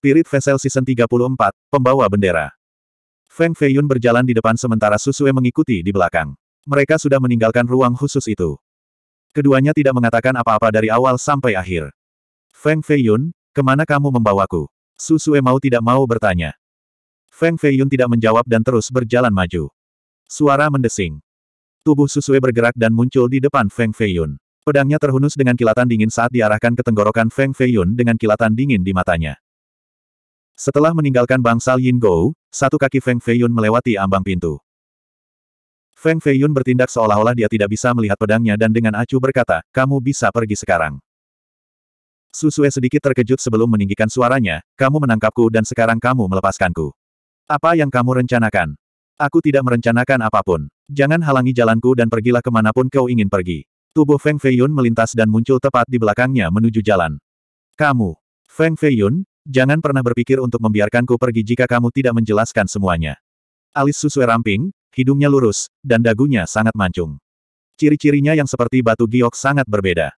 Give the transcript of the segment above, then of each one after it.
Spirit Vessel Season 34, Pembawa Bendera. Feng Feiyun berjalan di depan sementara Susue mengikuti di belakang. Mereka sudah meninggalkan ruang khusus itu. Keduanya tidak mengatakan apa-apa dari awal sampai akhir. Feng Feiyun, kemana kamu membawaku? Susue mau tidak mau bertanya. Feng Feiyun tidak menjawab dan terus berjalan maju. Suara mendesing. Tubuh Susue bergerak dan muncul di depan Feng Feiyun. Pedangnya terhunus dengan kilatan dingin saat diarahkan ke tenggorokan Feng Feiyun dengan kilatan dingin di matanya. Setelah meninggalkan bangsal Yin Gou, satu kaki Feng Feiyun melewati ambang pintu. Feng Feiyun bertindak seolah-olah dia tidak bisa melihat pedangnya dan dengan acuh berkata, kamu bisa pergi sekarang. Susue sedikit terkejut sebelum meninggikan suaranya, kamu menangkapku dan sekarang kamu melepaskanku. Apa yang kamu rencanakan? Aku tidak merencanakan apapun. Jangan halangi jalanku dan pergilah kemanapun kau ingin pergi. Tubuh Feng Feiyun melintas dan muncul tepat di belakangnya menuju jalan. Kamu. Feng Feiyun, Jangan pernah berpikir untuk membiarkanku pergi jika kamu tidak menjelaskan semuanya. Alis Susue ramping, hidungnya lurus, dan dagunya sangat mancung. Ciri-cirinya yang seperti batu giok sangat berbeda.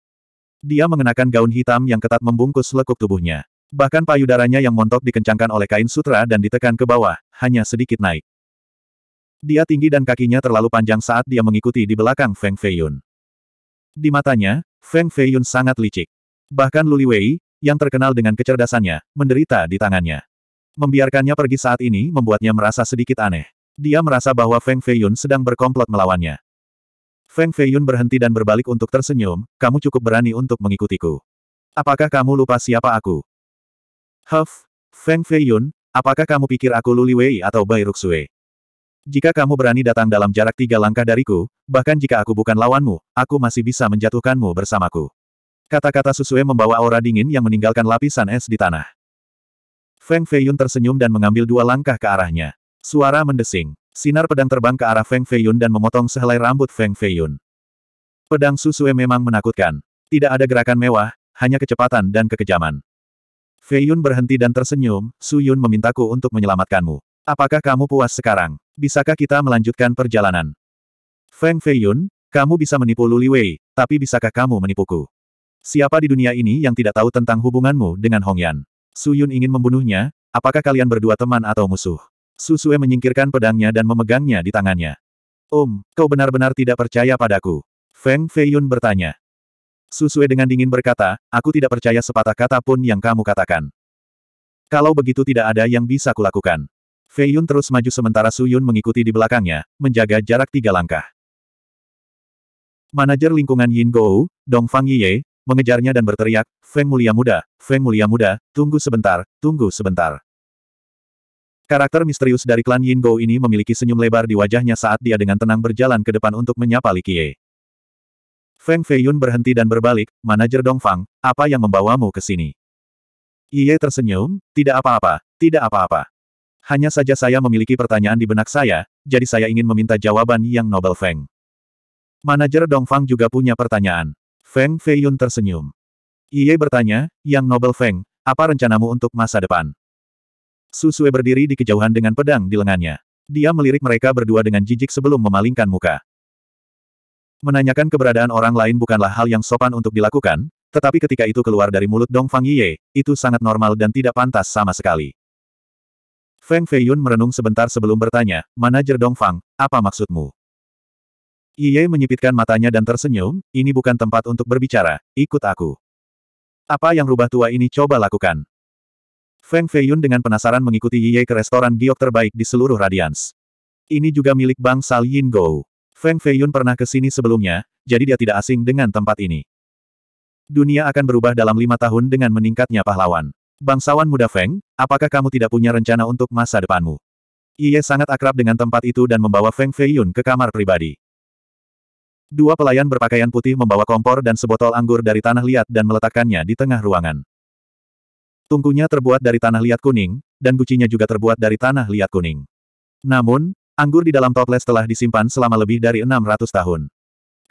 Dia mengenakan gaun hitam yang ketat membungkus lekuk tubuhnya. Bahkan payudaranya yang montok dikencangkan oleh kain sutra dan ditekan ke bawah, hanya sedikit naik. Dia tinggi dan kakinya terlalu panjang saat dia mengikuti di belakang Feng Feiyun. Di matanya, Feng Feiyun sangat licik. Bahkan Luliwei, yang terkenal dengan kecerdasannya, menderita di tangannya. Membiarkannya pergi saat ini membuatnya merasa sedikit aneh. Dia merasa bahwa Feng Feiyun sedang berkomplot melawannya. Feng Feiyun berhenti dan berbalik untuk tersenyum, kamu cukup berani untuk mengikutiku. Apakah kamu lupa siapa aku? Huff, Feng Feiyun, apakah kamu pikir aku Luli Wei atau Bai Ruxue? Jika kamu berani datang dalam jarak tiga langkah dariku, bahkan jika aku bukan lawanmu, aku masih bisa menjatuhkanmu bersamaku. Kata-kata Susue membawa aura dingin yang meninggalkan lapisan es di tanah. Feng Feiyun tersenyum dan mengambil dua langkah ke arahnya. Suara mendesing. Sinar pedang terbang ke arah Feng Feiyun dan memotong sehelai rambut Feng Feiyun. Pedang Susue memang menakutkan. Tidak ada gerakan mewah, hanya kecepatan dan kekejaman. Feiyun berhenti dan tersenyum, Su Yun memintaku untuk menyelamatkanmu. Apakah kamu puas sekarang? Bisakah kita melanjutkan perjalanan? Feng Feiyun, kamu bisa menipu Luli Wei, tapi bisakah kamu menipuku? Siapa di dunia ini yang tidak tahu tentang hubunganmu dengan Hong Yan? Su Yun ingin membunuhnya, apakah kalian berdua teman atau musuh? Su Sue menyingkirkan pedangnya dan memegangnya di tangannya. Om, kau benar-benar tidak percaya padaku. Feng Feiyun bertanya. Su Sue dengan dingin berkata, aku tidak percaya sepatah kata pun yang kamu katakan. Kalau begitu tidak ada yang bisa kulakukan. Feiyun terus maju sementara Su Yun mengikuti di belakangnya, menjaga jarak tiga langkah. Manajer lingkungan Yin Gou, Dong Fang Yiye, mengejarnya dan berteriak, Feng Mulia Muda, Feng Mulia Muda, tunggu sebentar, tunggu sebentar. Karakter misterius dari klan Yin Go ini memiliki senyum lebar di wajahnya saat dia dengan tenang berjalan ke depan untuk menyapa Li Qiye. Feng Yun berhenti dan berbalik, manajer Dongfang, apa yang membawamu ke sini? Ye tersenyum, tidak apa-apa, tidak apa-apa. Hanya saja saya memiliki pertanyaan di benak saya, jadi saya ingin meminta jawaban yang Nobel Feng. Manajer Dongfang juga punya pertanyaan. Feng Feiyun tersenyum. Iye bertanya, Yang Nobel Feng, apa rencanamu untuk masa depan? Susue berdiri di kejauhan dengan pedang di lengannya. Dia melirik mereka berdua dengan jijik sebelum memalingkan muka. Menanyakan keberadaan orang lain bukanlah hal yang sopan untuk dilakukan, tetapi ketika itu keluar dari mulut Dong Fang Ye, itu sangat normal dan tidak pantas sama sekali. Feng Feiyun merenung sebentar sebelum bertanya, Manajer Dong Fang, apa maksudmu? Iye menyipitkan matanya dan tersenyum, ini bukan tempat untuk berbicara, ikut aku. Apa yang rubah tua ini coba lakukan? Feng Feiyun dengan penasaran mengikuti Iye ke restoran giok terbaik di seluruh Radiance. Ini juga milik Bang Sal Yin Gou. Feng Feiyun pernah ke sini sebelumnya, jadi dia tidak asing dengan tempat ini. Dunia akan berubah dalam lima tahun dengan meningkatnya pahlawan. Bangsawan muda Feng, apakah kamu tidak punya rencana untuk masa depanmu? Iye sangat akrab dengan tempat itu dan membawa Feng Feiyun ke kamar pribadi. Dua pelayan berpakaian putih membawa kompor dan sebotol anggur dari tanah liat dan meletakkannya di tengah ruangan. Tungkunya terbuat dari tanah liat kuning, dan gucinya juga terbuat dari tanah liat kuning. Namun, anggur di dalam toples telah disimpan selama lebih dari 600 tahun.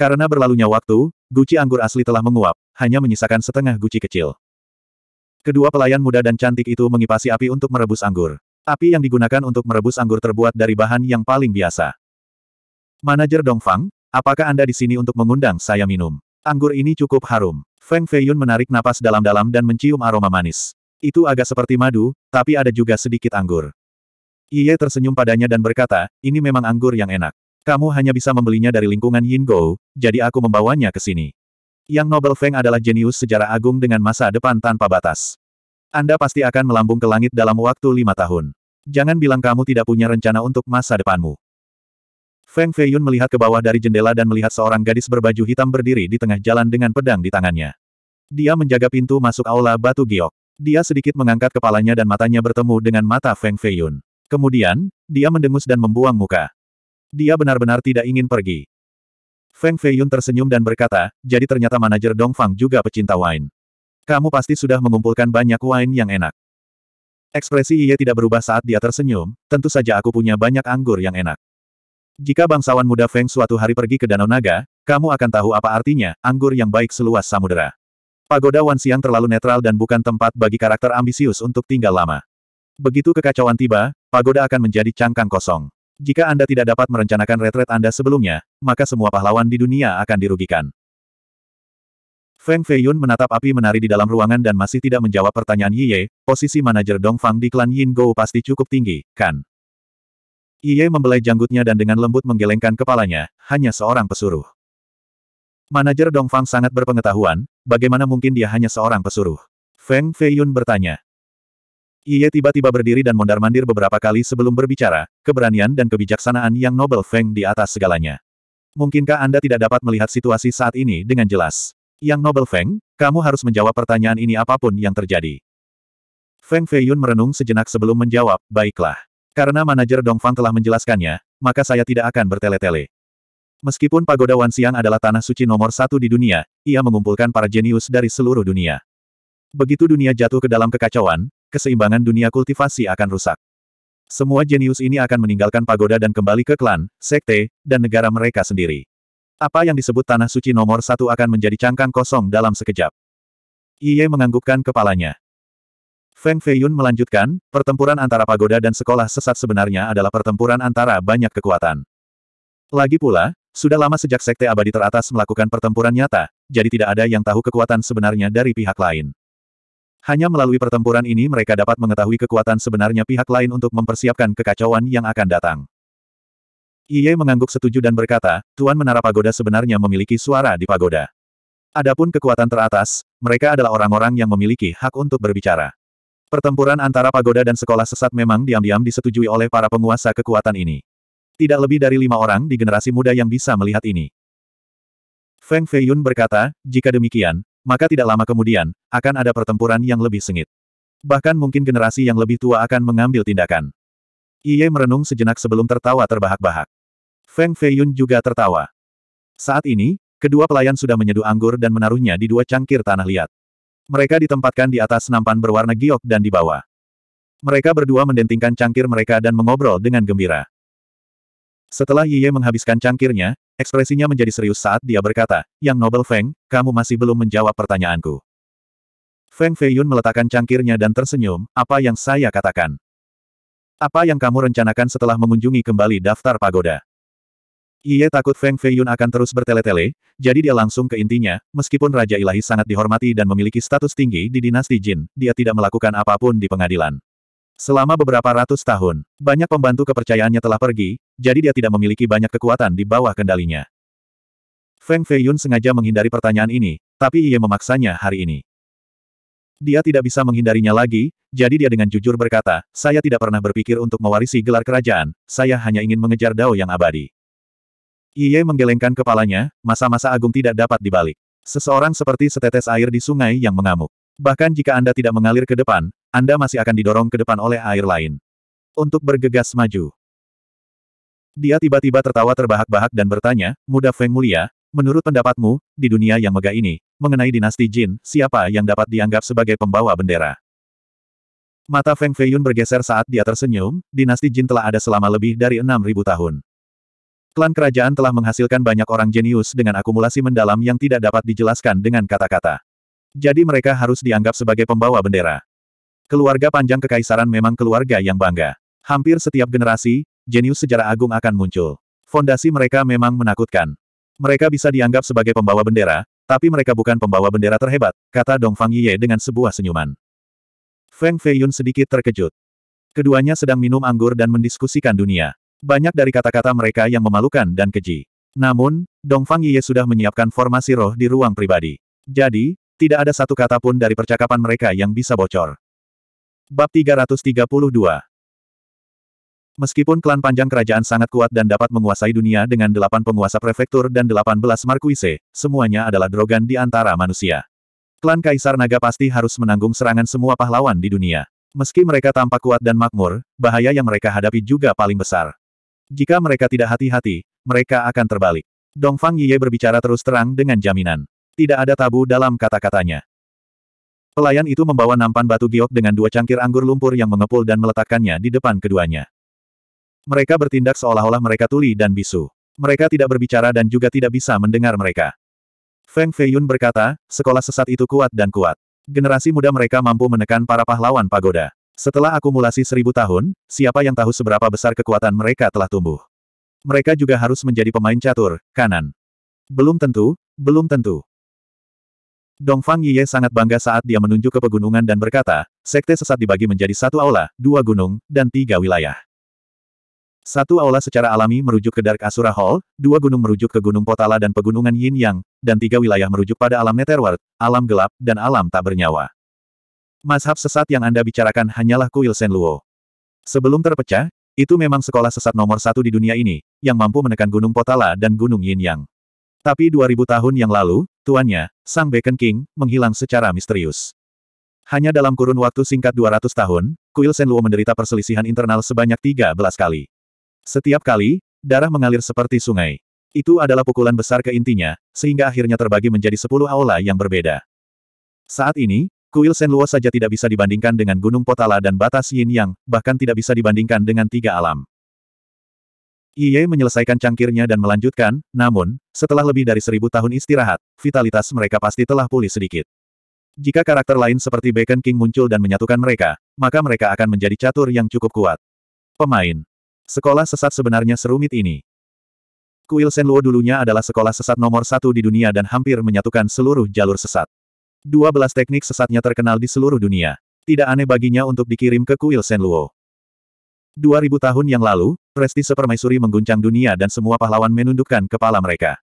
Karena berlalunya waktu, guci anggur asli telah menguap, hanya menyisakan setengah guci kecil. Kedua pelayan muda dan cantik itu mengipasi api untuk merebus anggur. Api yang digunakan untuk merebus anggur terbuat dari bahan yang paling biasa. Manajer Dongfang, Apakah Anda di sini untuk mengundang saya minum? Anggur ini cukup harum. Feng Feiyun menarik napas dalam-dalam dan mencium aroma manis. Itu agak seperti madu, tapi ada juga sedikit anggur. Ye tersenyum padanya dan berkata, ini memang anggur yang enak. Kamu hanya bisa membelinya dari lingkungan Yin Gou, jadi aku membawanya ke sini. Yang Nobel Feng adalah jenius sejarah agung dengan masa depan tanpa batas. Anda pasti akan melambung ke langit dalam waktu lima tahun. Jangan bilang kamu tidak punya rencana untuk masa depanmu. Feng Feiyun melihat ke bawah dari jendela dan melihat seorang gadis berbaju hitam berdiri di tengah jalan dengan pedang di tangannya. Dia menjaga pintu masuk aula batu giok. Dia sedikit mengangkat kepalanya dan matanya bertemu dengan mata Feng Feiyun. Kemudian, dia mendengus dan membuang muka. Dia benar-benar tidak ingin pergi. Feng Feiyun tersenyum dan berkata, jadi ternyata manajer Dongfang juga pecinta wine. Kamu pasti sudah mengumpulkan banyak wine yang enak. Ekspresi Ye tidak berubah saat dia tersenyum, tentu saja aku punya banyak anggur yang enak. Jika bangsawan muda Feng suatu hari pergi ke Danau Naga, kamu akan tahu apa artinya, anggur yang baik seluas samudera. Pagoda Wan Siang terlalu netral dan bukan tempat bagi karakter ambisius untuk tinggal lama. Begitu kekacauan tiba, pagoda akan menjadi cangkang kosong. Jika Anda tidak dapat merencanakan retret Anda sebelumnya, maka semua pahlawan di dunia akan dirugikan. Feng Feiyun menatap api menari di dalam ruangan dan masih tidak menjawab pertanyaan Yi Ye, posisi manajer Dongfang di klan Yin Go pasti cukup tinggi, kan? Iye membelai janggutnya dan dengan lembut menggelengkan kepalanya, hanya seorang pesuruh. Manajer Dongfang sangat berpengetahuan, bagaimana mungkin dia hanya seorang pesuruh. Feng Feiyun bertanya. Iye tiba-tiba berdiri dan mondar-mandir beberapa kali sebelum berbicara, keberanian dan kebijaksanaan yang nobel Feng di atas segalanya. Mungkinkah Anda tidak dapat melihat situasi saat ini dengan jelas? Yang nobel Feng, kamu harus menjawab pertanyaan ini apapun yang terjadi. Feng Feiyun merenung sejenak sebelum menjawab, baiklah. Karena manajer Dongfang telah menjelaskannya, maka saya tidak akan bertele-tele. Meskipun Pagoda Wanxiang adalah tanah suci nomor satu di dunia, ia mengumpulkan para jenius dari seluruh dunia. Begitu dunia jatuh ke dalam kekacauan, keseimbangan dunia kultivasi akan rusak. Semua jenius ini akan meninggalkan pagoda dan kembali ke klan, sekte, dan negara mereka sendiri. Apa yang disebut tanah suci nomor satu akan menjadi cangkang kosong dalam sekejap. Iye menganggukkan kepalanya. Feng Feiyun melanjutkan, pertempuran antara pagoda dan sekolah sesat sebenarnya adalah pertempuran antara banyak kekuatan. Lagi pula, sudah lama sejak Sekte Abadi Teratas melakukan pertempuran nyata, jadi tidak ada yang tahu kekuatan sebenarnya dari pihak lain. Hanya melalui pertempuran ini mereka dapat mengetahui kekuatan sebenarnya pihak lain untuk mempersiapkan kekacauan yang akan datang. Iye mengangguk setuju dan berkata, Tuan Menara Pagoda sebenarnya memiliki suara di pagoda. Adapun kekuatan teratas, mereka adalah orang-orang yang memiliki hak untuk berbicara. Pertempuran antara pagoda dan sekolah sesat memang diam-diam disetujui oleh para penguasa kekuatan ini. Tidak lebih dari lima orang di generasi muda yang bisa melihat ini. Feng Feiyun berkata, jika demikian, maka tidak lama kemudian, akan ada pertempuran yang lebih sengit. Bahkan mungkin generasi yang lebih tua akan mengambil tindakan. Iye merenung sejenak sebelum tertawa terbahak-bahak. Feng Feiyun juga tertawa. Saat ini, kedua pelayan sudah menyeduh anggur dan menaruhnya di dua cangkir tanah liat. Mereka ditempatkan di atas nampan berwarna giok dan di bawah. Mereka berdua mendentingkan cangkir mereka dan mengobrol dengan gembira. Setelah Yiye menghabiskan cangkirnya, ekspresinya menjadi serius saat dia berkata, Yang Nobel Feng, kamu masih belum menjawab pertanyaanku. Feng Feiyun meletakkan cangkirnya dan tersenyum, apa yang saya katakan? Apa yang kamu rencanakan setelah mengunjungi kembali daftar pagoda? Ye takut Feng Feiyun akan terus bertele-tele, jadi dia langsung ke intinya, meskipun Raja Ilahi sangat dihormati dan memiliki status tinggi di dinasti Jin, dia tidak melakukan apapun di pengadilan. Selama beberapa ratus tahun, banyak pembantu kepercayaannya telah pergi, jadi dia tidak memiliki banyak kekuatan di bawah kendalinya. Feng Feiyun sengaja menghindari pertanyaan ini, tapi ia memaksanya hari ini. Dia tidak bisa menghindarinya lagi, jadi dia dengan jujur berkata, saya tidak pernah berpikir untuk mewarisi gelar kerajaan, saya hanya ingin mengejar Dao yang abadi. Iye menggelengkan kepalanya, masa-masa agung tidak dapat dibalik. Seseorang seperti setetes air di sungai yang mengamuk. Bahkan jika Anda tidak mengalir ke depan, Anda masih akan didorong ke depan oleh air lain. Untuk bergegas maju. Dia tiba-tiba tertawa terbahak-bahak dan bertanya, Muda Feng Mulia, menurut pendapatmu, di dunia yang megah ini, mengenai dinasti Jin, siapa yang dapat dianggap sebagai pembawa bendera? Mata Feng Feiyun bergeser saat dia tersenyum, dinasti Jin telah ada selama lebih dari 6.000 tahun. Klan kerajaan telah menghasilkan banyak orang jenius dengan akumulasi mendalam yang tidak dapat dijelaskan dengan kata-kata. Jadi mereka harus dianggap sebagai pembawa bendera. Keluarga panjang kekaisaran memang keluarga yang bangga. Hampir setiap generasi, jenius sejarah agung akan muncul. Fondasi mereka memang menakutkan. Mereka bisa dianggap sebagai pembawa bendera, tapi mereka bukan pembawa bendera terhebat, kata Dongfang Yiye dengan sebuah senyuman. Feng Feiyun sedikit terkejut. Keduanya sedang minum anggur dan mendiskusikan dunia. Banyak dari kata-kata mereka yang memalukan dan keji. Namun, Dongfang Yiye sudah menyiapkan formasi roh di ruang pribadi. Jadi, tidak ada satu kata pun dari percakapan mereka yang bisa bocor. Bab 332 Meskipun klan panjang kerajaan sangat kuat dan dapat menguasai dunia dengan delapan penguasa prefektur dan delapan belas markuise, semuanya adalah drogan di antara manusia. Klan Kaisar Naga pasti harus menanggung serangan semua pahlawan di dunia. Meski mereka tampak kuat dan makmur, bahaya yang mereka hadapi juga paling besar. Jika mereka tidak hati-hati, mereka akan terbalik. Dongfang Yiye berbicara terus terang dengan jaminan. Tidak ada tabu dalam kata-katanya. Pelayan itu membawa nampan batu giok dengan dua cangkir anggur lumpur yang mengepul dan meletakkannya di depan keduanya. Mereka bertindak seolah-olah mereka tuli dan bisu. Mereka tidak berbicara dan juga tidak bisa mendengar mereka. Feng Feiyun berkata, sekolah sesat itu kuat dan kuat. Generasi muda mereka mampu menekan para pahlawan pagoda. Setelah akumulasi seribu tahun, siapa yang tahu seberapa besar kekuatan mereka telah tumbuh. Mereka juga harus menjadi pemain catur, kanan. Belum tentu, belum tentu. Dongfang Yiye sangat bangga saat dia menunjuk ke pegunungan dan berkata, sekte sesat dibagi menjadi satu aula, dua gunung, dan tiga wilayah. Satu aula secara alami merujuk ke Dark Asura Hall, dua gunung merujuk ke Gunung Potala dan Pegunungan Yin Yang, dan tiga wilayah merujuk pada alam Netherworld, alam gelap, dan alam tak bernyawa. Mazhab sesat yang Anda bicarakan hanyalah kuil Luo. Sebelum terpecah, itu memang sekolah sesat nomor satu di dunia ini, yang mampu menekan Gunung Potala dan Gunung Yin Yang. Tapi 2000 tahun yang lalu, tuannya, Sang Beken King, menghilang secara misterius. Hanya dalam kurun waktu singkat 200 tahun, kuil Senluo menderita perselisihan internal sebanyak 13 kali. Setiap kali, darah mengalir seperti sungai. Itu adalah pukulan besar ke intinya, sehingga akhirnya terbagi menjadi 10 aula yang berbeda. Saat ini, Kuil Senluo saja tidak bisa dibandingkan dengan Gunung Potala dan batas Yin Yang, bahkan tidak bisa dibandingkan dengan tiga alam. Iye menyelesaikan cangkirnya dan melanjutkan, namun, setelah lebih dari seribu tahun istirahat, vitalitas mereka pasti telah pulih sedikit. Jika karakter lain seperti Bacon King muncul dan menyatukan mereka, maka mereka akan menjadi catur yang cukup kuat. Pemain. Sekolah sesat sebenarnya serumit ini. Kuil Senluo dulunya adalah sekolah sesat nomor satu di dunia dan hampir menyatukan seluruh jalur sesat. 12 teknik sesatnya terkenal di seluruh dunia. Tidak aneh baginya untuk dikirim ke kuil Senluo. 2000 tahun yang lalu, prestise permaisuri mengguncang dunia dan semua pahlawan menundukkan kepala mereka.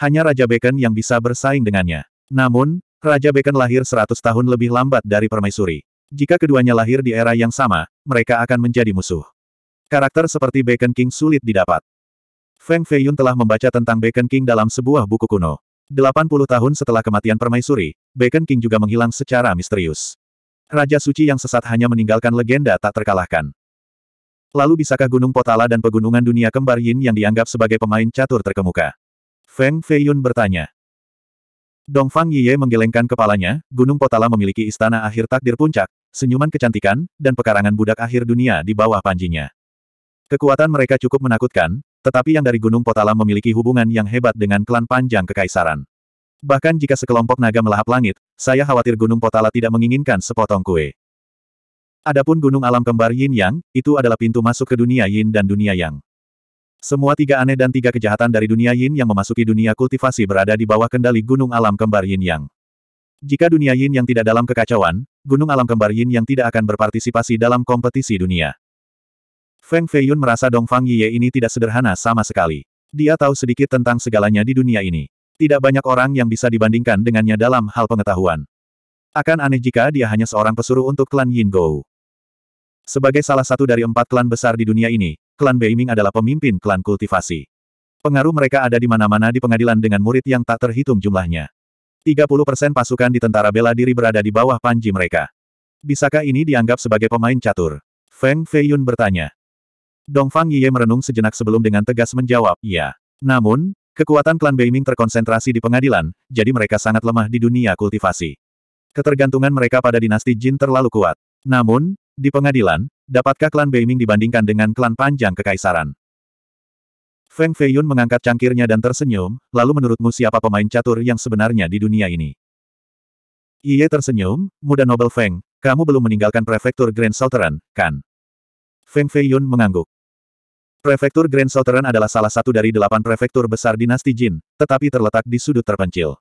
Hanya Raja Bacon yang bisa bersaing dengannya. Namun, Raja Bacon lahir seratus tahun lebih lambat dari permaisuri. Jika keduanya lahir di era yang sama, mereka akan menjadi musuh. Karakter seperti Bacon King sulit didapat. Feng Feiyun telah membaca tentang Bacon King dalam sebuah buku kuno. 80 tahun setelah kematian permaisuri, Bacon King juga menghilang secara misterius. Raja suci yang sesat hanya meninggalkan legenda tak terkalahkan. Lalu bisakah Gunung Potala dan Pegunungan Dunia Kembar Yin yang dianggap sebagai pemain catur terkemuka? Feng Feiyun bertanya. Dongfang Yiye menggelengkan kepalanya, Gunung Potala memiliki istana akhir takdir puncak, senyuman kecantikan, dan pekarangan budak akhir dunia di bawah panjinya. Kekuatan mereka cukup menakutkan, tetapi yang dari Gunung Potala memiliki hubungan yang hebat dengan klan panjang kekaisaran. Bahkan jika sekelompok naga melahap langit, saya khawatir Gunung Potala tidak menginginkan sepotong kue. Adapun Gunung Alam Kembar Yin Yang, itu adalah pintu masuk ke dunia Yin dan dunia Yang. Semua tiga aneh dan tiga kejahatan dari dunia Yin yang memasuki dunia kultivasi berada di bawah kendali Gunung Alam Kembar Yin Yang. Jika dunia Yin yang tidak dalam kekacauan, Gunung Alam Kembar Yin yang tidak akan berpartisipasi dalam kompetisi dunia. Feng Feiyun merasa Dongfang Fang Yiye ini tidak sederhana sama sekali. Dia tahu sedikit tentang segalanya di dunia ini. Tidak banyak orang yang bisa dibandingkan dengannya dalam hal pengetahuan. Akan aneh jika dia hanya seorang pesuruh untuk klan Yin Gou. Sebagai salah satu dari empat klan besar di dunia ini, klan Beiming adalah pemimpin klan kultivasi. Pengaruh mereka ada di mana-mana di pengadilan dengan murid yang tak terhitung jumlahnya. 30% pasukan di tentara bela diri berada di bawah panji mereka. Bisakah ini dianggap sebagai pemain catur? Feng Feiyun bertanya. Dongfang Yiye merenung sejenak sebelum dengan tegas menjawab, ya. Namun, kekuatan klan Beiming terkonsentrasi di pengadilan, jadi mereka sangat lemah di dunia kultivasi. Ketergantungan mereka pada dinasti Jin terlalu kuat. Namun, di pengadilan, dapatkah klan Beiming dibandingkan dengan klan panjang kekaisaran? Feng Feiyun mengangkat cangkirnya dan tersenyum, lalu menurutmu siapa pemain catur yang sebenarnya di dunia ini? Iye tersenyum, muda Nobel Feng, kamu belum meninggalkan prefektur Grand Southern, kan? Feng Feiyun mengangguk. Prefektur Grand Southern adalah salah satu dari delapan prefektur besar dinasti Jin, tetapi terletak di sudut terpencil.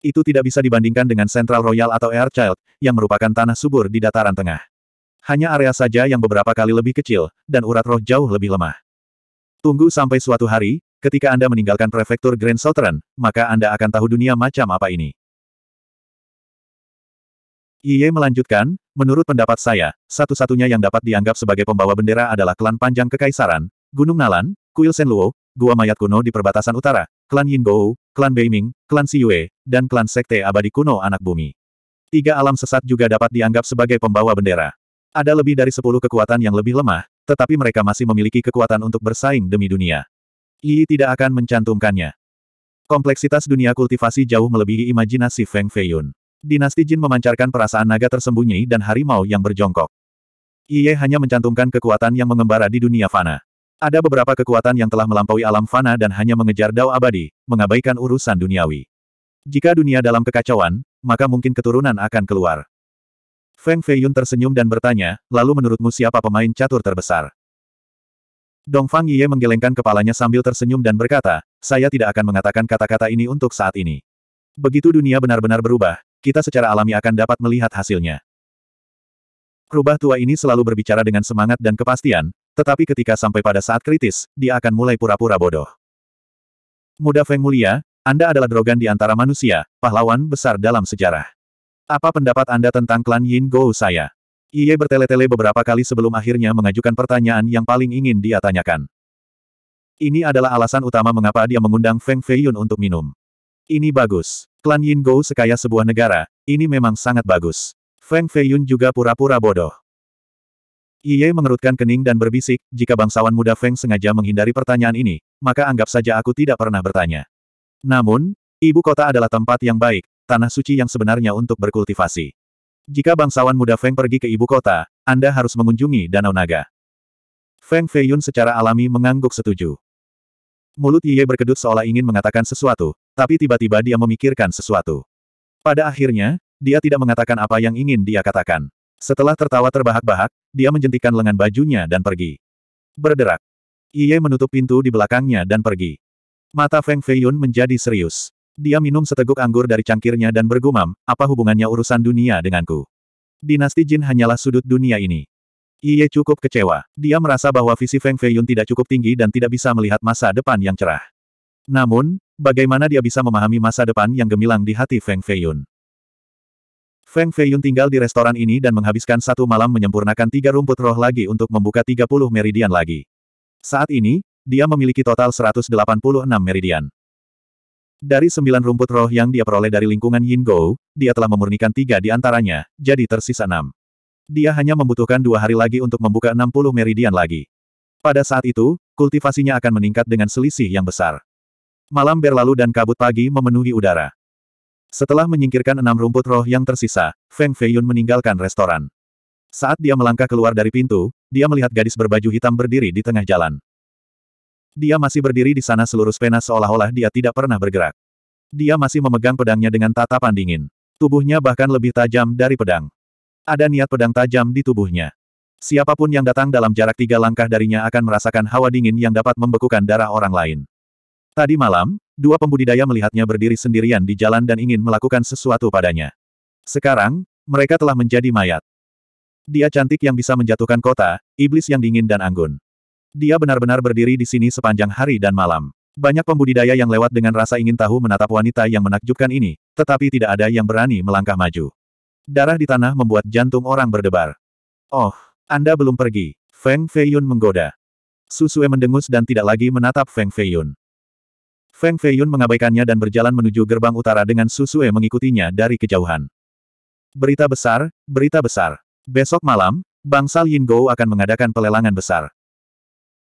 Itu tidak bisa dibandingkan dengan Central Royal atau Air Child, yang merupakan tanah subur di dataran tengah. Hanya area saja yang beberapa kali lebih kecil, dan urat roh jauh lebih lemah. Tunggu sampai suatu hari, ketika Anda meninggalkan prefektur Grand Southern, maka Anda akan tahu dunia macam apa ini. Iye melanjutkan, menurut pendapat saya, satu-satunya yang dapat dianggap sebagai pembawa bendera adalah klan panjang kekaisaran, Gunung Nalan, Kuil Senluo, Gua Mayat Kuno di perbatasan utara, Klan Yingou, Klan Beiming, Klan Siyue, dan Klan Sekte Abadi Kuno Anak Bumi. Tiga alam sesat juga dapat dianggap sebagai pembawa bendera. Ada lebih dari sepuluh kekuatan yang lebih lemah, tetapi mereka masih memiliki kekuatan untuk bersaing demi dunia. Yi tidak akan mencantumkannya. Kompleksitas dunia kultivasi jauh melebihi imajinasi Feng Feiyun. Dinasti Jin memancarkan perasaan naga tersembunyi dan harimau yang berjongkok. Yi hanya mencantumkan kekuatan yang mengembara di dunia fana. Ada beberapa kekuatan yang telah melampaui alam fana dan hanya mengejar dao abadi, mengabaikan urusan duniawi. Jika dunia dalam kekacauan, maka mungkin keturunan akan keluar. Feng Feiyun tersenyum dan bertanya, lalu menurutmu siapa pemain catur terbesar? Dong Fang Yiye menggelengkan kepalanya sambil tersenyum dan berkata, saya tidak akan mengatakan kata-kata ini untuk saat ini. Begitu dunia benar-benar berubah, kita secara alami akan dapat melihat hasilnya. Rubah tua ini selalu berbicara dengan semangat dan kepastian, tetapi ketika sampai pada saat kritis, dia akan mulai pura-pura bodoh. Muda Feng Mulia, Anda adalah drogan di antara manusia, pahlawan besar dalam sejarah. Apa pendapat Anda tentang klan Yin Gou saya? Iye bertele-tele beberapa kali sebelum akhirnya mengajukan pertanyaan yang paling ingin dia tanyakan. Ini adalah alasan utama mengapa dia mengundang Feng Feiyun untuk minum. Ini bagus. Klan Yin Gou sekaya sebuah negara, ini memang sangat bagus. Feng Feiyun juga pura-pura bodoh. Iye mengerutkan kening dan berbisik, jika bangsawan muda Feng sengaja menghindari pertanyaan ini, maka anggap saja aku tidak pernah bertanya. Namun, ibu kota adalah tempat yang baik, tanah suci yang sebenarnya untuk berkultivasi. Jika bangsawan muda Feng pergi ke ibu kota, Anda harus mengunjungi Danau Naga. Feng Feiyun secara alami mengangguk setuju. Mulut Iye berkedut seolah ingin mengatakan sesuatu, tapi tiba-tiba dia memikirkan sesuatu. Pada akhirnya, dia tidak mengatakan apa yang ingin dia katakan. Setelah tertawa terbahak-bahak, dia menjentikan lengan bajunya dan pergi. Berderak. Iye menutup pintu di belakangnya dan pergi. Mata Feng Feiyun menjadi serius. Dia minum seteguk anggur dari cangkirnya dan bergumam, apa hubungannya urusan dunia denganku? Dinasti Jin hanyalah sudut dunia ini. Iye cukup kecewa. Dia merasa bahwa visi Feng Feiyun tidak cukup tinggi dan tidak bisa melihat masa depan yang cerah. Namun, bagaimana dia bisa memahami masa depan yang gemilang di hati Feng Feiyun? Feng Feiyun tinggal di restoran ini dan menghabiskan satu malam menyempurnakan tiga rumput roh lagi untuk membuka 30 meridian lagi. Saat ini, dia memiliki total 186 meridian. Dari sembilan rumput roh yang dia peroleh dari lingkungan Yin Go, dia telah memurnikan tiga di antaranya, jadi tersisa enam. Dia hanya membutuhkan dua hari lagi untuk membuka 60 meridian lagi. Pada saat itu, kultivasinya akan meningkat dengan selisih yang besar. Malam berlalu dan kabut pagi memenuhi udara. Setelah menyingkirkan enam rumput roh yang tersisa, Feng Feiyun meninggalkan restoran. Saat dia melangkah keluar dari pintu, dia melihat gadis berbaju hitam berdiri di tengah jalan. Dia masih berdiri di sana seluruh pena seolah-olah dia tidak pernah bergerak. Dia masih memegang pedangnya dengan tatapan dingin. Tubuhnya bahkan lebih tajam dari pedang. Ada niat pedang tajam di tubuhnya. Siapapun yang datang dalam jarak tiga langkah darinya akan merasakan hawa dingin yang dapat membekukan darah orang lain. Tadi malam, dua pembudidaya melihatnya berdiri sendirian di jalan dan ingin melakukan sesuatu padanya. Sekarang, mereka telah menjadi mayat. Dia cantik yang bisa menjatuhkan kota, iblis yang dingin dan anggun. Dia benar-benar berdiri di sini sepanjang hari dan malam. Banyak pembudidaya yang lewat dengan rasa ingin tahu menatap wanita yang menakjubkan ini, tetapi tidak ada yang berani melangkah maju. Darah di tanah membuat jantung orang berdebar. Oh, Anda belum pergi. Feng Feiyun menggoda. Susue mendengus dan tidak lagi menatap Feng Feiyun. Feng Feiyun mengabaikannya dan berjalan menuju gerbang utara dengan Susue mengikutinya dari kejauhan. Berita besar, berita besar. Besok malam, bangsal Yin Yingou akan mengadakan pelelangan besar.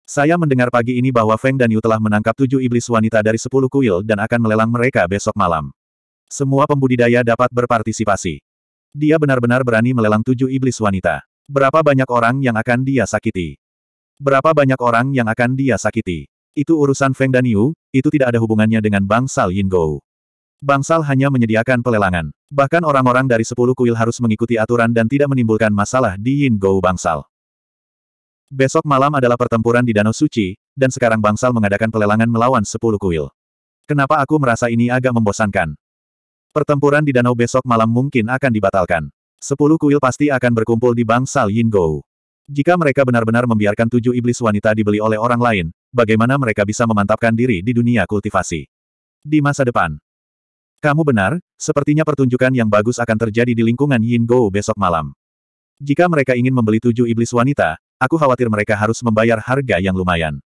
Saya mendengar pagi ini bahwa Feng dan Yu telah menangkap tujuh iblis wanita dari sepuluh kuil dan akan melelang mereka besok malam. Semua pembudidaya dapat berpartisipasi. Dia benar-benar berani melelang tujuh iblis wanita. Berapa banyak orang yang akan dia sakiti? Berapa banyak orang yang akan dia sakiti? Itu urusan Feng dan Yu, itu tidak ada hubungannya dengan bangsal Yin Yingou. Bangsal hanya menyediakan pelelangan. Bahkan orang-orang dari sepuluh kuil harus mengikuti aturan dan tidak menimbulkan masalah di Yin Yingou bangsal. Besok malam adalah pertempuran di Danau Suci, dan sekarang bangsal mengadakan pelelangan melawan sepuluh kuil. Kenapa aku merasa ini agak membosankan? Pertempuran di danau besok malam mungkin akan dibatalkan. Sepuluh kuil pasti akan berkumpul di bangsal Yin Yingou. Jika mereka benar-benar membiarkan tujuh iblis wanita dibeli oleh orang lain, bagaimana mereka bisa memantapkan diri di dunia kultivasi. Di masa depan. Kamu benar, sepertinya pertunjukan yang bagus akan terjadi di lingkungan Yin Go besok malam. Jika mereka ingin membeli tujuh iblis wanita, aku khawatir mereka harus membayar harga yang lumayan.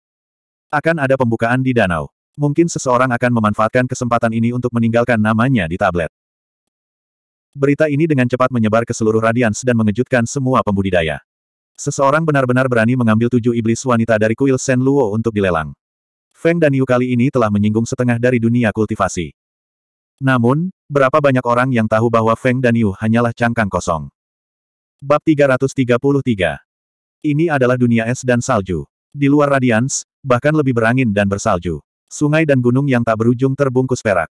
Akan ada pembukaan di danau. Mungkin seseorang akan memanfaatkan kesempatan ini untuk meninggalkan namanya di tablet. Berita ini dengan cepat menyebar ke seluruh Radians dan mengejutkan semua pembudidaya. Seseorang benar-benar berani mengambil tujuh iblis wanita dari kuil Sen Luo untuk dilelang. Feng dan Yu kali ini telah menyinggung setengah dari dunia kultivasi. Namun, berapa banyak orang yang tahu bahwa Feng dan Yu hanyalah cangkang kosong? Bab 333 Ini adalah dunia es dan salju. Di luar radians, bahkan lebih berangin dan bersalju. Sungai dan gunung yang tak berujung terbungkus perak.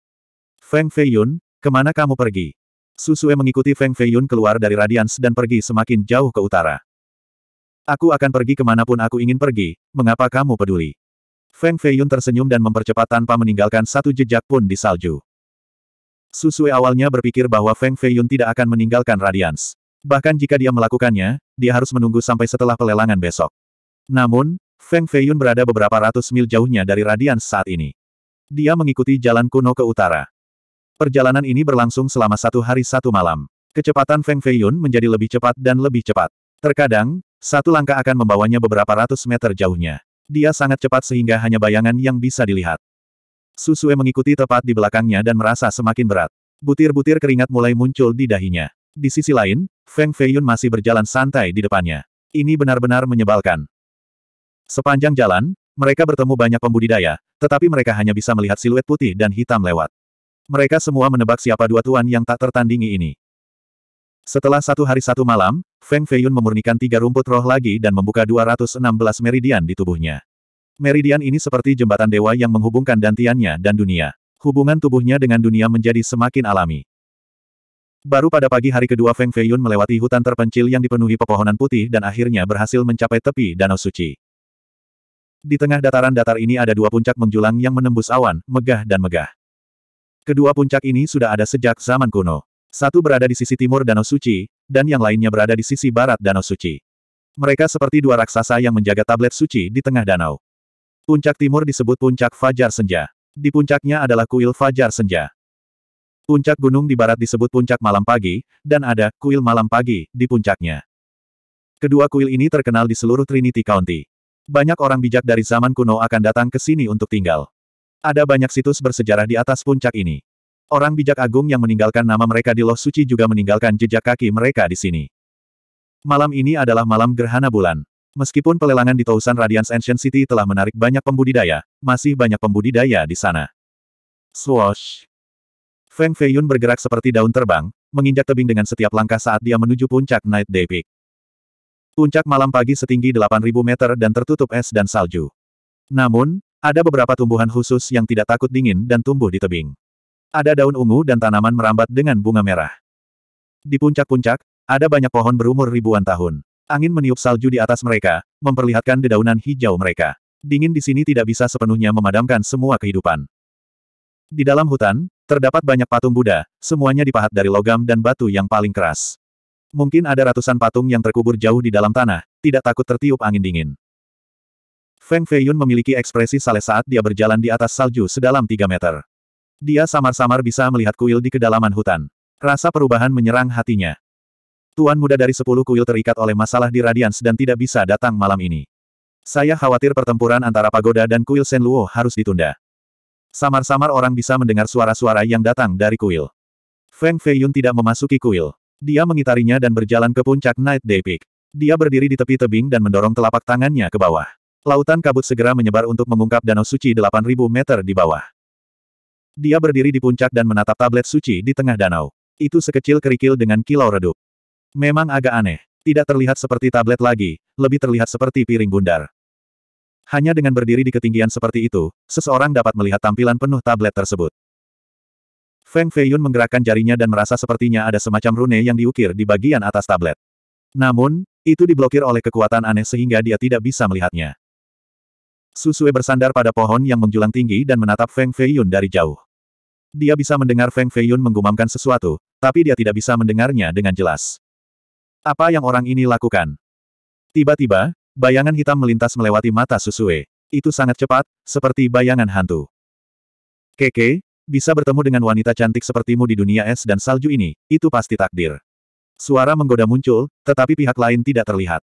Feng Feiyun, kemana kamu pergi? Susue mengikuti Feng Feiyun keluar dari radians dan pergi semakin jauh ke utara. Aku akan pergi kemanapun aku ingin pergi, mengapa kamu peduli? Feng Feiyun tersenyum dan mempercepat tanpa meninggalkan satu jejak pun di salju. Susue awalnya berpikir bahwa Feng Feiyun tidak akan meninggalkan Radians. Bahkan jika dia melakukannya, dia harus menunggu sampai setelah pelelangan besok. Namun, Feng Feiyun berada beberapa ratus mil jauhnya dari Radians saat ini. Dia mengikuti jalan kuno ke utara. Perjalanan ini berlangsung selama satu hari satu malam. Kecepatan Feng Feiyun menjadi lebih cepat dan lebih cepat. Terkadang, satu langkah akan membawanya beberapa ratus meter jauhnya. Dia sangat cepat sehingga hanya bayangan yang bisa dilihat. Susue mengikuti tepat di belakangnya dan merasa semakin berat. Butir-butir keringat mulai muncul di dahinya. Di sisi lain, Feng Feiyun masih berjalan santai di depannya. Ini benar-benar menyebalkan. Sepanjang jalan, mereka bertemu banyak pembudidaya, tetapi mereka hanya bisa melihat siluet putih dan hitam lewat. Mereka semua menebak siapa dua tuan yang tak tertandingi ini. Setelah satu hari satu malam, Feng Feiyun memurnikan tiga rumput roh lagi dan membuka 216 meridian di tubuhnya. Meridian ini seperti jembatan dewa yang menghubungkan dantiannya dan dunia. Hubungan tubuhnya dengan dunia menjadi semakin alami. Baru pada pagi hari kedua Feng Feiyun melewati hutan terpencil yang dipenuhi pepohonan putih dan akhirnya berhasil mencapai tepi danau suci. Di tengah dataran datar ini ada dua puncak menjulang yang menembus awan, megah dan megah. Kedua puncak ini sudah ada sejak zaman kuno. Satu berada di sisi timur Danau Suci, dan yang lainnya berada di sisi barat Danau Suci. Mereka seperti dua raksasa yang menjaga tablet suci di tengah danau. Puncak timur disebut puncak Fajar Senja. Di puncaknya adalah kuil Fajar Senja. Puncak gunung di barat disebut puncak malam pagi, dan ada kuil malam pagi di puncaknya. Kedua kuil ini terkenal di seluruh Trinity County. Banyak orang bijak dari zaman kuno akan datang ke sini untuk tinggal. Ada banyak situs bersejarah di atas puncak ini. Orang bijak agung yang meninggalkan nama mereka di loh suci juga meninggalkan jejak kaki mereka di sini. Malam ini adalah malam gerhana bulan. Meskipun pelelangan di Tausan Radiance Ancient City telah menarik banyak pembudidaya, masih banyak pembudidaya di sana. Swoosh! Feng Feiyun bergerak seperti daun terbang, menginjak tebing dengan setiap langkah saat dia menuju puncak Night Day Peak. Puncak malam pagi setinggi 8.000 meter dan tertutup es dan salju. Namun, ada beberapa tumbuhan khusus yang tidak takut dingin dan tumbuh di tebing. Ada daun ungu dan tanaman merambat dengan bunga merah. Di puncak-puncak, ada banyak pohon berumur ribuan tahun. Angin meniup salju di atas mereka, memperlihatkan dedaunan hijau mereka. Dingin di sini tidak bisa sepenuhnya memadamkan semua kehidupan. Di dalam hutan, terdapat banyak patung Buddha, semuanya dipahat dari logam dan batu yang paling keras. Mungkin ada ratusan patung yang terkubur jauh di dalam tanah, tidak takut tertiup angin dingin. Feng Feiyun memiliki ekspresi saleh saat dia berjalan di atas salju sedalam 3 meter. Dia samar-samar bisa melihat kuil di kedalaman hutan. Rasa perubahan menyerang hatinya. Tuan muda dari sepuluh kuil terikat oleh masalah di Radiance dan tidak bisa datang malam ini. Saya khawatir pertempuran antara pagoda dan kuil Senluo harus ditunda. Samar-samar orang bisa mendengar suara-suara yang datang dari kuil. Feng Feiyun tidak memasuki kuil. Dia mengitarinya dan berjalan ke puncak Night Day Peak. Dia berdiri di tepi tebing dan mendorong telapak tangannya ke bawah. Lautan kabut segera menyebar untuk mengungkap danau suci 8000 meter di bawah. Dia berdiri di puncak dan menatap tablet suci di tengah danau. Itu sekecil kerikil dengan kilau redup. Memang agak aneh. Tidak terlihat seperti tablet lagi, lebih terlihat seperti piring bundar. Hanya dengan berdiri di ketinggian seperti itu, seseorang dapat melihat tampilan penuh tablet tersebut. Feng Feiyun menggerakkan jarinya dan merasa sepertinya ada semacam rune yang diukir di bagian atas tablet. Namun, itu diblokir oleh kekuatan aneh sehingga dia tidak bisa melihatnya. Susue bersandar pada pohon yang menjulang tinggi dan menatap Feng Feiyun dari jauh. Dia bisa mendengar Feng Feiyun menggumamkan sesuatu, tapi dia tidak bisa mendengarnya dengan jelas. Apa yang orang ini lakukan? Tiba-tiba, bayangan hitam melintas melewati mata Susue. Itu sangat cepat, seperti bayangan hantu. Keke, bisa bertemu dengan wanita cantik sepertimu di dunia es dan salju ini, itu pasti takdir. Suara menggoda muncul, tetapi pihak lain tidak terlihat.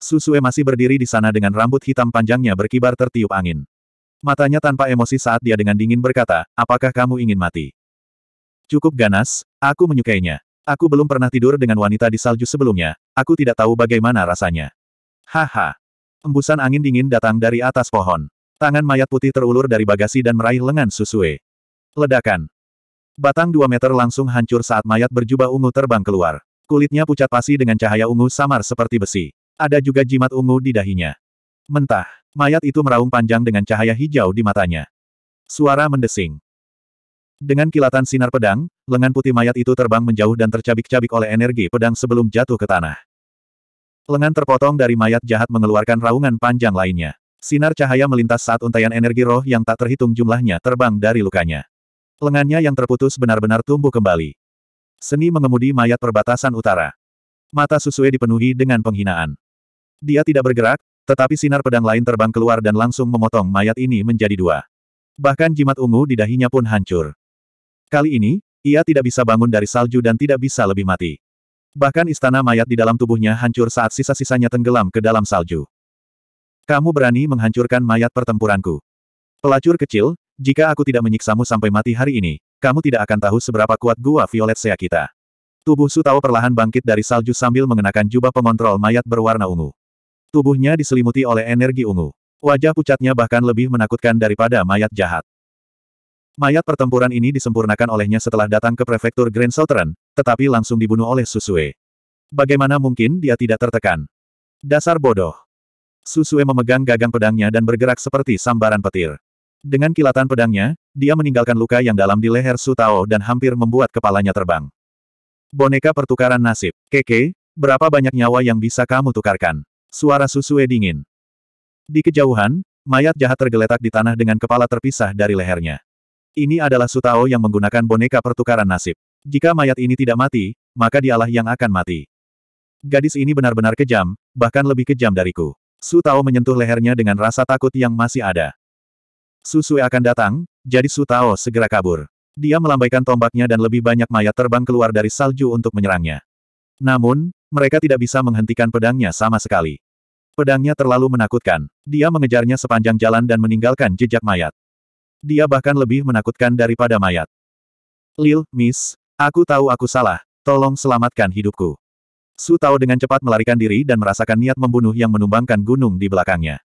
Susue masih berdiri di sana dengan rambut hitam panjangnya berkibar tertiup angin. Matanya tanpa emosi saat dia dengan dingin berkata, apakah kamu ingin mati? Cukup ganas, aku menyukainya. Aku belum pernah tidur dengan wanita di salju sebelumnya, aku tidak tahu bagaimana rasanya. Haha. Embusan angin dingin datang dari atas pohon. Tangan mayat putih terulur dari bagasi dan meraih lengan Susue. Ledakan. Batang dua meter langsung hancur saat mayat berjubah ungu terbang keluar. Kulitnya pucat pasi dengan cahaya ungu samar seperti besi. Ada juga jimat ungu di dahinya. Mentah. Mayat itu meraung panjang dengan cahaya hijau di matanya. Suara mendesing. Dengan kilatan sinar pedang, lengan putih mayat itu terbang menjauh dan tercabik-cabik oleh energi pedang sebelum jatuh ke tanah. Lengan terpotong dari mayat jahat mengeluarkan raungan panjang lainnya. Sinar cahaya melintas saat untaian energi roh yang tak terhitung jumlahnya terbang dari lukanya. Lengannya yang terputus benar-benar tumbuh kembali. Seni mengemudi mayat perbatasan utara. Mata Susue dipenuhi dengan penghinaan. Dia tidak bergerak, tetapi sinar pedang lain terbang keluar dan langsung memotong mayat ini menjadi dua. Bahkan jimat ungu di dahinya pun hancur. Kali ini, ia tidak bisa bangun dari salju dan tidak bisa lebih mati. Bahkan istana mayat di dalam tubuhnya hancur saat sisa-sisanya tenggelam ke dalam salju. Kamu berani menghancurkan mayat pertempuranku. Pelacur kecil, jika aku tidak menyiksamu sampai mati hari ini, kamu tidak akan tahu seberapa kuat gua Violet Sea kita. Tubuh Su Tao perlahan bangkit dari salju sambil mengenakan jubah pengontrol mayat berwarna ungu. Tubuhnya diselimuti oleh energi ungu. Wajah pucatnya bahkan lebih menakutkan daripada mayat jahat. Mayat pertempuran ini disempurnakan olehnya setelah datang ke prefektur Grand Southern, tetapi langsung dibunuh oleh Susue. Bagaimana mungkin dia tidak tertekan? Dasar bodoh. Susue memegang gagang pedangnya dan bergerak seperti sambaran petir. Dengan kilatan pedangnya, dia meninggalkan luka yang dalam di leher Sutao dan hampir membuat kepalanya terbang. Boneka pertukaran nasib. Keke, berapa banyak nyawa yang bisa kamu tukarkan? Suara Susue dingin. Di kejauhan, mayat jahat tergeletak di tanah dengan kepala terpisah dari lehernya. Ini adalah Sutao yang menggunakan boneka pertukaran nasib. Jika mayat ini tidak mati, maka dialah yang akan mati. Gadis ini benar-benar kejam, bahkan lebih kejam dariku. Sutao menyentuh lehernya dengan rasa takut yang masih ada. Susue akan datang, jadi Sutao segera kabur. Dia melambaikan tombaknya dan lebih banyak mayat terbang keluar dari salju untuk menyerangnya. Namun, mereka tidak bisa menghentikan pedangnya sama sekali. Pedangnya terlalu menakutkan. Dia mengejarnya sepanjang jalan dan meninggalkan jejak mayat. Dia bahkan lebih menakutkan daripada mayat. Lil, Miss, aku tahu aku salah. Tolong selamatkan hidupku. Su tahu dengan cepat melarikan diri dan merasakan niat membunuh yang menumbangkan gunung di belakangnya.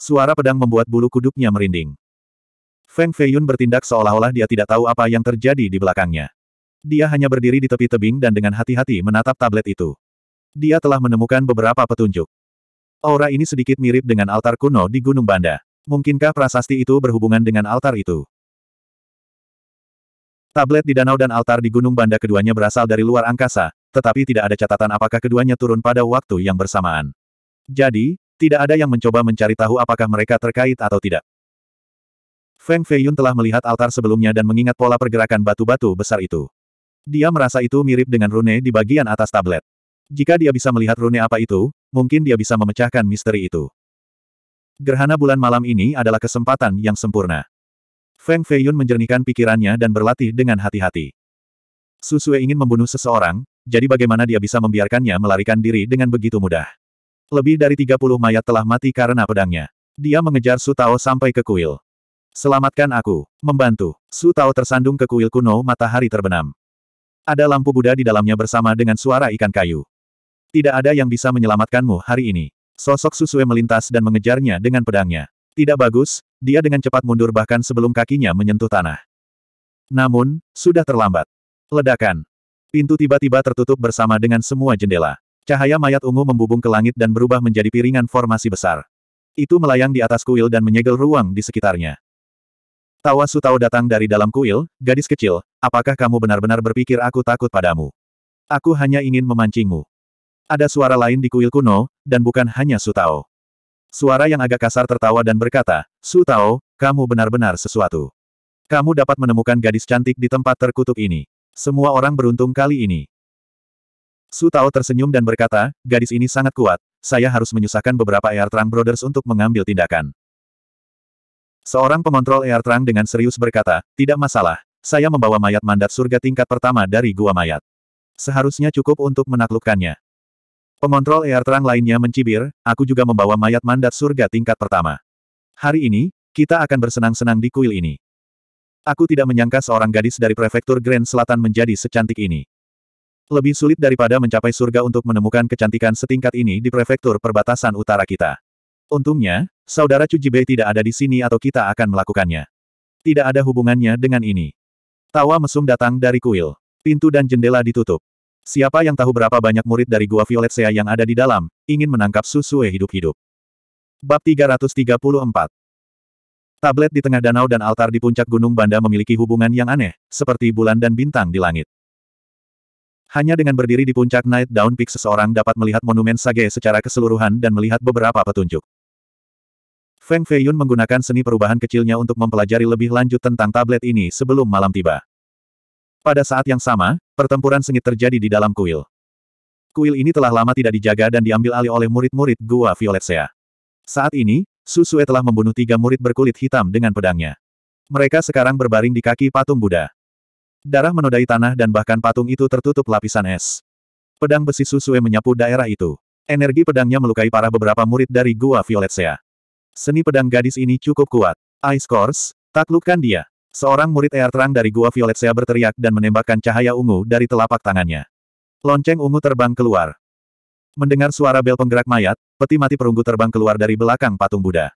Suara pedang membuat bulu kuduknya merinding. Feng Feiyun bertindak seolah-olah dia tidak tahu apa yang terjadi di belakangnya. Dia hanya berdiri di tepi tebing dan dengan hati-hati menatap tablet itu. Dia telah menemukan beberapa petunjuk. Aura ini sedikit mirip dengan altar kuno di Gunung Banda. Mungkinkah prasasti itu berhubungan dengan altar itu? Tablet di danau dan altar di Gunung Banda keduanya berasal dari luar angkasa, tetapi tidak ada catatan apakah keduanya turun pada waktu yang bersamaan. Jadi, tidak ada yang mencoba mencari tahu apakah mereka terkait atau tidak. Feng Feiyun telah melihat altar sebelumnya dan mengingat pola pergerakan batu-batu besar itu. Dia merasa itu mirip dengan rune di bagian atas tablet. Jika dia bisa melihat rune apa itu, mungkin dia bisa memecahkan misteri itu. Gerhana bulan malam ini adalah kesempatan yang sempurna. Feng Feiyun menjernihkan pikirannya dan berlatih dengan hati-hati. Susue ingin membunuh seseorang, jadi bagaimana dia bisa membiarkannya melarikan diri dengan begitu mudah. Lebih dari 30 mayat telah mati karena pedangnya. Dia mengejar Su Tao sampai ke kuil. Selamatkan aku, membantu. Su Tao tersandung ke kuil kuno matahari terbenam. Ada lampu Buddha di dalamnya bersama dengan suara ikan kayu. Tidak ada yang bisa menyelamatkanmu hari ini. Sosok Susue melintas dan mengejarnya dengan pedangnya. Tidak bagus, dia dengan cepat mundur bahkan sebelum kakinya menyentuh tanah. Namun, sudah terlambat. Ledakan. Pintu tiba-tiba tertutup bersama dengan semua jendela. Cahaya mayat ungu membubung ke langit dan berubah menjadi piringan formasi besar. Itu melayang di atas kuil dan menyegel ruang di sekitarnya. Tawa Sutao datang dari dalam kuil, gadis kecil, apakah kamu benar-benar berpikir aku takut padamu? Aku hanya ingin memancingmu. Ada suara lain di kuil kuno, dan bukan hanya Su Tao. Suara yang agak kasar tertawa dan berkata, Su Tao, kamu benar-benar sesuatu. Kamu dapat menemukan gadis cantik di tempat terkutuk ini. Semua orang beruntung kali ini. Su Tao tersenyum dan berkata, gadis ini sangat kuat, saya harus menyusahkan beberapa Air Trang Brothers untuk mengambil tindakan. Seorang pengontrol Air Trang dengan serius berkata, tidak masalah, saya membawa mayat mandat surga tingkat pertama dari gua mayat. Seharusnya cukup untuk menaklukkannya. Pengontrol terang lainnya mencibir, aku juga membawa mayat mandat surga tingkat pertama. Hari ini, kita akan bersenang-senang di kuil ini. Aku tidak menyangka seorang gadis dari prefektur Grand Selatan menjadi secantik ini. Lebih sulit daripada mencapai surga untuk menemukan kecantikan setingkat ini di prefektur perbatasan utara kita. Untungnya, saudara Bei tidak ada di sini atau kita akan melakukannya. Tidak ada hubungannya dengan ini. Tawa mesum datang dari kuil. Pintu dan jendela ditutup. Siapa yang tahu berapa banyak murid dari Gua Violet Sea yang ada di dalam, ingin menangkap Susue hidup-hidup. Bab 334 Tablet di tengah danau dan altar di puncak Gunung Banda memiliki hubungan yang aneh, seperti bulan dan bintang di langit. Hanya dengan berdiri di puncak Night Down Peak seseorang dapat melihat monumen Sage secara keseluruhan dan melihat beberapa petunjuk. Feng Feiyun menggunakan seni perubahan kecilnya untuk mempelajari lebih lanjut tentang tablet ini sebelum malam tiba. Pada saat yang sama, pertempuran sengit terjadi di dalam kuil. Kuil ini telah lama tidak dijaga dan diambil alih oleh murid-murid Gua Violet Saat ini, Susue telah membunuh tiga murid berkulit hitam dengan pedangnya. Mereka sekarang berbaring di kaki patung Buddha. Darah menodai tanah dan bahkan patung itu tertutup lapisan es. Pedang besi Susue menyapu daerah itu. Energi pedangnya melukai parah beberapa murid dari Gua Violet Seni pedang gadis ini cukup kuat. Ice Course, taklukkan dia. Seorang murid air terang dari gua Violet Sea berteriak dan menembakkan cahaya ungu dari telapak tangannya. Lonceng ungu terbang keluar. Mendengar suara bel penggerak mayat, peti mati perunggu terbang keluar dari belakang patung Buddha.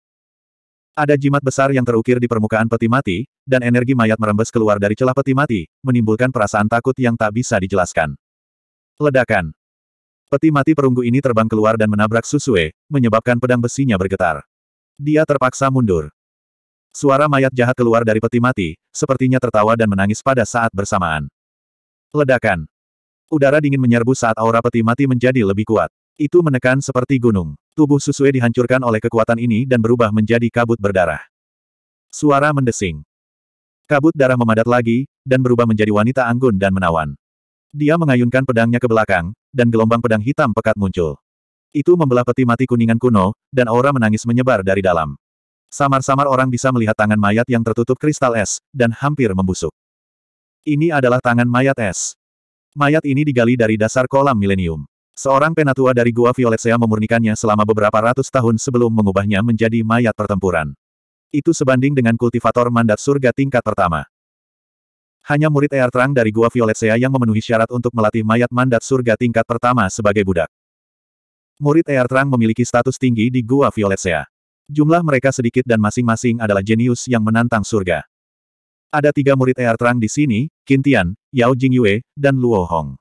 Ada jimat besar yang terukir di permukaan peti mati, dan energi mayat merembes keluar dari celah peti mati, menimbulkan perasaan takut yang tak bisa dijelaskan. Ledakan. Peti mati perunggu ini terbang keluar dan menabrak Susue, menyebabkan pedang besinya bergetar. Dia terpaksa mundur. Suara mayat jahat keluar dari peti mati, sepertinya tertawa dan menangis pada saat bersamaan. Ledakan. Udara dingin menyerbu saat aura peti mati menjadi lebih kuat. Itu menekan seperti gunung. Tubuh Susue dihancurkan oleh kekuatan ini dan berubah menjadi kabut berdarah. Suara mendesing. Kabut darah memadat lagi, dan berubah menjadi wanita anggun dan menawan. Dia mengayunkan pedangnya ke belakang, dan gelombang pedang hitam pekat muncul. Itu membelah peti mati kuningan kuno, dan aura menangis menyebar dari dalam. Samar-samar orang bisa melihat tangan mayat yang tertutup kristal es, dan hampir membusuk. Ini adalah tangan mayat es. Mayat ini digali dari dasar kolam milenium. Seorang penatua dari Gua Sea memurnikannya selama beberapa ratus tahun sebelum mengubahnya menjadi mayat pertempuran. Itu sebanding dengan kultivator mandat surga tingkat pertama. Hanya murid Air Terang dari Gua Sea yang memenuhi syarat untuk melatih mayat mandat surga tingkat pertama sebagai budak. Murid Air Terang memiliki status tinggi di Gua Sea. Jumlah mereka sedikit dan masing-masing adalah jenius yang menantang surga. Ada tiga murid air terang di sini, Kintian, Yao Jingyue, dan Luo Hong.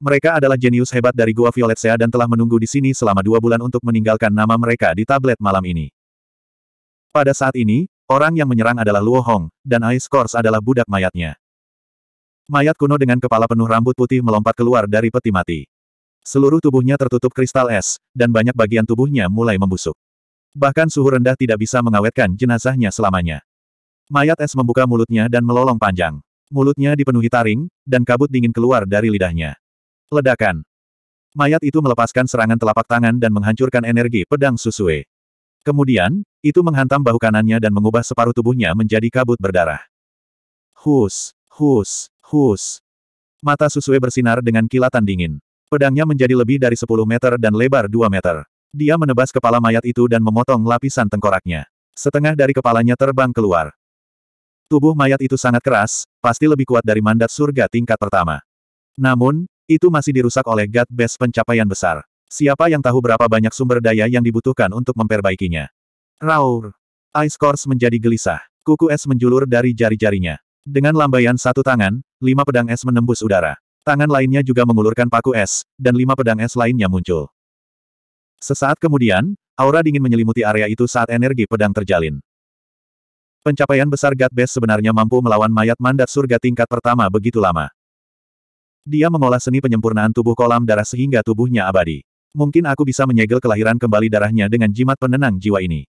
Mereka adalah jenius hebat dari Gua Violet Sea dan telah menunggu di sini selama dua bulan untuk meninggalkan nama mereka di tablet malam ini. Pada saat ini, orang yang menyerang adalah Luo Hong, dan Ice Course adalah budak mayatnya. Mayat kuno dengan kepala penuh rambut putih melompat keluar dari peti mati. Seluruh tubuhnya tertutup kristal es, dan banyak bagian tubuhnya mulai membusuk. Bahkan suhu rendah tidak bisa mengawetkan jenazahnya selamanya. Mayat es membuka mulutnya dan melolong panjang. Mulutnya dipenuhi taring, dan kabut dingin keluar dari lidahnya. Ledakan. Mayat itu melepaskan serangan telapak tangan dan menghancurkan energi pedang Susue. Kemudian, itu menghantam bahu kanannya dan mengubah separuh tubuhnya menjadi kabut berdarah. Hus, hus, hus. Mata Susue bersinar dengan kilatan dingin. Pedangnya menjadi lebih dari 10 meter dan lebar 2 meter. Dia menebas kepala mayat itu dan memotong lapisan tengkoraknya. Setengah dari kepalanya terbang keluar. Tubuh mayat itu sangat keras, pasti lebih kuat dari mandat surga tingkat pertama. Namun, itu masih dirusak oleh God Best pencapaian besar. Siapa yang tahu berapa banyak sumber daya yang dibutuhkan untuk memperbaikinya? Raur. Ice Course menjadi gelisah. Kuku es menjulur dari jari-jarinya. Dengan lambaian satu tangan, lima pedang es menembus udara. Tangan lainnya juga mengulurkan paku es, dan lima pedang es lainnya muncul. Sesaat kemudian, aura dingin menyelimuti area itu saat energi pedang terjalin. Pencapaian besar God Best sebenarnya mampu melawan mayat mandat surga tingkat pertama begitu lama. Dia mengolah seni penyempurnaan tubuh kolam darah sehingga tubuhnya abadi. Mungkin aku bisa menyegel kelahiran kembali darahnya dengan jimat penenang jiwa ini.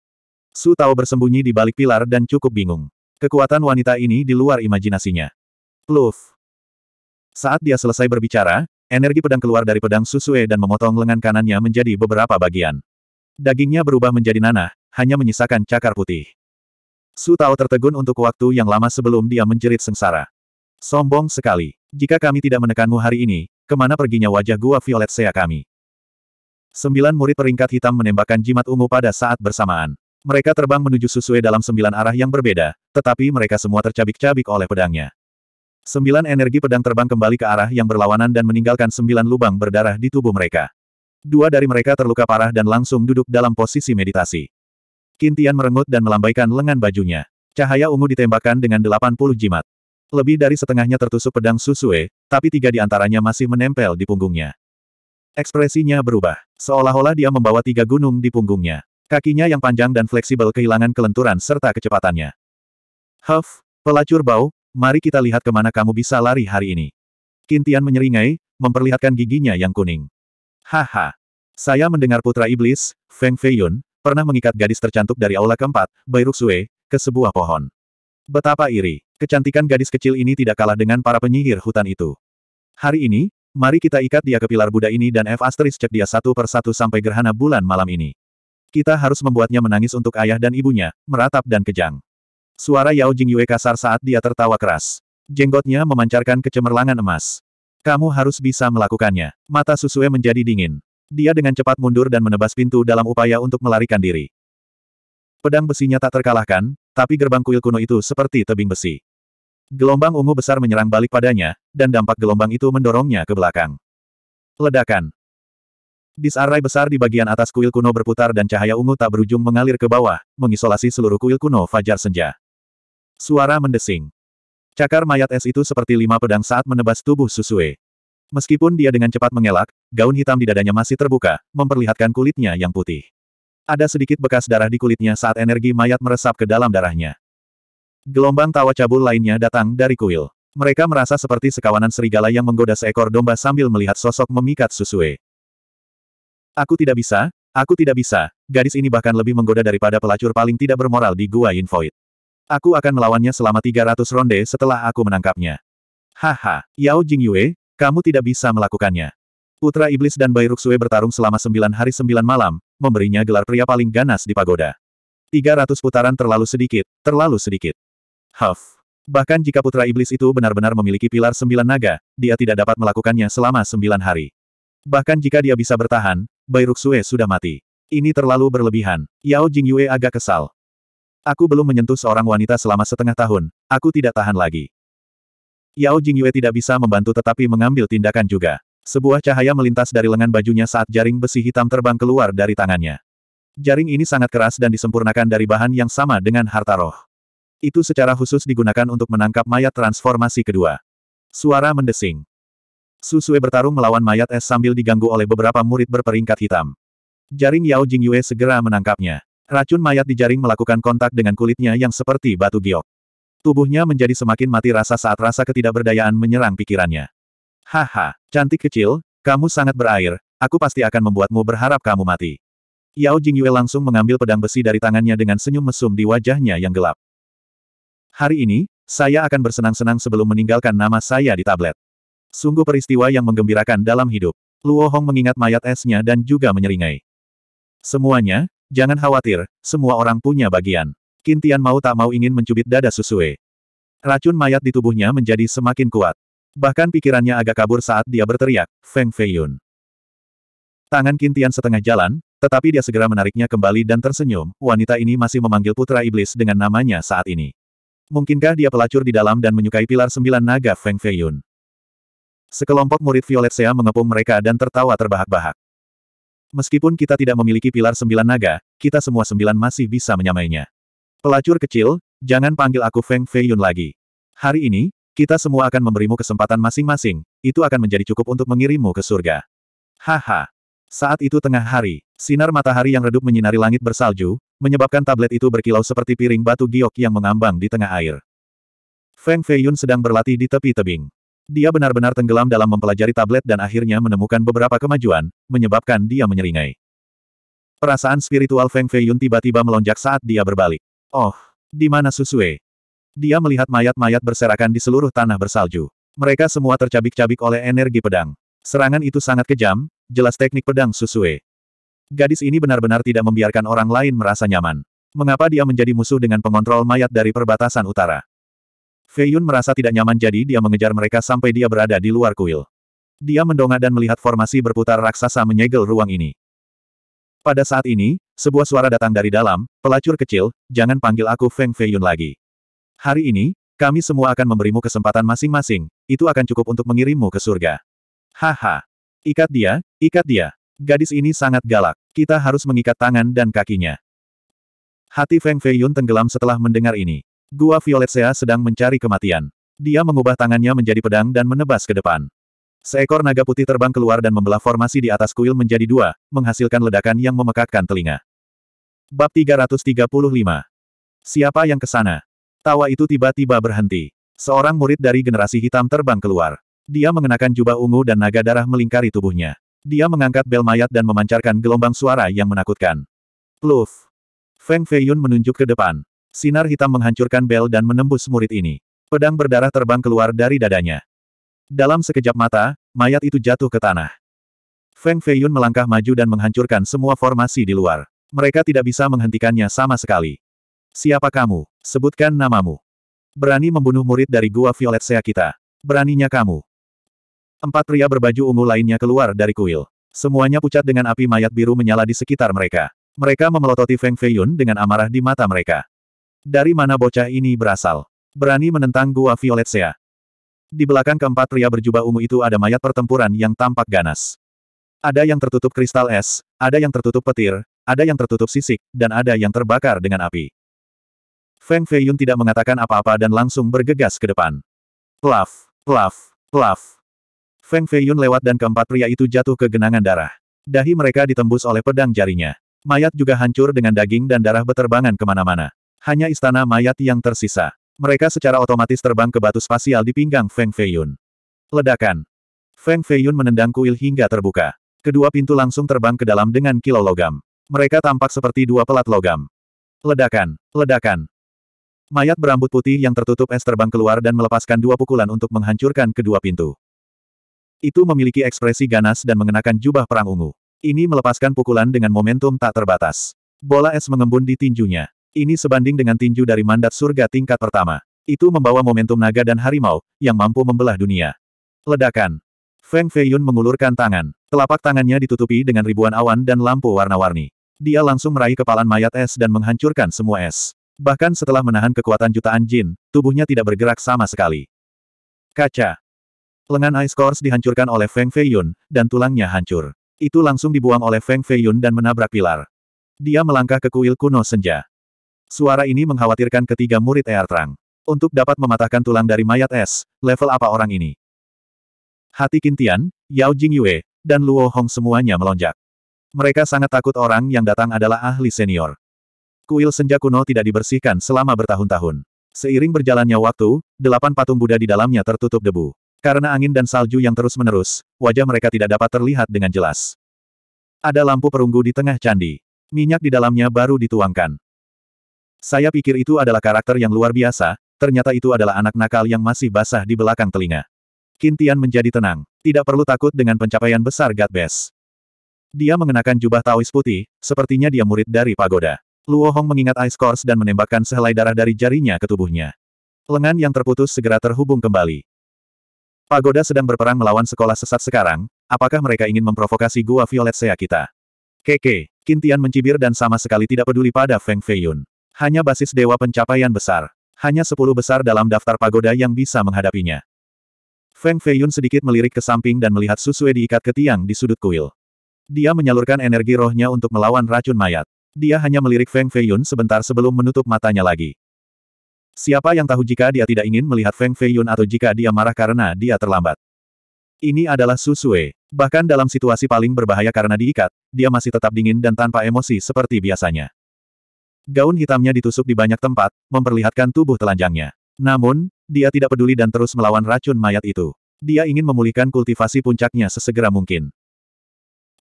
Su Tao bersembunyi di balik pilar dan cukup bingung. Kekuatan wanita ini di luar imajinasinya. Pluf. Saat dia selesai berbicara, Energi pedang keluar dari pedang Susue dan memotong lengan kanannya menjadi beberapa bagian. Dagingnya berubah menjadi nanah, hanya menyisakan cakar putih. Su Tao tertegun untuk waktu yang lama sebelum dia menjerit sengsara. Sombong sekali. Jika kami tidak menekanmu hari ini, kemana perginya wajah gua violet sea kami? Sembilan murid peringkat hitam menembakkan jimat ungu pada saat bersamaan. Mereka terbang menuju Susue dalam sembilan arah yang berbeda, tetapi mereka semua tercabik-cabik oleh pedangnya. Sembilan energi pedang terbang kembali ke arah yang berlawanan dan meninggalkan sembilan lubang berdarah di tubuh mereka. Dua dari mereka terluka parah dan langsung duduk dalam posisi meditasi. Kintian merengut dan melambaikan lengan bajunya. Cahaya ungu ditembakkan dengan delapan puluh jimat. Lebih dari setengahnya tertusuk pedang Susue, tapi tiga di antaranya masih menempel di punggungnya. Ekspresinya berubah, seolah-olah dia membawa tiga gunung di punggungnya. Kakinya yang panjang dan fleksibel kehilangan kelenturan serta kecepatannya. Huff, pelacur bau, mari kita lihat kemana kamu bisa lari hari ini. Kintian menyeringai, memperlihatkan giginya yang kuning. Haha. Saya mendengar putra iblis, Feng Feiyun, pernah mengikat gadis tercantik dari aula keempat, Bairuk Sue, ke sebuah pohon. Betapa iri, kecantikan gadis kecil ini tidak kalah dengan para penyihir hutan itu. Hari ini, mari kita ikat dia ke pilar Buddha ini dan F asteris cek dia satu persatu sampai gerhana bulan malam ini. Kita harus membuatnya menangis untuk ayah dan ibunya, meratap dan kejang. Suara Yao Jing Yue kasar saat dia tertawa keras. Jenggotnya memancarkan kecemerlangan emas. Kamu harus bisa melakukannya. Mata Susue menjadi dingin. Dia dengan cepat mundur dan menebas pintu dalam upaya untuk melarikan diri. Pedang besinya tak terkalahkan, tapi gerbang kuil kuno itu seperti tebing besi. Gelombang ungu besar menyerang balik padanya, dan dampak gelombang itu mendorongnya ke belakang. Ledakan. Disarai besar di bagian atas kuil kuno berputar dan cahaya ungu tak berujung mengalir ke bawah, mengisolasi seluruh kuil kuno Fajar Senja. Suara mendesing. Cakar mayat es itu seperti lima pedang saat menebas tubuh Susue. Meskipun dia dengan cepat mengelak, gaun hitam di dadanya masih terbuka, memperlihatkan kulitnya yang putih. Ada sedikit bekas darah di kulitnya saat energi mayat meresap ke dalam darahnya. Gelombang tawa cabul lainnya datang dari kuil. Mereka merasa seperti sekawanan serigala yang menggoda seekor domba sambil melihat sosok memikat Susue. Aku tidak bisa, aku tidak bisa, gadis ini bahkan lebih menggoda daripada pelacur paling tidak bermoral di Gua Invoid. Aku akan melawannya selama 300 ronde setelah aku menangkapnya. Haha, Yao Jingyue, kamu tidak bisa melakukannya. Putra Iblis dan Bai Ruxue bertarung selama 9 hari 9 malam, memberinya gelar pria paling ganas di pagoda. 300 putaran terlalu sedikit, terlalu sedikit. Huff. Bahkan jika Putra Iblis itu benar-benar memiliki pilar sembilan naga, dia tidak dapat melakukannya selama sembilan hari. Bahkan jika dia bisa bertahan, Bai Ruxue sudah mati. Ini terlalu berlebihan. Yao Jingyue agak kesal. Aku belum menyentuh seorang wanita selama setengah tahun, aku tidak tahan lagi. Yao Jingyue tidak bisa membantu tetapi mengambil tindakan juga. Sebuah cahaya melintas dari lengan bajunya saat jaring besi hitam terbang keluar dari tangannya. Jaring ini sangat keras dan disempurnakan dari bahan yang sama dengan harta roh. Itu secara khusus digunakan untuk menangkap mayat transformasi kedua. Suara mendesing. Susue bertarung melawan mayat es sambil diganggu oleh beberapa murid berperingkat hitam. Jaring Yao Jingyue segera menangkapnya. Racun mayat di jaring melakukan kontak dengan kulitnya yang seperti batu giok. Tubuhnya menjadi semakin mati rasa saat rasa ketidakberdayaan menyerang pikirannya. Haha, cantik kecil, kamu sangat berair, aku pasti akan membuatmu berharap kamu mati. Yao Jingyue langsung mengambil pedang besi dari tangannya dengan senyum mesum di wajahnya yang gelap. Hari ini, saya akan bersenang-senang sebelum meninggalkan nama saya di tablet. Sungguh peristiwa yang menggembirakan dalam hidup. Luo Hong mengingat mayat esnya dan juga menyeringai. Semuanya, Jangan khawatir, semua orang punya bagian. Kintian mau tak mau ingin mencubit dada Susue. Racun mayat di tubuhnya menjadi semakin kuat. Bahkan pikirannya agak kabur saat dia berteriak, Feng Feiyun. Tangan Kintian setengah jalan, tetapi dia segera menariknya kembali dan tersenyum, wanita ini masih memanggil putra iblis dengan namanya saat ini. Mungkinkah dia pelacur di dalam dan menyukai pilar sembilan naga Feng Feiyun? Sekelompok murid Violet Sea mengepung mereka dan tertawa terbahak-bahak. Meskipun kita tidak memiliki pilar sembilan naga, kita semua sembilan masih bisa menyamainya. Pelacur kecil, jangan panggil aku Feng Feiyun lagi. Hari ini, kita semua akan memberimu kesempatan masing-masing, itu akan menjadi cukup untuk mengirimmu ke surga. Haha. Saat itu tengah hari, sinar matahari yang redup menyinari langit bersalju, menyebabkan tablet itu berkilau seperti piring batu giok yang mengambang di tengah air. Feng Feiyun sedang berlatih di tepi tebing. Dia benar-benar tenggelam dalam mempelajari tablet dan akhirnya menemukan beberapa kemajuan, menyebabkan dia menyeringai. Perasaan spiritual Feng Feiyun tiba-tiba melonjak saat dia berbalik. Oh, di mana Susue? Dia melihat mayat-mayat berserakan di seluruh tanah bersalju. Mereka semua tercabik-cabik oleh energi pedang. Serangan itu sangat kejam, jelas teknik pedang Susue. Gadis ini benar-benar tidak membiarkan orang lain merasa nyaman. Mengapa dia menjadi musuh dengan pengontrol mayat dari perbatasan utara? Fei Yun merasa tidak nyaman jadi dia mengejar mereka sampai dia berada di luar kuil. Dia mendongak dan melihat formasi berputar raksasa menyegel ruang ini. Pada saat ini, sebuah suara datang dari dalam, pelacur kecil, jangan panggil aku Feng Fei Yun lagi. Hari ini, kami semua akan memberimu kesempatan masing-masing, itu akan cukup untuk mengirimmu ke surga. Haha. Ikat dia, ikat dia. Gadis ini sangat galak, kita harus mengikat tangan dan kakinya. Hati Feng Fei Yun tenggelam setelah mendengar ini. Gua Violet Sea sedang mencari kematian. Dia mengubah tangannya menjadi pedang dan menebas ke depan. Seekor naga putih terbang keluar dan membelah formasi di atas kuil menjadi dua, menghasilkan ledakan yang memekakkan telinga. Bab 335 Siapa yang ke sana? Tawa itu tiba-tiba berhenti. Seorang murid dari generasi hitam terbang keluar. Dia mengenakan jubah ungu dan naga darah melingkari tubuhnya. Dia mengangkat bel mayat dan memancarkan gelombang suara yang menakutkan. Pluf! Feng Feiyun menunjuk ke depan. Sinar hitam menghancurkan bel dan menembus murid ini. Pedang berdarah terbang keluar dari dadanya. Dalam sekejap mata, mayat itu jatuh ke tanah. Feng Feiyun melangkah maju dan menghancurkan semua formasi di luar. Mereka tidak bisa menghentikannya sama sekali. Siapa kamu? Sebutkan namamu. Berani membunuh murid dari Gua Violet Sea kita. Beraninya kamu. Empat pria berbaju ungu lainnya keluar dari kuil. Semuanya pucat dengan api mayat biru menyala di sekitar mereka. Mereka memelototi Feng Feiyun dengan amarah di mata mereka. Dari mana bocah ini berasal? Berani menentang gua Violet Sea. Di belakang keempat pria berjubah ungu itu ada mayat pertempuran yang tampak ganas. Ada yang tertutup kristal es, ada yang tertutup petir, ada yang tertutup sisik, dan ada yang terbakar dengan api. Feng Feiyun tidak mengatakan apa-apa dan langsung bergegas ke depan. Plaf, plaf, plaf. Feng Feiyun lewat dan keempat pria itu jatuh ke genangan darah. Dahi mereka ditembus oleh pedang jarinya. Mayat juga hancur dengan daging dan darah beterbangan kemana-mana. Hanya istana mayat yang tersisa. Mereka secara otomatis terbang ke batu spasial di pinggang Feng Feiyun. Ledakan. Feng Feiyun menendang kuil hingga terbuka. Kedua pintu langsung terbang ke dalam dengan kilo logam. Mereka tampak seperti dua pelat logam. Ledakan. Ledakan. Mayat berambut putih yang tertutup es terbang keluar dan melepaskan dua pukulan untuk menghancurkan kedua pintu. Itu memiliki ekspresi ganas dan mengenakan jubah perang ungu. Ini melepaskan pukulan dengan momentum tak terbatas. Bola es mengembun di tinjunya. Ini sebanding dengan tinju dari mandat surga tingkat pertama. Itu membawa momentum naga dan harimau, yang mampu membelah dunia. Ledakan. Feng Feiyun mengulurkan tangan. Telapak tangannya ditutupi dengan ribuan awan dan lampu warna-warni. Dia langsung meraih kepalan mayat es dan menghancurkan semua es. Bahkan setelah menahan kekuatan jutaan jin, tubuhnya tidak bergerak sama sekali. Kaca. Lengan Ice Course dihancurkan oleh Feng Feiyun, dan tulangnya hancur. Itu langsung dibuang oleh Feng Feiyun dan menabrak pilar. Dia melangkah ke kuil kuno senja. Suara ini mengkhawatirkan ketiga murid Eartrang. Untuk dapat mematahkan tulang dari mayat es, level apa orang ini? Hati Kintian, Yao Jingyue, dan Luo Hong semuanya melonjak. Mereka sangat takut orang yang datang adalah ahli senior. Kuil senja kuno tidak dibersihkan selama bertahun-tahun. Seiring berjalannya waktu, delapan patung Buddha di dalamnya tertutup debu. Karena angin dan salju yang terus-menerus, wajah mereka tidak dapat terlihat dengan jelas. Ada lampu perunggu di tengah candi. Minyak di dalamnya baru dituangkan. Saya pikir itu adalah karakter yang luar biasa, ternyata itu adalah anak nakal yang masih basah di belakang telinga. Kintian menjadi tenang. Tidak perlu takut dengan pencapaian besar God Best. Dia mengenakan jubah Taois putih, sepertinya dia murid dari pagoda. Luo Hong mengingat Ice Course dan menembakkan sehelai darah dari jarinya ke tubuhnya. Lengan yang terputus segera terhubung kembali. Pagoda sedang berperang melawan sekolah sesat sekarang, apakah mereka ingin memprovokasi gua Violet Sea kita? Keke, Kintian mencibir dan sama sekali tidak peduli pada Feng Feiyun. Hanya basis dewa pencapaian besar. Hanya sepuluh besar dalam daftar pagoda yang bisa menghadapinya. Feng Feiyun sedikit melirik ke samping dan melihat Susue diikat ke tiang di sudut kuil. Dia menyalurkan energi rohnya untuk melawan racun mayat. Dia hanya melirik Feng Feiyun sebentar sebelum menutup matanya lagi. Siapa yang tahu jika dia tidak ingin melihat Feng Feiyun atau jika dia marah karena dia terlambat. Ini adalah Susue. Bahkan dalam situasi paling berbahaya karena diikat, dia masih tetap dingin dan tanpa emosi seperti biasanya. Gaun hitamnya ditusuk di banyak tempat, memperlihatkan tubuh telanjangnya. Namun, dia tidak peduli dan terus melawan racun mayat itu. Dia ingin memulihkan kultivasi puncaknya sesegera mungkin.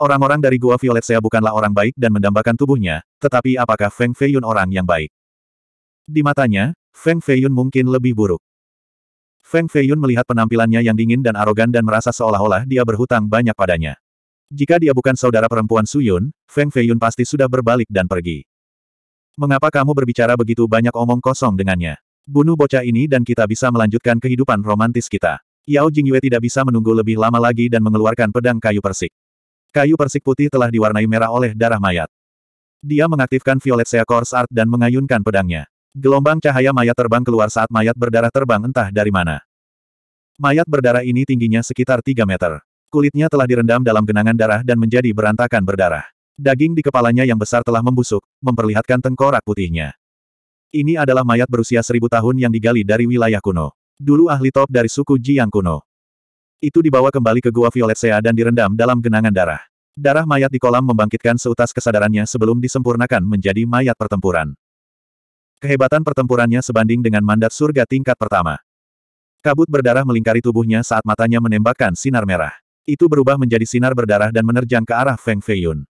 Orang-orang dari Gua Violet Sea bukanlah orang baik dan mendambakan tubuhnya, tetapi apakah Feng Feiyun orang yang baik? Di matanya, Feng Feiyun mungkin lebih buruk. Feng Feiyun melihat penampilannya yang dingin dan arogan dan merasa seolah-olah dia berhutang banyak padanya. Jika dia bukan saudara perempuan Suyun, Feng Feiyun pasti sudah berbalik dan pergi. Mengapa kamu berbicara begitu banyak omong kosong dengannya? Bunuh bocah ini dan kita bisa melanjutkan kehidupan romantis kita. Yao Jingyue tidak bisa menunggu lebih lama lagi dan mengeluarkan pedang kayu persik. Kayu persik putih telah diwarnai merah oleh darah mayat. Dia mengaktifkan Violet Sea Course Art dan mengayunkan pedangnya. Gelombang cahaya mayat terbang keluar saat mayat berdarah terbang entah dari mana. Mayat berdarah ini tingginya sekitar 3 meter. Kulitnya telah direndam dalam genangan darah dan menjadi berantakan berdarah. Daging di kepalanya yang besar telah membusuk, memperlihatkan tengkorak putihnya. Ini adalah mayat berusia seribu tahun yang digali dari wilayah kuno. Dulu ahli top dari suku Ji yang kuno. Itu dibawa kembali ke Gua Violet Sea dan direndam dalam genangan darah. Darah mayat di kolam membangkitkan seutas kesadarannya sebelum disempurnakan menjadi mayat pertempuran. Kehebatan pertempurannya sebanding dengan mandat surga tingkat pertama. Kabut berdarah melingkari tubuhnya saat matanya menembakkan sinar merah. Itu berubah menjadi sinar berdarah dan menerjang ke arah Feng Feiyun.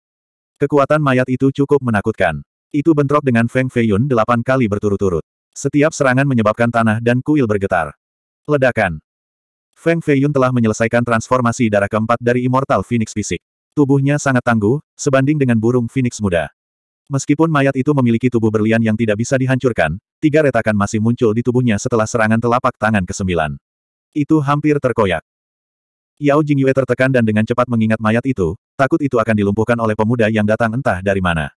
Kekuatan mayat itu cukup menakutkan. Itu bentrok dengan Feng Feiyun delapan kali berturut-turut. Setiap serangan menyebabkan tanah dan kuil bergetar. Ledakan. Feng Feiyun telah menyelesaikan transformasi darah keempat dari Immortal Phoenix fisik. Tubuhnya sangat tangguh, sebanding dengan burung Phoenix muda. Meskipun mayat itu memiliki tubuh berlian yang tidak bisa dihancurkan, tiga retakan masih muncul di tubuhnya setelah serangan telapak tangan kesembilan. Itu hampir terkoyak. Yao Jingyue tertekan dan dengan cepat mengingat mayat itu, takut itu akan dilumpuhkan oleh pemuda yang datang entah dari mana.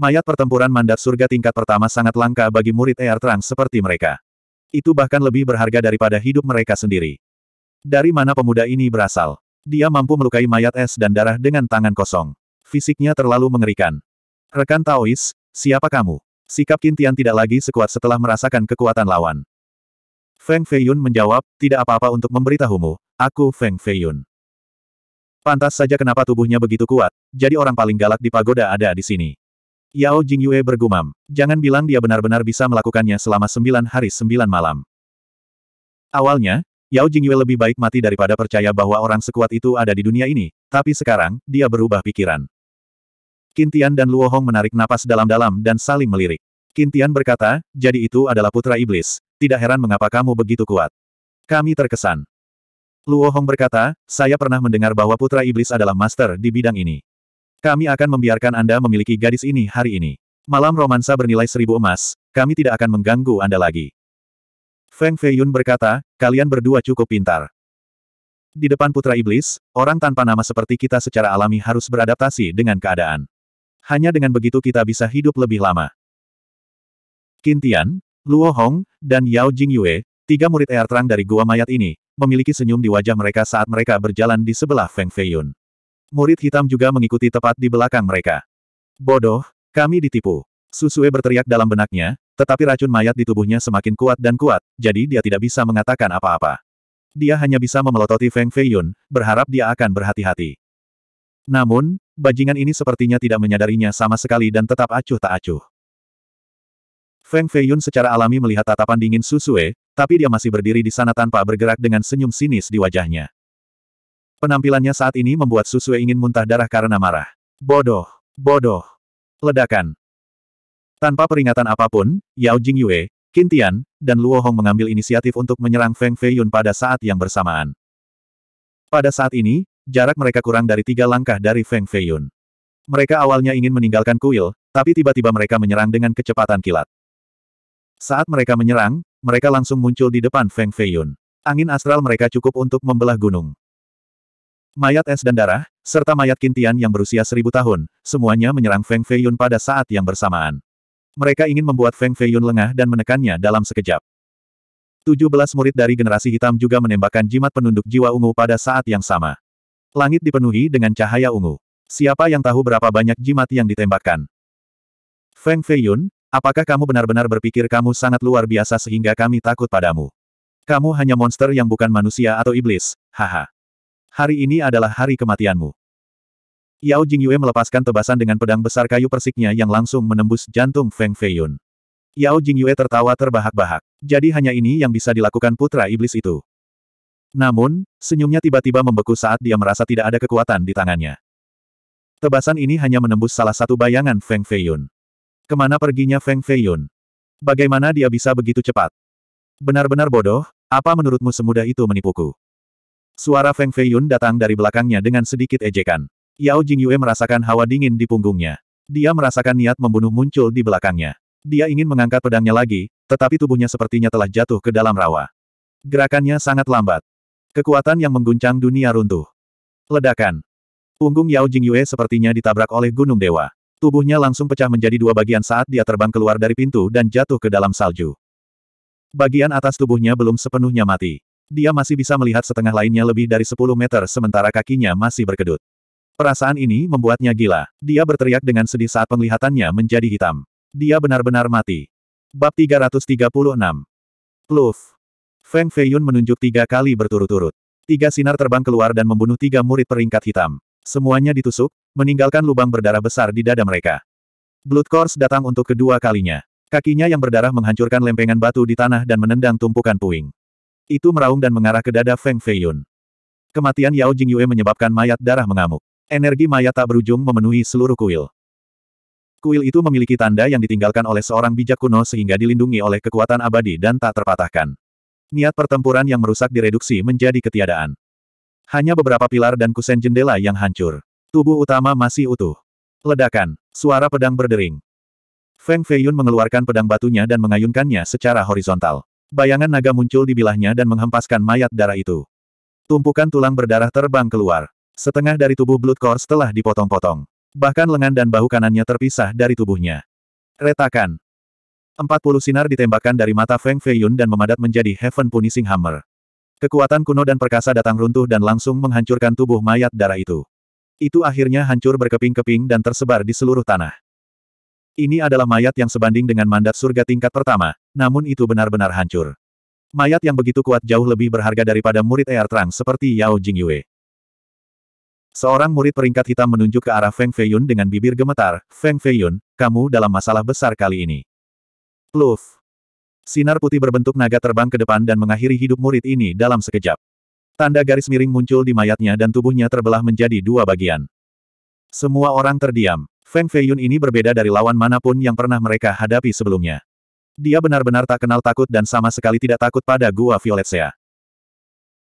Mayat pertempuran mandat surga tingkat pertama sangat langka bagi murid Air Terang seperti mereka. Itu bahkan lebih berharga daripada hidup mereka sendiri. Dari mana pemuda ini berasal? Dia mampu melukai mayat es dan darah dengan tangan kosong. Fisiknya terlalu mengerikan. Rekan Taois, siapa kamu? Sikap Kintian tidak lagi sekuat setelah merasakan kekuatan lawan. Feng Feiyun menjawab, tidak apa-apa untuk memberitahumu, aku Feng Feiyun. Pantas saja kenapa tubuhnya begitu kuat, jadi orang paling galak di pagoda ada di sini. Yao Jingyue bergumam, jangan bilang dia benar-benar bisa melakukannya selama sembilan hari sembilan malam. Awalnya, Yao Jingyue lebih baik mati daripada percaya bahwa orang sekuat itu ada di dunia ini, tapi sekarang, dia berubah pikiran. Kintian dan Luo Hong menarik napas dalam-dalam dan saling melirik. Kintian berkata, jadi itu adalah putra iblis, tidak heran mengapa kamu begitu kuat. Kami terkesan. Luo Hong berkata, saya pernah mendengar bahwa putra iblis adalah master di bidang ini. Kami akan membiarkan Anda memiliki gadis ini hari ini. Malam romansa bernilai seribu emas, kami tidak akan mengganggu Anda lagi. Feng Feiyun berkata, kalian berdua cukup pintar. Di depan putra iblis, orang tanpa nama seperti kita secara alami harus beradaptasi dengan keadaan. Hanya dengan begitu kita bisa hidup lebih lama. Kintian, Luo Hong, dan Yao Jingyue, tiga murid air terang dari gua mayat ini, memiliki senyum di wajah mereka saat mereka berjalan di sebelah Feng Feiyun. Murid hitam juga mengikuti tepat di belakang mereka. Bodoh, kami ditipu. Susue berteriak dalam benaknya, tetapi racun mayat di tubuhnya semakin kuat dan kuat, jadi dia tidak bisa mengatakan apa-apa. Dia hanya bisa memelototi Feng Feiyun, berharap dia akan berhati-hati. Namun, bajingan ini sepertinya tidak menyadarinya sama sekali dan tetap acuh tak acuh. Feng Feiyun secara alami melihat tatapan dingin Susue, tapi dia masih berdiri di sana tanpa bergerak dengan senyum sinis di wajahnya. Penampilannya saat ini membuat Susue ingin muntah darah karena marah. Bodoh! Bodoh! Ledakan! Tanpa peringatan apapun, Yao Jingyue, Qin Tian, dan Luo Hong mengambil inisiatif untuk menyerang Feng Feiyun pada saat yang bersamaan. Pada saat ini, jarak mereka kurang dari tiga langkah dari Feng Feiyun. Mereka awalnya ingin meninggalkan kuil, tapi tiba-tiba mereka menyerang dengan kecepatan kilat. Saat mereka menyerang, mereka langsung muncul di depan Feng Feiyun. Angin astral mereka cukup untuk membelah gunung. Mayat es dan darah, serta mayat kintian yang berusia seribu tahun, semuanya menyerang Feng Feiyun pada saat yang bersamaan. Mereka ingin membuat Feng Feiyun lengah dan menekannya dalam sekejap. 17 murid dari generasi hitam juga menembakkan jimat penunduk jiwa ungu pada saat yang sama. Langit dipenuhi dengan cahaya ungu. Siapa yang tahu berapa banyak jimat yang ditembakkan? Feng Feiyun, Apakah kamu benar-benar berpikir kamu sangat luar biasa sehingga kami takut padamu? Kamu hanya monster yang bukan manusia atau iblis, haha. Hari ini adalah hari kematianmu. Yao Jingyue melepaskan tebasan dengan pedang besar kayu persiknya yang langsung menembus jantung Feng Feiyun. Yao Jingyue tertawa terbahak-bahak. Jadi hanya ini yang bisa dilakukan putra iblis itu. Namun, senyumnya tiba-tiba membeku saat dia merasa tidak ada kekuatan di tangannya. Tebasan ini hanya menembus salah satu bayangan Feng Feiyun. Kemana perginya Feng Feiyun? Bagaimana dia bisa begitu cepat? Benar-benar bodoh, apa menurutmu semudah itu menipuku? Suara Feng Feiyun datang dari belakangnya dengan sedikit ejekan. Yao Jingyue merasakan hawa dingin di punggungnya. Dia merasakan niat membunuh muncul di belakangnya. Dia ingin mengangkat pedangnya lagi, tetapi tubuhnya sepertinya telah jatuh ke dalam rawa. Gerakannya sangat lambat. Kekuatan yang mengguncang dunia runtuh. Ledakan. Punggung Yao Jingyue sepertinya ditabrak oleh gunung dewa. Tubuhnya langsung pecah menjadi dua bagian saat dia terbang keluar dari pintu dan jatuh ke dalam salju. Bagian atas tubuhnya belum sepenuhnya mati. Dia masih bisa melihat setengah lainnya lebih dari 10 meter sementara kakinya masih berkedut. Perasaan ini membuatnya gila. Dia berteriak dengan sedih saat penglihatannya menjadi hitam. Dia benar-benar mati. Bab 336 Pluf. Feng Feiyun menunjuk tiga kali berturut-turut. Tiga sinar terbang keluar dan membunuh tiga murid peringkat hitam. Semuanya ditusuk, meninggalkan lubang berdarah besar di dada mereka. Blood Course datang untuk kedua kalinya. Kakinya yang berdarah menghancurkan lempengan batu di tanah dan menendang tumpukan puing. Itu meraung dan mengarah ke dada Feng Feiyun. Kematian Yao Jingyue menyebabkan mayat darah mengamuk. Energi mayat tak berujung memenuhi seluruh kuil. Kuil itu memiliki tanda yang ditinggalkan oleh seorang bijak kuno sehingga dilindungi oleh kekuatan abadi dan tak terpatahkan. Niat pertempuran yang merusak direduksi menjadi ketiadaan. Hanya beberapa pilar dan kusen jendela yang hancur. Tubuh utama masih utuh. Ledakan. Suara pedang berdering. Feng Feiyun mengeluarkan pedang batunya dan mengayunkannya secara horizontal. Bayangan naga muncul di bilahnya dan menghempaskan mayat darah itu. Tumpukan tulang berdarah terbang keluar. Setengah dari tubuh Blood Core telah dipotong-potong. Bahkan lengan dan bahu kanannya terpisah dari tubuhnya. Retakan. 40 sinar ditembakkan dari mata Feng Feiyun dan memadat menjadi Heaven Punishing Hammer. Kekuatan kuno dan perkasa datang runtuh dan langsung menghancurkan tubuh mayat darah itu. Itu akhirnya hancur berkeping-keping dan tersebar di seluruh tanah. Ini adalah mayat yang sebanding dengan mandat surga tingkat pertama, namun itu benar-benar hancur. Mayat yang begitu kuat jauh lebih berharga daripada murid Air Trang seperti Yao Jingyue. Seorang murid peringkat hitam menunjuk ke arah Feng Feiyun dengan bibir gemetar, Feng Feiyun, kamu dalam masalah besar kali ini. Pluf, Sinar putih berbentuk naga terbang ke depan dan mengakhiri hidup murid ini dalam sekejap. Tanda garis miring muncul di mayatnya dan tubuhnya terbelah menjadi dua bagian. Semua orang terdiam. Feng Feiyun ini berbeda dari lawan manapun yang pernah mereka hadapi sebelumnya. Dia benar-benar tak kenal takut dan sama sekali tidak takut pada Gua Violet Sea.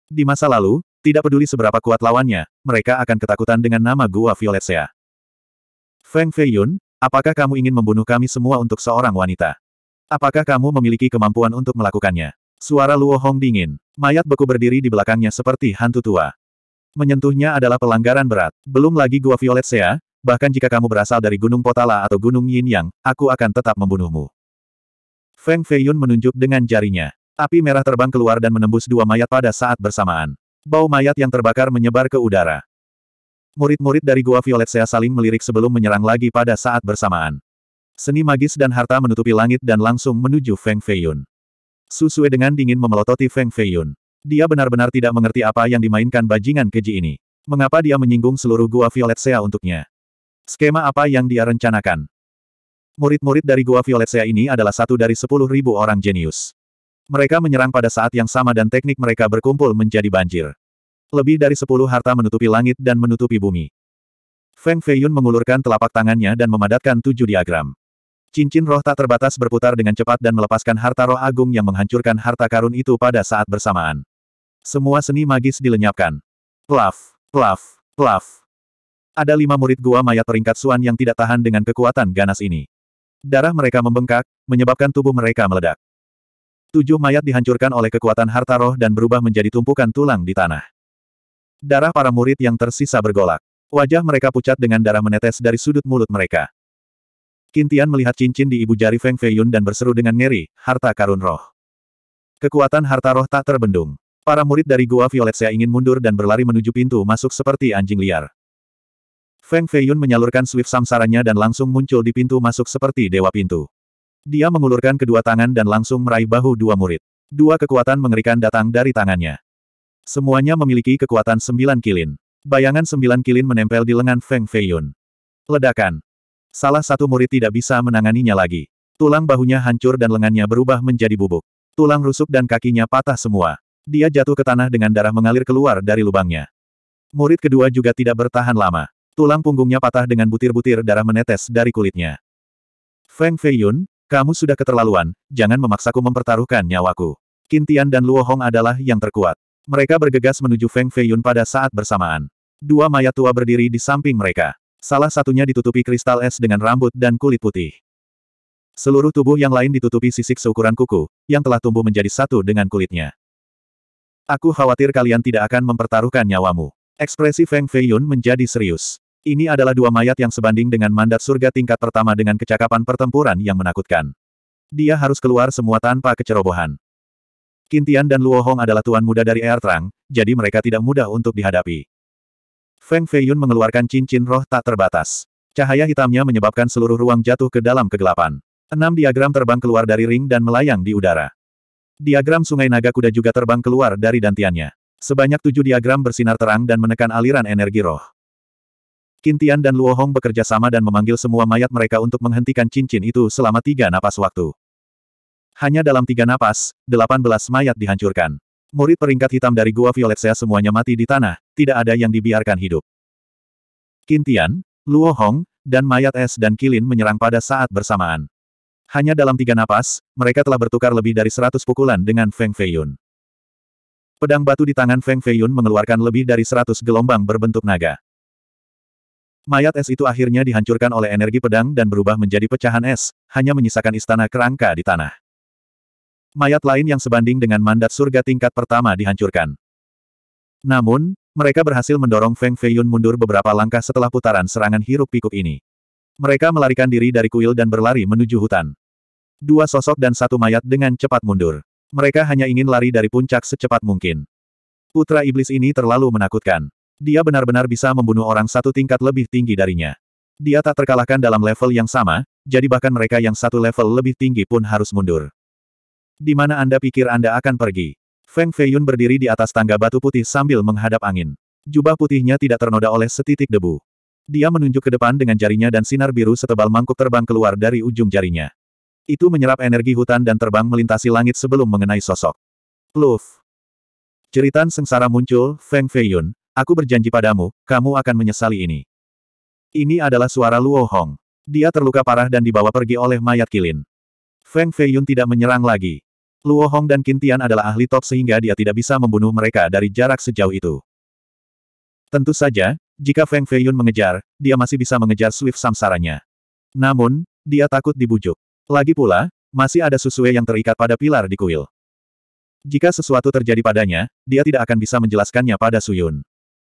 Di masa lalu, tidak peduli seberapa kuat lawannya, mereka akan ketakutan dengan nama Gua Violet Sea. Feng Feiyun, apakah kamu ingin membunuh kami semua untuk seorang wanita? Apakah kamu memiliki kemampuan untuk melakukannya? Suara Luo Hong dingin. Mayat beku berdiri di belakangnya seperti hantu tua. Menyentuhnya adalah pelanggaran berat. Belum lagi gua Violet Sea, bahkan jika kamu berasal dari Gunung Potala atau Gunung Yin Yang, aku akan tetap membunuhmu. Feng Feiyun menunjuk dengan jarinya. Api merah terbang keluar dan menembus dua mayat pada saat bersamaan. Bau mayat yang terbakar menyebar ke udara. Murid-murid dari Gua Violet Sea saling melirik sebelum menyerang lagi pada saat bersamaan. Seni magis dan harta menutupi langit dan langsung menuju Feng Feiyun. Susue dengan dingin memelototi Feng Feiyun. Dia benar-benar tidak mengerti apa yang dimainkan bajingan keji ini. Mengapa dia menyinggung seluruh gua Violet Sea untuknya? Skema apa yang dia rencanakan? Murid-murid dari gua Violet Sea ini adalah satu dari sepuluh ribu orang jenius. Mereka menyerang pada saat yang sama dan teknik mereka berkumpul menjadi banjir. Lebih dari sepuluh harta menutupi langit dan menutupi bumi. Feng Feiyun mengulurkan telapak tangannya dan memadatkan tujuh diagram. Cincin roh tak terbatas berputar dengan cepat dan melepaskan harta roh agung yang menghancurkan harta karun itu pada saat bersamaan. Semua seni magis dilenyapkan. Plaf, plaf, plaf. Ada lima murid gua mayat peringkat Suan yang tidak tahan dengan kekuatan ganas ini. Darah mereka membengkak, menyebabkan tubuh mereka meledak. Tujuh mayat dihancurkan oleh kekuatan harta roh dan berubah menjadi tumpukan tulang di tanah. Darah para murid yang tersisa bergolak. Wajah mereka pucat dengan darah menetes dari sudut mulut mereka. Kintian melihat cincin di ibu jari Feng Feiyun dan berseru dengan ngeri, harta karun roh. Kekuatan harta roh tak terbendung. Para murid dari Gua Violet Sea ingin mundur dan berlari menuju pintu masuk seperti anjing liar. Feng Feiyun menyalurkan swift samsaranya dan langsung muncul di pintu masuk seperti dewa pintu. Dia mengulurkan kedua tangan dan langsung meraih bahu dua murid. Dua kekuatan mengerikan datang dari tangannya. Semuanya memiliki kekuatan sembilan kilin. Bayangan sembilan kilin menempel di lengan Feng Feiyun. Ledakan. Salah satu murid tidak bisa menanganinya lagi. Tulang bahunya hancur dan lengannya berubah menjadi bubuk. Tulang rusuk dan kakinya patah semua. Dia jatuh ke tanah dengan darah mengalir keluar dari lubangnya. Murid kedua juga tidak bertahan lama. Tulang punggungnya patah dengan butir-butir darah menetes dari kulitnya. Feng Feiyun, kamu sudah keterlaluan, jangan memaksaku mempertaruhkan nyawaku. Kintian dan Luo Hong adalah yang terkuat. Mereka bergegas menuju Feng Feiyun pada saat bersamaan. Dua mayat tua berdiri di samping mereka. Salah satunya ditutupi kristal es dengan rambut dan kulit putih. Seluruh tubuh yang lain ditutupi sisik seukuran kuku, yang telah tumbuh menjadi satu dengan kulitnya. Aku khawatir kalian tidak akan mempertaruhkan nyawamu. Ekspresi Feng Feiyun menjadi serius. Ini adalah dua mayat yang sebanding dengan mandat surga tingkat pertama dengan kecakapan pertempuran yang menakutkan. Dia harus keluar semua tanpa kecerobohan. Kintian dan Luo Hong adalah tuan muda dari Air jadi mereka tidak mudah untuk dihadapi. Feng Feiyun mengeluarkan cincin roh tak terbatas. Cahaya hitamnya menyebabkan seluruh ruang jatuh ke dalam kegelapan. Enam diagram terbang keluar dari ring dan melayang di udara. Diagram Sungai Naga Kuda juga terbang keluar dari dantiannya. Sebanyak tujuh diagram bersinar terang dan menekan aliran energi roh. Kintian dan Luo Hong bekerja sama dan memanggil semua mayat mereka untuk menghentikan cincin itu selama tiga napas waktu. Hanya dalam tiga napas, delapan belas mayat dihancurkan. Murid peringkat hitam dari Gua Violet Sea semuanya mati di tanah, tidak ada yang dibiarkan hidup. Kintian, Luo Hong, dan mayat es dan Kilin menyerang pada saat bersamaan. Hanya dalam tiga napas, mereka telah bertukar lebih dari seratus pukulan dengan Feng Feiyun. Pedang batu di tangan Feng Feiyun mengeluarkan lebih dari seratus gelombang berbentuk naga. Mayat es itu akhirnya dihancurkan oleh energi pedang dan berubah menjadi pecahan es, hanya menyisakan istana kerangka di tanah. Mayat lain yang sebanding dengan mandat surga tingkat pertama dihancurkan. Namun, mereka berhasil mendorong Feng Feiyun mundur beberapa langkah setelah putaran serangan hiruk-pikuk ini. Mereka melarikan diri dari kuil dan berlari menuju hutan. Dua sosok dan satu mayat dengan cepat mundur. Mereka hanya ingin lari dari puncak secepat mungkin. Putra iblis ini terlalu menakutkan. Dia benar-benar bisa membunuh orang satu tingkat lebih tinggi darinya. Dia tak terkalahkan dalam level yang sama, jadi bahkan mereka yang satu level lebih tinggi pun harus mundur. Di mana Anda pikir Anda akan pergi? Feng Feiyun berdiri di atas tangga batu putih sambil menghadap angin. Jubah putihnya tidak ternoda oleh setitik debu. Dia menunjuk ke depan dengan jarinya dan sinar biru setebal mangkuk terbang keluar dari ujung jarinya. Itu menyerap energi hutan dan terbang melintasi langit sebelum mengenai sosok. Pluf! Ceritan sengsara muncul, Feng Feiyun, aku berjanji padamu, kamu akan menyesali ini. Ini adalah suara Luo Hong. Dia terluka parah dan dibawa pergi oleh mayat kilin. Feng Feiyun tidak menyerang lagi. Luo Hong dan Kintian adalah ahli top sehingga dia tidak bisa membunuh mereka dari jarak sejauh itu. Tentu saja, jika Feng Feiyun mengejar, dia masih bisa mengejar Swift samsaranya. Namun, dia takut dibujuk. Lagi pula, masih ada susue yang terikat pada pilar di kuil. Jika sesuatu terjadi padanya, dia tidak akan bisa menjelaskannya pada Suyun.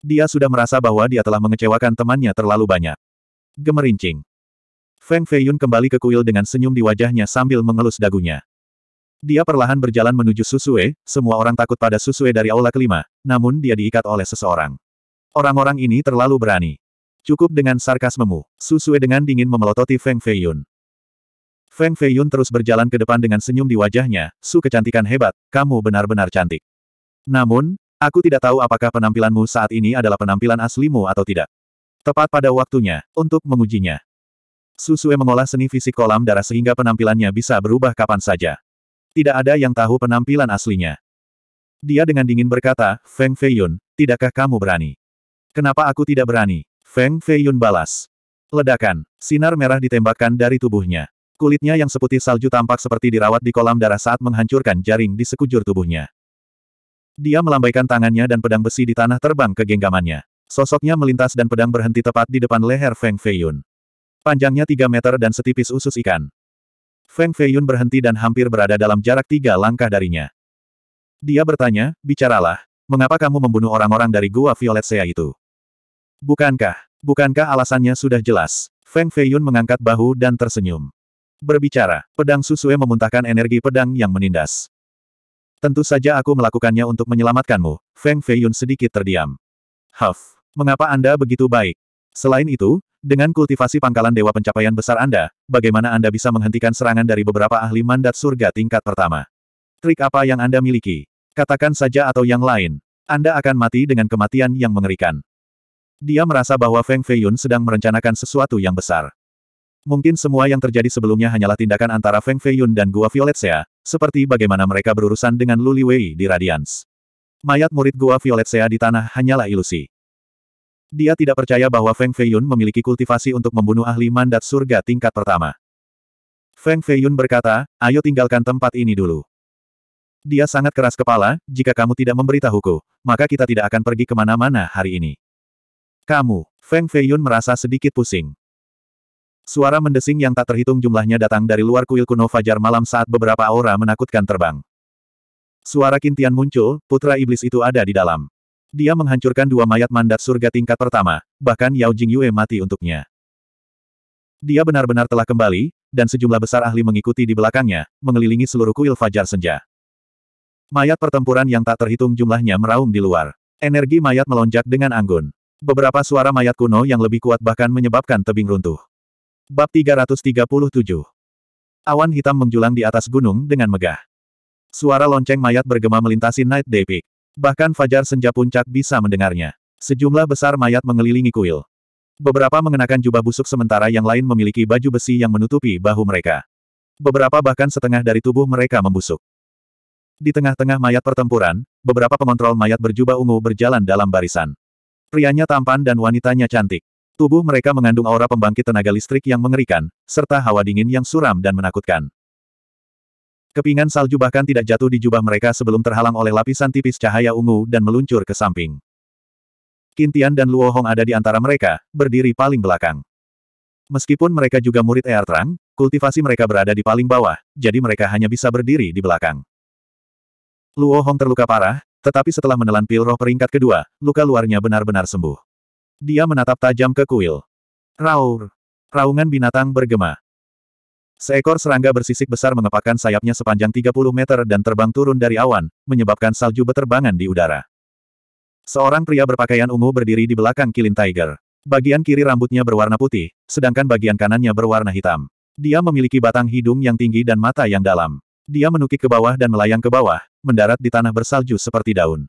Dia sudah merasa bahwa dia telah mengecewakan temannya terlalu banyak. Gemerincing. Feng Feiyun kembali ke kuil dengan senyum di wajahnya sambil mengelus dagunya. Dia perlahan berjalan menuju Susue, semua orang takut pada Susue dari aula kelima, namun dia diikat oleh seseorang. Orang-orang ini terlalu berani. Cukup dengan sarkasmemu, Susue dengan dingin memelototi Feng Feiyun. Feng Feiyun terus berjalan ke depan dengan senyum di wajahnya, Su kecantikan hebat, kamu benar-benar cantik. Namun, aku tidak tahu apakah penampilanmu saat ini adalah penampilan aslimu atau tidak. Tepat pada waktunya, untuk mengujinya. Susue mengolah seni fisik kolam darah sehingga penampilannya bisa berubah kapan saja. Tidak ada yang tahu penampilan aslinya. Dia dengan dingin berkata, Feng Feiyun, tidakkah kamu berani? Kenapa aku tidak berani? Feng Feiyun balas. Ledakan, sinar merah ditembakkan dari tubuhnya. Kulitnya yang seputih salju tampak seperti dirawat di kolam darah saat menghancurkan jaring di sekujur tubuhnya. Dia melambaikan tangannya dan pedang besi di tanah terbang ke genggamannya. Sosoknya melintas dan pedang berhenti tepat di depan leher Feng Feiyun. Panjangnya 3 meter dan setipis usus ikan. Feng Feiyun berhenti dan hampir berada dalam jarak tiga langkah darinya. Dia bertanya, bicaralah, mengapa kamu membunuh orang-orang dari gua Violet Sea itu? Bukankah, bukankah alasannya sudah jelas? Feng Feiyun mengangkat bahu dan tersenyum. Berbicara, pedang Susue memuntahkan energi pedang yang menindas. Tentu saja aku melakukannya untuk menyelamatkanmu, Feng Feiyun sedikit terdiam. Huff, mengapa Anda begitu baik? Selain itu, dengan kultivasi pangkalan dewa pencapaian besar Anda, bagaimana Anda bisa menghentikan serangan dari beberapa ahli mandat surga tingkat pertama? Trik apa yang Anda miliki? Katakan saja atau yang lain. Anda akan mati dengan kematian yang mengerikan. Dia merasa bahwa Feng Feiyun sedang merencanakan sesuatu yang besar. Mungkin semua yang terjadi sebelumnya hanyalah tindakan antara Feng Feiyun dan Gua Violet Sea, seperti bagaimana mereka berurusan dengan Luli Wei di Radiance. Mayat murid Gua Violet Sea di tanah hanyalah ilusi. Dia tidak percaya bahwa Feng Feiyun memiliki kultivasi untuk membunuh ahli mandat surga tingkat pertama. Feng Feiyun berkata, ayo tinggalkan tempat ini dulu. Dia sangat keras kepala, jika kamu tidak memberitahuku, maka kita tidak akan pergi kemana-mana hari ini. Kamu, Feng Feiyun merasa sedikit pusing. Suara mendesing yang tak terhitung jumlahnya datang dari luar kuil kuno fajar malam saat beberapa aura menakutkan terbang. Suara kintian muncul, putra iblis itu ada di dalam. Dia menghancurkan dua mayat mandat surga tingkat pertama, bahkan Yao Jing Yue mati untuknya. Dia benar-benar telah kembali, dan sejumlah besar ahli mengikuti di belakangnya, mengelilingi seluruh kuil Fajar Senja. Mayat pertempuran yang tak terhitung jumlahnya meraung di luar. Energi mayat melonjak dengan anggun. Beberapa suara mayat kuno yang lebih kuat bahkan menyebabkan tebing runtuh. Bab 337 Awan hitam menjulang di atas gunung dengan megah. Suara lonceng mayat bergema melintasi Night Day Peak. Bahkan fajar senja puncak bisa mendengarnya. Sejumlah besar mayat mengelilingi kuil. Beberapa mengenakan jubah busuk sementara yang lain memiliki baju besi yang menutupi bahu mereka. Beberapa bahkan setengah dari tubuh mereka membusuk. Di tengah-tengah mayat pertempuran, beberapa pengontrol mayat berjubah ungu berjalan dalam barisan. Prianya tampan dan wanitanya cantik. Tubuh mereka mengandung aura pembangkit tenaga listrik yang mengerikan, serta hawa dingin yang suram dan menakutkan. Kepingan salju bahkan tidak jatuh di jubah mereka sebelum terhalang oleh lapisan tipis cahaya ungu dan meluncur ke samping. Kintian dan Luo Hong ada di antara mereka, berdiri paling belakang. Meskipun mereka juga murid air kultivasi mereka berada di paling bawah, jadi mereka hanya bisa berdiri di belakang. Luo Hong terluka parah, tetapi setelah menelan pil roh peringkat kedua, luka luarnya benar-benar sembuh. Dia menatap tajam ke kuil. Raur. Raungan binatang bergema. Seekor serangga bersisik besar mengepakkan sayapnya sepanjang 30 meter dan terbang turun dari awan, menyebabkan salju beterbangan di udara. Seorang pria berpakaian ungu berdiri di belakang kilin tiger. Bagian kiri rambutnya berwarna putih, sedangkan bagian kanannya berwarna hitam. Dia memiliki batang hidung yang tinggi dan mata yang dalam. Dia menukik ke bawah dan melayang ke bawah, mendarat di tanah bersalju seperti daun.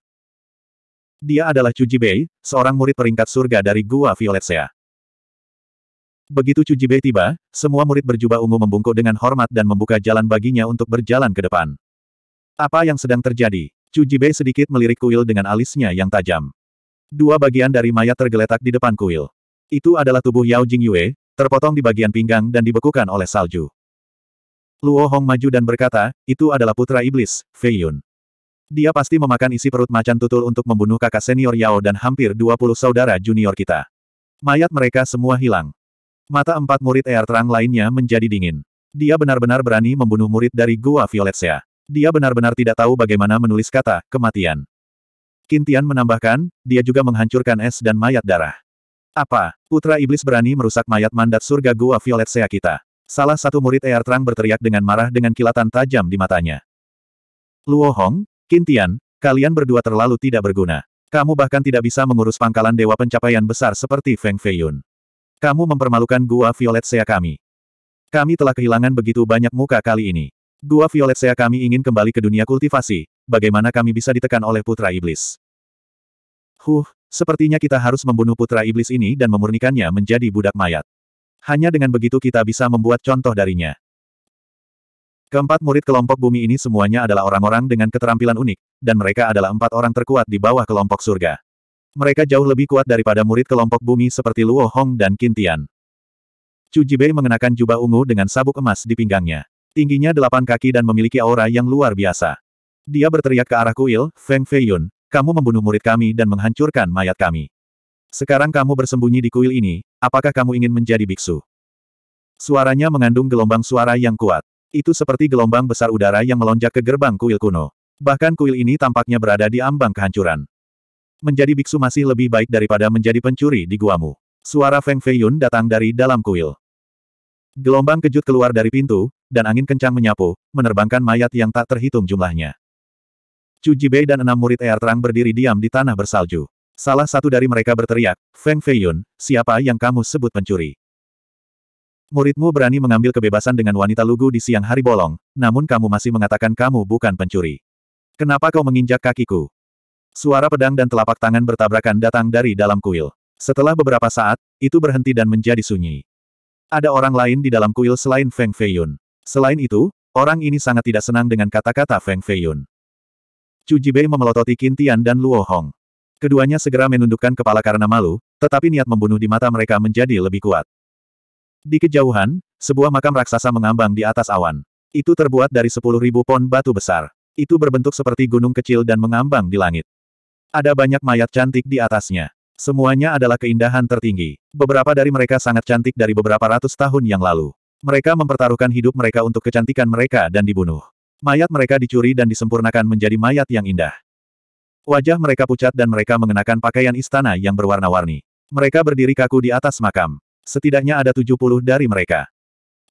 Dia adalah Chu Bei, seorang murid peringkat surga dari Gua Violetia. Begitu Jibe tiba, semua murid berjubah ungu membungkuk dengan hormat dan membuka jalan baginya untuk berjalan ke depan. Apa yang sedang terjadi? Jibe sedikit melirik kuil dengan alisnya yang tajam. Dua bagian dari mayat tergeletak di depan kuil. Itu adalah tubuh Yao Jing Yue, terpotong di bagian pinggang dan dibekukan oleh salju. Luo Hong maju dan berkata, itu adalah putra iblis, Fei Yun. Dia pasti memakan isi perut macan tutul untuk membunuh kakak senior Yao dan hampir 20 saudara junior kita. Mayat mereka semua hilang. Mata empat murid air terang lainnya menjadi dingin. Dia benar-benar berani membunuh murid dari Gua Violet Dia benar-benar tidak tahu bagaimana menulis kata, kematian. Kintian menambahkan, dia juga menghancurkan es dan mayat darah. Apa, putra iblis berani merusak mayat mandat surga gua Violet kita? Salah satu murid air terang berteriak dengan marah dengan kilatan tajam di matanya. Luo Hong, Kintian, kalian berdua terlalu tidak berguna. Kamu bahkan tidak bisa mengurus pangkalan dewa pencapaian besar seperti Feng Feiyun. Kamu mempermalukan Gua Violet Sea kami. Kami telah kehilangan begitu banyak muka kali ini. Gua Violet Sea kami ingin kembali ke dunia kultivasi, bagaimana kami bisa ditekan oleh Putra Iblis? Huh, sepertinya kita harus membunuh Putra Iblis ini dan memurnikannya menjadi budak mayat. Hanya dengan begitu kita bisa membuat contoh darinya. Keempat murid kelompok bumi ini semuanya adalah orang-orang dengan keterampilan unik, dan mereka adalah empat orang terkuat di bawah kelompok surga. Mereka jauh lebih kuat daripada murid kelompok bumi seperti Luo Hong dan Kintian. Chu Jibei mengenakan jubah ungu dengan sabuk emas di pinggangnya. Tingginya delapan kaki dan memiliki aura yang luar biasa. Dia berteriak ke arah kuil, Feng Feiyun, kamu membunuh murid kami dan menghancurkan mayat kami. Sekarang kamu bersembunyi di kuil ini, apakah kamu ingin menjadi biksu? Suaranya mengandung gelombang suara yang kuat. Itu seperti gelombang besar udara yang melonjak ke gerbang kuil kuno. Bahkan kuil ini tampaknya berada di ambang kehancuran menjadi biksu masih lebih baik daripada menjadi pencuri di guamu. Suara Feng Feiyun datang dari dalam kuil. Gelombang kejut keluar dari pintu, dan angin kencang menyapu, menerbangkan mayat yang tak terhitung jumlahnya. Chu Jibei dan enam murid Air Terang berdiri diam di tanah bersalju. Salah satu dari mereka berteriak, Feng Feiyun, siapa yang kamu sebut pencuri? Muridmu berani mengambil kebebasan dengan wanita lugu di siang hari bolong, namun kamu masih mengatakan kamu bukan pencuri. Kenapa kau menginjak kakiku? Suara pedang dan telapak tangan bertabrakan datang dari dalam kuil. Setelah beberapa saat, itu berhenti dan menjadi sunyi. Ada orang lain di dalam kuil selain Feng Feiyun. Selain itu, orang ini sangat tidak senang dengan kata-kata Feng Feiyun. Chu Jibei memelototi Kintian dan Luo Hong. Keduanya segera menundukkan kepala karena malu, tetapi niat membunuh di mata mereka menjadi lebih kuat. Di kejauhan, sebuah makam raksasa mengambang di atas awan. Itu terbuat dari 10.000 pon batu besar. Itu berbentuk seperti gunung kecil dan mengambang di langit. Ada banyak mayat cantik di atasnya. Semuanya adalah keindahan tertinggi. Beberapa dari mereka sangat cantik dari beberapa ratus tahun yang lalu. Mereka mempertaruhkan hidup mereka untuk kecantikan mereka dan dibunuh. Mayat mereka dicuri dan disempurnakan menjadi mayat yang indah. Wajah mereka pucat dan mereka mengenakan pakaian istana yang berwarna-warni. Mereka berdiri kaku di atas makam. Setidaknya ada 70 dari mereka.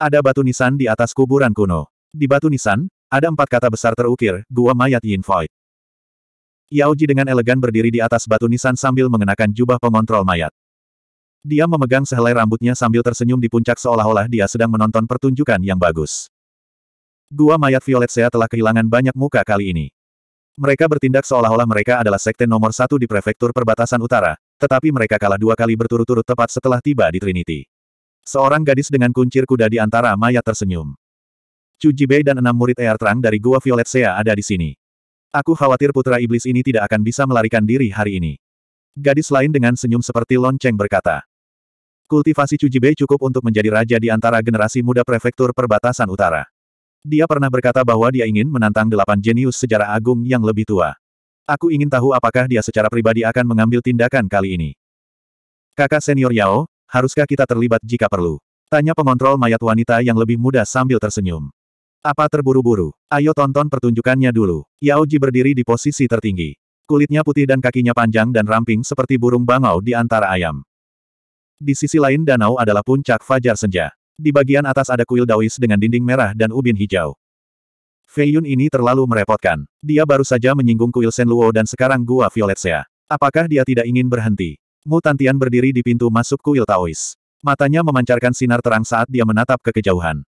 Ada batu nisan di atas kuburan kuno. Di batu nisan, ada empat kata besar terukir, gua mayat Yin Void. Yao Ji dengan elegan berdiri di atas batu nisan sambil mengenakan jubah pengontrol mayat. Dia memegang sehelai rambutnya sambil tersenyum di puncak seolah-olah dia sedang menonton pertunjukan yang bagus. Gua mayat Violet Sea telah kehilangan banyak muka kali ini. Mereka bertindak seolah-olah mereka adalah sekte nomor satu di prefektur perbatasan utara, tetapi mereka kalah dua kali berturut-turut tepat setelah tiba di Trinity. Seorang gadis dengan kuncir kuda di antara mayat tersenyum. Chu Jibei dan enam murid Air Terang dari Gua Violet Sea ada di sini. Aku khawatir putra iblis ini tidak akan bisa melarikan diri hari ini. Gadis lain dengan senyum seperti lonceng berkata. Kultivasi Chujibe cukup untuk menjadi raja di antara generasi muda prefektur perbatasan utara. Dia pernah berkata bahwa dia ingin menantang delapan jenius sejarah agung yang lebih tua. Aku ingin tahu apakah dia secara pribadi akan mengambil tindakan kali ini. Kakak senior Yao, haruskah kita terlibat jika perlu? Tanya pengontrol mayat wanita yang lebih muda sambil tersenyum. Apa terburu-buru? Ayo tonton pertunjukannya dulu. Yao Ji berdiri di posisi tertinggi. Kulitnya putih dan kakinya panjang dan ramping seperti burung bangau di antara ayam. Di sisi lain danau adalah puncak fajar senja. Di bagian atas ada kuil Daois dengan dinding merah dan ubin hijau. Feiyun ini terlalu merepotkan. Dia baru saja menyinggung kuil Senluo dan sekarang gua Violetsia. Apakah dia tidak ingin berhenti? Mu Tantian berdiri di pintu masuk kuil Taois. Matanya memancarkan sinar terang saat dia menatap ke kejauhan.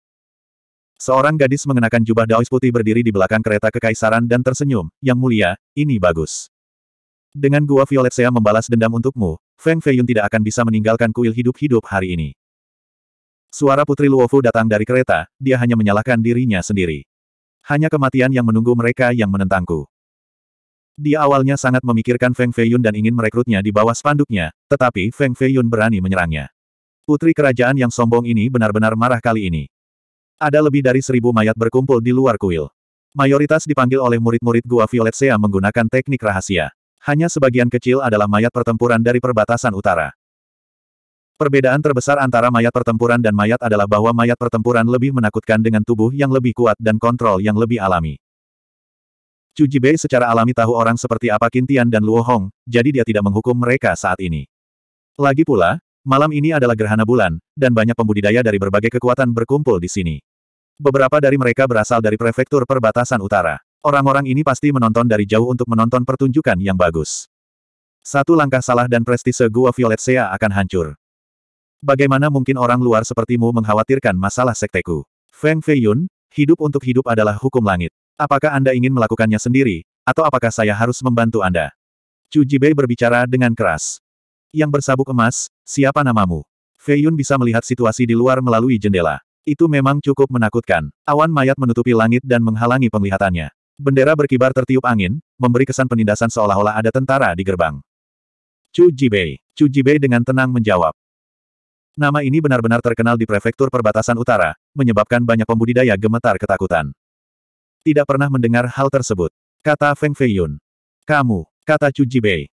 Seorang gadis mengenakan jubah daois putih berdiri di belakang kereta kekaisaran dan tersenyum, Yang Mulia, ini bagus. Dengan gua Violet saya membalas dendam untukmu, Feng Feiyun tidak akan bisa meninggalkan kuil hidup-hidup hari ini. Suara Putri Luofu datang dari kereta, dia hanya menyalahkan dirinya sendiri. Hanya kematian yang menunggu mereka yang menentangku. Dia awalnya sangat memikirkan Feng Feiyun dan ingin merekrutnya di bawah spanduknya, tetapi Feng Feiyun berani menyerangnya. Putri kerajaan yang sombong ini benar-benar marah kali ini. Ada lebih dari seribu mayat berkumpul di luar kuil. Mayoritas dipanggil oleh murid-murid Gua Violet Sea menggunakan teknik rahasia. Hanya sebagian kecil adalah mayat pertempuran dari perbatasan utara. Perbedaan terbesar antara mayat pertempuran dan mayat adalah bahwa mayat pertempuran lebih menakutkan dengan tubuh yang lebih kuat dan kontrol yang lebih alami. Jibei secara alami tahu orang seperti apa Kintian dan Luo Hong, jadi dia tidak menghukum mereka saat ini. Lagi pula, malam ini adalah gerhana bulan, dan banyak pembudidaya dari berbagai kekuatan berkumpul di sini. Beberapa dari mereka berasal dari prefektur perbatasan utara. Orang-orang ini pasti menonton dari jauh untuk menonton pertunjukan yang bagus. Satu langkah salah dan prestise Gua Violet Sea akan hancur. Bagaimana mungkin orang luar sepertimu mengkhawatirkan masalah sekteku? Feng Feiyun, hidup untuk hidup adalah hukum langit. Apakah Anda ingin melakukannya sendiri, atau apakah saya harus membantu Anda? Chu Jibei berbicara dengan keras. Yang bersabuk emas, siapa namamu? Feiyun bisa melihat situasi di luar melalui jendela. Itu memang cukup menakutkan. Awan mayat menutupi langit dan menghalangi penglihatannya. Bendera berkibar tertiup angin, memberi kesan penindasan seolah-olah ada tentara di gerbang. Chu Jibei. Chu Jibei dengan tenang menjawab. Nama ini benar-benar terkenal di prefektur perbatasan utara, menyebabkan banyak pembudidaya gemetar ketakutan. Tidak pernah mendengar hal tersebut. Kata Feng Feiyun. Kamu, kata Chu Jibei.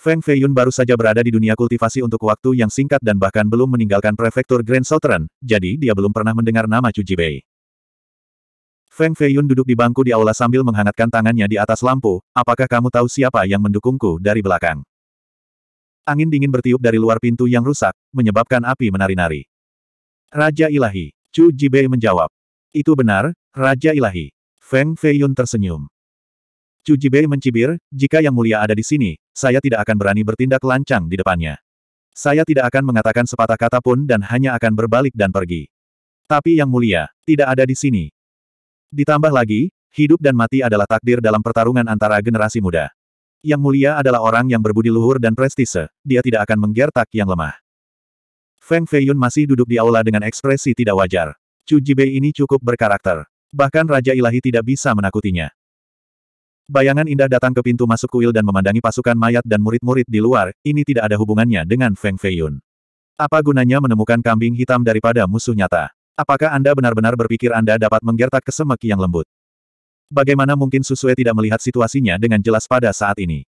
Feng Feiyun baru saja berada di dunia kultivasi untuk waktu yang singkat dan bahkan belum meninggalkan prefektur Grand Southern, jadi dia belum pernah mendengar nama Chu Jibei. Feng Feiyun duduk di bangku di aula sambil menghangatkan tangannya di atas lampu, apakah kamu tahu siapa yang mendukungku dari belakang? Angin dingin bertiup dari luar pintu yang rusak, menyebabkan api menari-nari. Raja Ilahi, Chu Jibei menjawab. Itu benar, Raja Ilahi. Feng Feiyun tersenyum. Chu Jibei mencibir, jika Yang Mulia ada di sini, saya tidak akan berani bertindak lancang di depannya. Saya tidak akan mengatakan sepatah kata pun dan hanya akan berbalik dan pergi. Tapi Yang Mulia, tidak ada di sini. Ditambah lagi, hidup dan mati adalah takdir dalam pertarungan antara generasi muda. Yang Mulia adalah orang yang berbudi luhur dan prestise, dia tidak akan menggertak yang lemah. Feng Feiyun masih duduk di aula dengan ekspresi tidak wajar. Chu Jibei ini cukup berkarakter. Bahkan Raja Ilahi tidak bisa menakutinya. Bayangan indah datang ke pintu masuk kuil dan memandangi pasukan mayat dan murid-murid di luar, ini tidak ada hubungannya dengan Feng Feiyun. Apa gunanya menemukan kambing hitam daripada musuh nyata? Apakah Anda benar-benar berpikir Anda dapat menggertak kesemek yang lembut? Bagaimana mungkin Susue tidak melihat situasinya dengan jelas pada saat ini?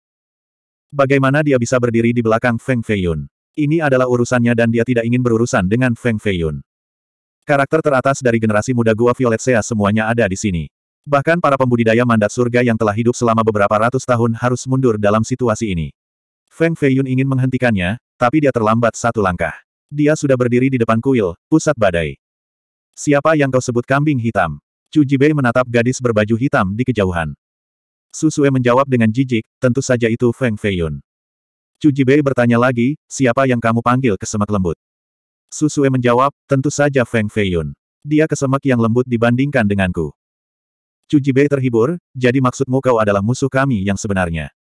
Bagaimana dia bisa berdiri di belakang Feng Feiyun? Ini adalah urusannya dan dia tidak ingin berurusan dengan Feng Feiyun. Karakter teratas dari generasi muda Gua Violet Sea semuanya ada di sini. Bahkan para pembudidaya mandat surga yang telah hidup selama beberapa ratus tahun harus mundur dalam situasi ini. Feng Feiyun ingin menghentikannya, tapi dia terlambat satu langkah. Dia sudah berdiri di depan kuil, pusat badai. Siapa yang kau sebut kambing hitam? Chu Jibei menatap gadis berbaju hitam di kejauhan. Susue menjawab dengan jijik, tentu saja itu Feng Feiyun. Chu Jibei bertanya lagi, siapa yang kamu panggil ke semak lembut? Susue menjawab, tentu saja Feng Feiyun. Dia kesemak yang lembut dibandingkan denganku. Jibei terhibur, jadi maksudmu kau adalah musuh kami yang sebenarnya.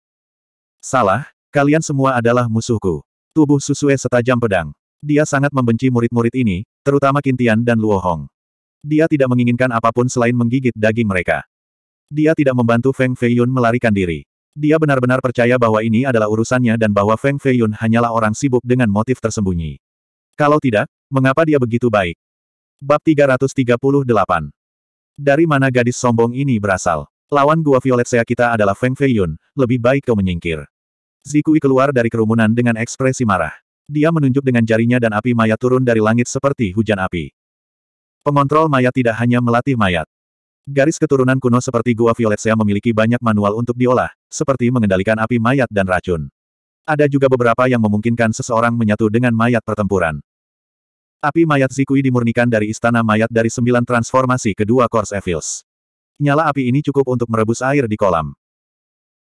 Salah, kalian semua adalah musuhku. Tubuh Susue setajam pedang. Dia sangat membenci murid-murid ini, terutama Kintian dan Luo Hong. Dia tidak menginginkan apapun selain menggigit daging mereka. Dia tidak membantu Feng Feiyun melarikan diri. Dia benar-benar percaya bahwa ini adalah urusannya dan bahwa Feng Feiyun hanyalah orang sibuk dengan motif tersembunyi. Kalau tidak, mengapa dia begitu baik? Bab 338 dari mana gadis sombong ini berasal? Lawan gua Violet Sea kita adalah Feng Feiyun, lebih baik kau menyingkir. Zikui keluar dari kerumunan dengan ekspresi marah. Dia menunjuk dengan jarinya dan api mayat turun dari langit seperti hujan api. Pengontrol mayat tidak hanya melatih mayat. Garis keturunan kuno seperti gua Violet Sea memiliki banyak manual untuk diolah, seperti mengendalikan api mayat dan racun. Ada juga beberapa yang memungkinkan seseorang menyatu dengan mayat pertempuran. Api mayat Zikui dimurnikan dari istana mayat dari sembilan transformasi kedua Kors Evils. Nyala api ini cukup untuk merebus air di kolam.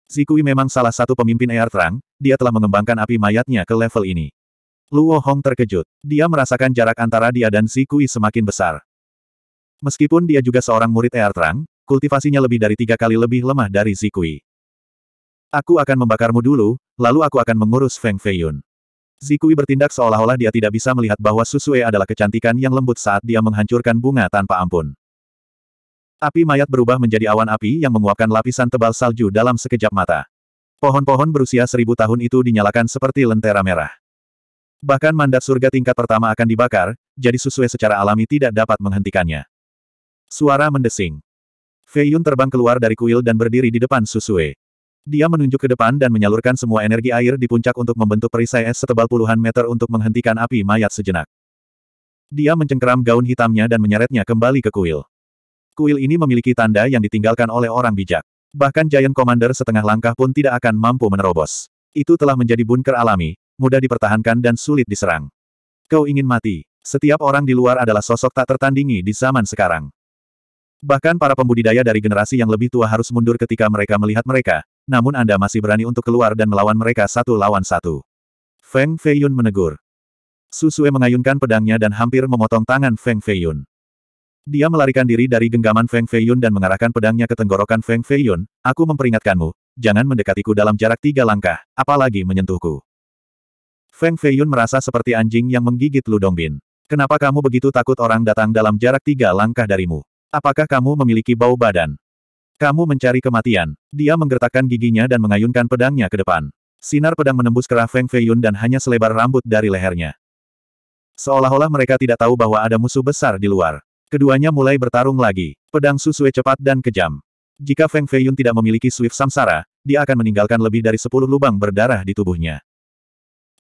Zikui memang salah satu pemimpin Air Terang, dia telah mengembangkan api mayatnya ke level ini. Luo Hong terkejut. Dia merasakan jarak antara dia dan Zikui semakin besar. Meskipun dia juga seorang murid Air Terang, kultivasinya lebih dari tiga kali lebih lemah dari Zikui. Aku akan membakarmu dulu, lalu aku akan mengurus Feng Feiyun. Zikui bertindak seolah-olah dia tidak bisa melihat bahwa Susue adalah kecantikan yang lembut saat dia menghancurkan bunga tanpa ampun. Api mayat berubah menjadi awan api yang menguapkan lapisan tebal salju dalam sekejap mata. Pohon-pohon berusia seribu tahun itu dinyalakan seperti lentera merah. Bahkan mandat surga tingkat pertama akan dibakar, jadi Susue secara alami tidak dapat menghentikannya. Suara mendesing. Fei Yun terbang keluar dari kuil dan berdiri di depan Susue. Dia menunjuk ke depan dan menyalurkan semua energi air di puncak untuk membentuk perisai es setebal puluhan meter untuk menghentikan api mayat sejenak. Dia mencengkeram gaun hitamnya dan menyeretnya kembali ke kuil. Kuil ini memiliki tanda yang ditinggalkan oleh orang bijak. Bahkan Giant Commander setengah langkah pun tidak akan mampu menerobos. Itu telah menjadi bunker alami, mudah dipertahankan dan sulit diserang. Kau ingin mati. Setiap orang di luar adalah sosok tak tertandingi di zaman sekarang. Bahkan para pembudidaya dari generasi yang lebih tua harus mundur ketika mereka melihat mereka, namun Anda masih berani untuk keluar dan melawan mereka satu lawan satu. Feng Feiyun menegur. Susue mengayunkan pedangnya dan hampir memotong tangan Feng Feiyun. Dia melarikan diri dari genggaman Feng Feiyun dan mengarahkan pedangnya ke tenggorokan Feng Feiyun, aku memperingatkanmu, jangan mendekatiku dalam jarak tiga langkah, apalagi menyentuhku. Feng Feiyun merasa seperti anjing yang menggigit Ludong Bin. Kenapa kamu begitu takut orang datang dalam jarak tiga langkah darimu? Apakah kamu memiliki bau badan? Kamu mencari kematian. Dia menggertakkan giginya dan mengayunkan pedangnya ke depan. Sinar pedang menembus kerah Feng Feiyun dan hanya selebar rambut dari lehernya. Seolah-olah mereka tidak tahu bahwa ada musuh besar di luar. Keduanya mulai bertarung lagi. Pedang Susue cepat dan kejam. Jika Feng Feiyun tidak memiliki Swift Samsara, dia akan meninggalkan lebih dari sepuluh lubang berdarah di tubuhnya.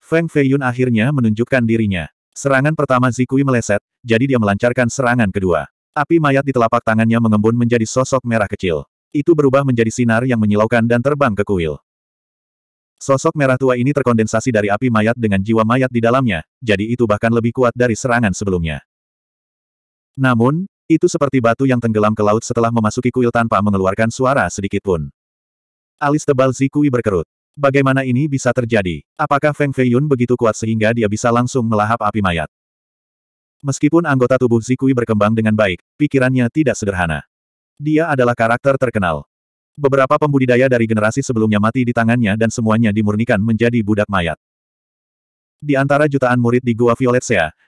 Feng Feiyun akhirnya menunjukkan dirinya. Serangan pertama Zikui meleset, jadi dia melancarkan serangan kedua. Api mayat di telapak tangannya mengembun menjadi sosok merah kecil. Itu berubah menjadi sinar yang menyilaukan dan terbang ke kuil. Sosok merah tua ini terkondensasi dari api mayat dengan jiwa mayat di dalamnya, jadi itu bahkan lebih kuat dari serangan sebelumnya. Namun, itu seperti batu yang tenggelam ke laut setelah memasuki kuil tanpa mengeluarkan suara sedikit pun. Alis tebal Zikui berkerut. Bagaimana ini bisa terjadi? Apakah Feng Feiyun begitu kuat sehingga dia bisa langsung melahap api mayat? Meskipun anggota tubuh Zikui berkembang dengan baik, pikirannya tidak sederhana. Dia adalah karakter terkenal. Beberapa pembudidaya dari generasi sebelumnya mati di tangannya dan semuanya dimurnikan menjadi budak mayat. Di antara jutaan murid di Gua Violet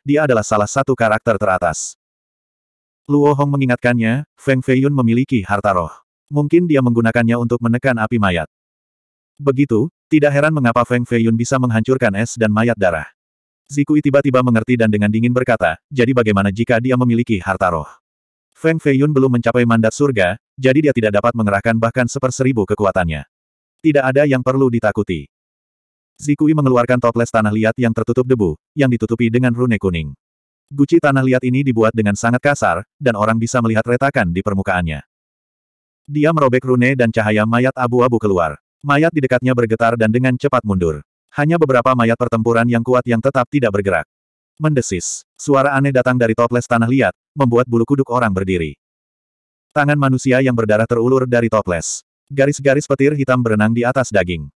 dia adalah salah satu karakter teratas. Luo Hong mengingatkannya, Feng Feiyun memiliki harta roh. Mungkin dia menggunakannya untuk menekan api mayat. Begitu, tidak heran mengapa Feng Feiyun bisa menghancurkan es dan mayat darah. Zikui tiba-tiba mengerti dan dengan dingin berkata, jadi bagaimana jika dia memiliki harta roh? Feng Feiyun belum mencapai mandat surga, jadi dia tidak dapat mengerahkan bahkan seperseribu kekuatannya. Tidak ada yang perlu ditakuti. Zikui mengeluarkan toples tanah liat yang tertutup debu, yang ditutupi dengan rune kuning. Guci tanah liat ini dibuat dengan sangat kasar, dan orang bisa melihat retakan di permukaannya. Dia merobek rune dan cahaya mayat abu-abu keluar. Mayat di dekatnya bergetar dan dengan cepat mundur. Hanya beberapa mayat pertempuran yang kuat yang tetap tidak bergerak. Mendesis. Suara aneh datang dari toples tanah liat, membuat bulu kuduk orang berdiri. Tangan manusia yang berdarah terulur dari toples. Garis-garis petir hitam berenang di atas daging.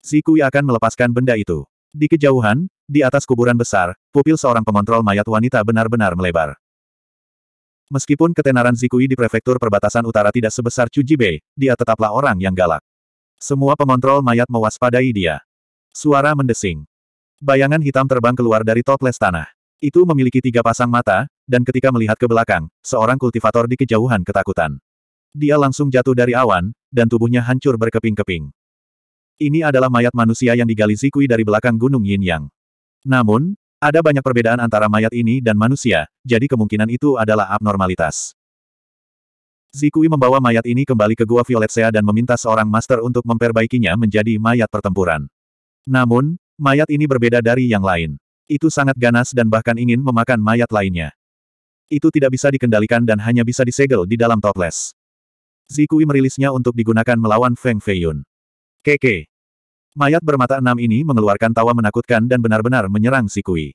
Zikui akan melepaskan benda itu. Di kejauhan, di atas kuburan besar, pupil seorang pengontrol mayat wanita benar-benar melebar. Meskipun ketenaran Zikui di prefektur perbatasan utara tidak sebesar Chu dia tetaplah orang yang galak. Semua pengontrol mayat mewaspadai dia. Suara mendesing. Bayangan hitam terbang keluar dari toples tanah. Itu memiliki tiga pasang mata, dan ketika melihat ke belakang, seorang kultivator di kejauhan ketakutan. Dia langsung jatuh dari awan, dan tubuhnya hancur berkeping-keping. Ini adalah mayat manusia yang digali Zikui dari belakang Gunung Yin Yang. Namun, ada banyak perbedaan antara mayat ini dan manusia, jadi kemungkinan itu adalah abnormalitas. Zikui membawa mayat ini kembali ke Gua Violet Sea dan meminta seorang master untuk memperbaikinya menjadi mayat pertempuran. Namun, mayat ini berbeda dari yang lain. Itu sangat ganas dan bahkan ingin memakan mayat lainnya. Itu tidak bisa dikendalikan dan hanya bisa disegel di dalam toples. Zikui merilisnya untuk digunakan melawan Feng Feiyun. Keke. Mayat bermata enam ini mengeluarkan tawa menakutkan dan benar-benar menyerang Zikui.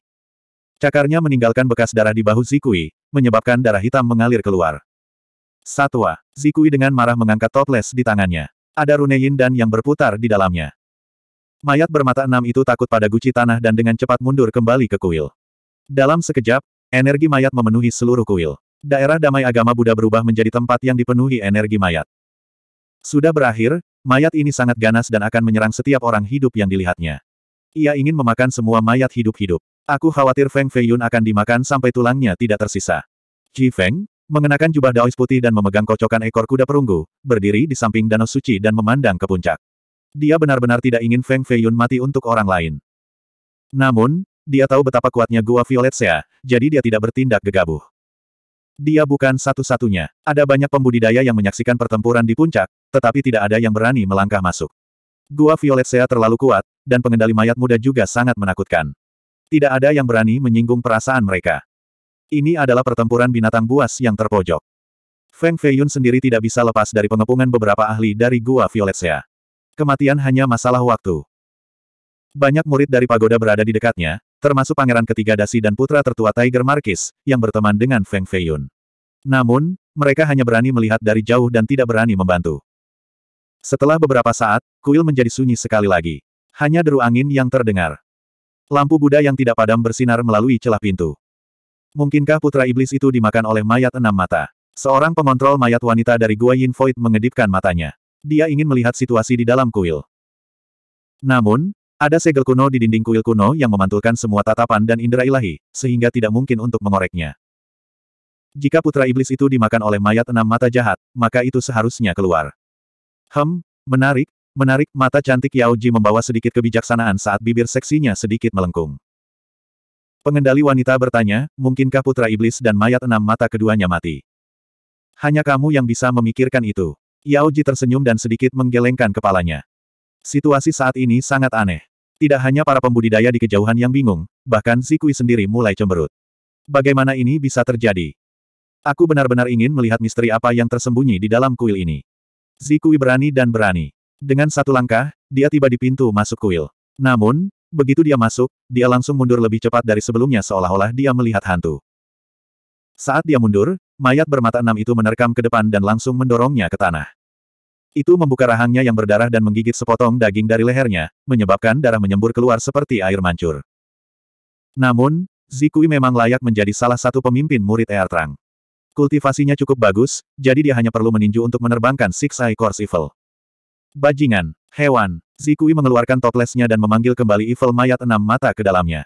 Cakarnya meninggalkan bekas darah di bahu Zikui, menyebabkan darah hitam mengalir keluar. Satwa. Zikui dengan marah mengangkat toples di tangannya. Ada Runeyin dan yang berputar di dalamnya. Mayat bermata enam itu takut pada guci tanah dan dengan cepat mundur kembali ke kuil. Dalam sekejap, energi mayat memenuhi seluruh kuil. Daerah damai agama Buddha berubah menjadi tempat yang dipenuhi energi mayat. Sudah berakhir, mayat ini sangat ganas dan akan menyerang setiap orang hidup yang dilihatnya. Ia ingin memakan semua mayat hidup-hidup. Aku khawatir Feng Feiyun akan dimakan sampai tulangnya tidak tersisa. Ji Feng, mengenakan jubah daois putih dan memegang kocokan ekor kuda perunggu, berdiri di samping danau suci dan memandang ke puncak. Dia benar-benar tidak ingin Feng Feiyun mati untuk orang lain. Namun, dia tahu betapa kuatnya gua Violet Sea, jadi dia tidak bertindak gegabah. Dia bukan satu-satunya. Ada banyak pembudidaya yang menyaksikan pertempuran di puncak, tetapi tidak ada yang berani melangkah masuk. Gua Violet Sea terlalu kuat, dan pengendali mayat muda juga sangat menakutkan. Tidak ada yang berani menyinggung perasaan mereka. Ini adalah pertempuran binatang buas yang terpojok. Feng Feiyun sendiri tidak bisa lepas dari pengepungan beberapa ahli dari Gua Violet Sea. Kematian hanya masalah waktu. Banyak murid dari pagoda berada di dekatnya, termasuk pangeran ketiga Dasi dan putra tertua Tiger Markis, yang berteman dengan Feng Feiyun. Namun, mereka hanya berani melihat dari jauh dan tidak berani membantu. Setelah beberapa saat, kuil menjadi sunyi sekali lagi. Hanya deru angin yang terdengar. Lampu Buddha yang tidak padam bersinar melalui celah pintu. Mungkinkah putra iblis itu dimakan oleh mayat enam mata? Seorang pengontrol mayat wanita dari Gua Yin Void mengedipkan matanya. Dia ingin melihat situasi di dalam kuil. Namun, ada segel kuno di dinding kuil kuno yang memantulkan semua tatapan dan indera ilahi, sehingga tidak mungkin untuk mengoreknya. Jika putra iblis itu dimakan oleh mayat enam mata jahat, maka itu seharusnya keluar. Hem, menarik, menarik, mata cantik Yao Ji membawa sedikit kebijaksanaan saat bibir seksinya sedikit melengkung. Pengendali wanita bertanya, mungkinkah putra iblis dan mayat enam mata keduanya mati? Hanya kamu yang bisa memikirkan itu. Yao Ji tersenyum dan sedikit menggelengkan kepalanya. Situasi saat ini sangat aneh. Tidak hanya para pembudidaya di kejauhan yang bingung, bahkan Zikui sendiri mulai cemberut. Bagaimana ini bisa terjadi? Aku benar-benar ingin melihat misteri apa yang tersembunyi di dalam kuil ini. Zikui berani dan berani. Dengan satu langkah, dia tiba di pintu masuk kuil. Namun, begitu dia masuk, dia langsung mundur lebih cepat dari sebelumnya seolah-olah dia melihat hantu. Saat dia mundur, mayat bermata enam itu menerkam ke depan dan langsung mendorongnya ke tanah. Itu membuka rahangnya yang berdarah dan menggigit sepotong daging dari lehernya, menyebabkan darah menyembur keluar seperti air mancur. Namun, Zikui memang layak menjadi salah satu pemimpin murid Eartrang. Kultivasinya cukup bagus, jadi dia hanya perlu meninju untuk menerbangkan Six Eye Course Evil. Bajingan, hewan, Zikui mengeluarkan toplesnya dan memanggil kembali Evil mayat enam mata ke dalamnya.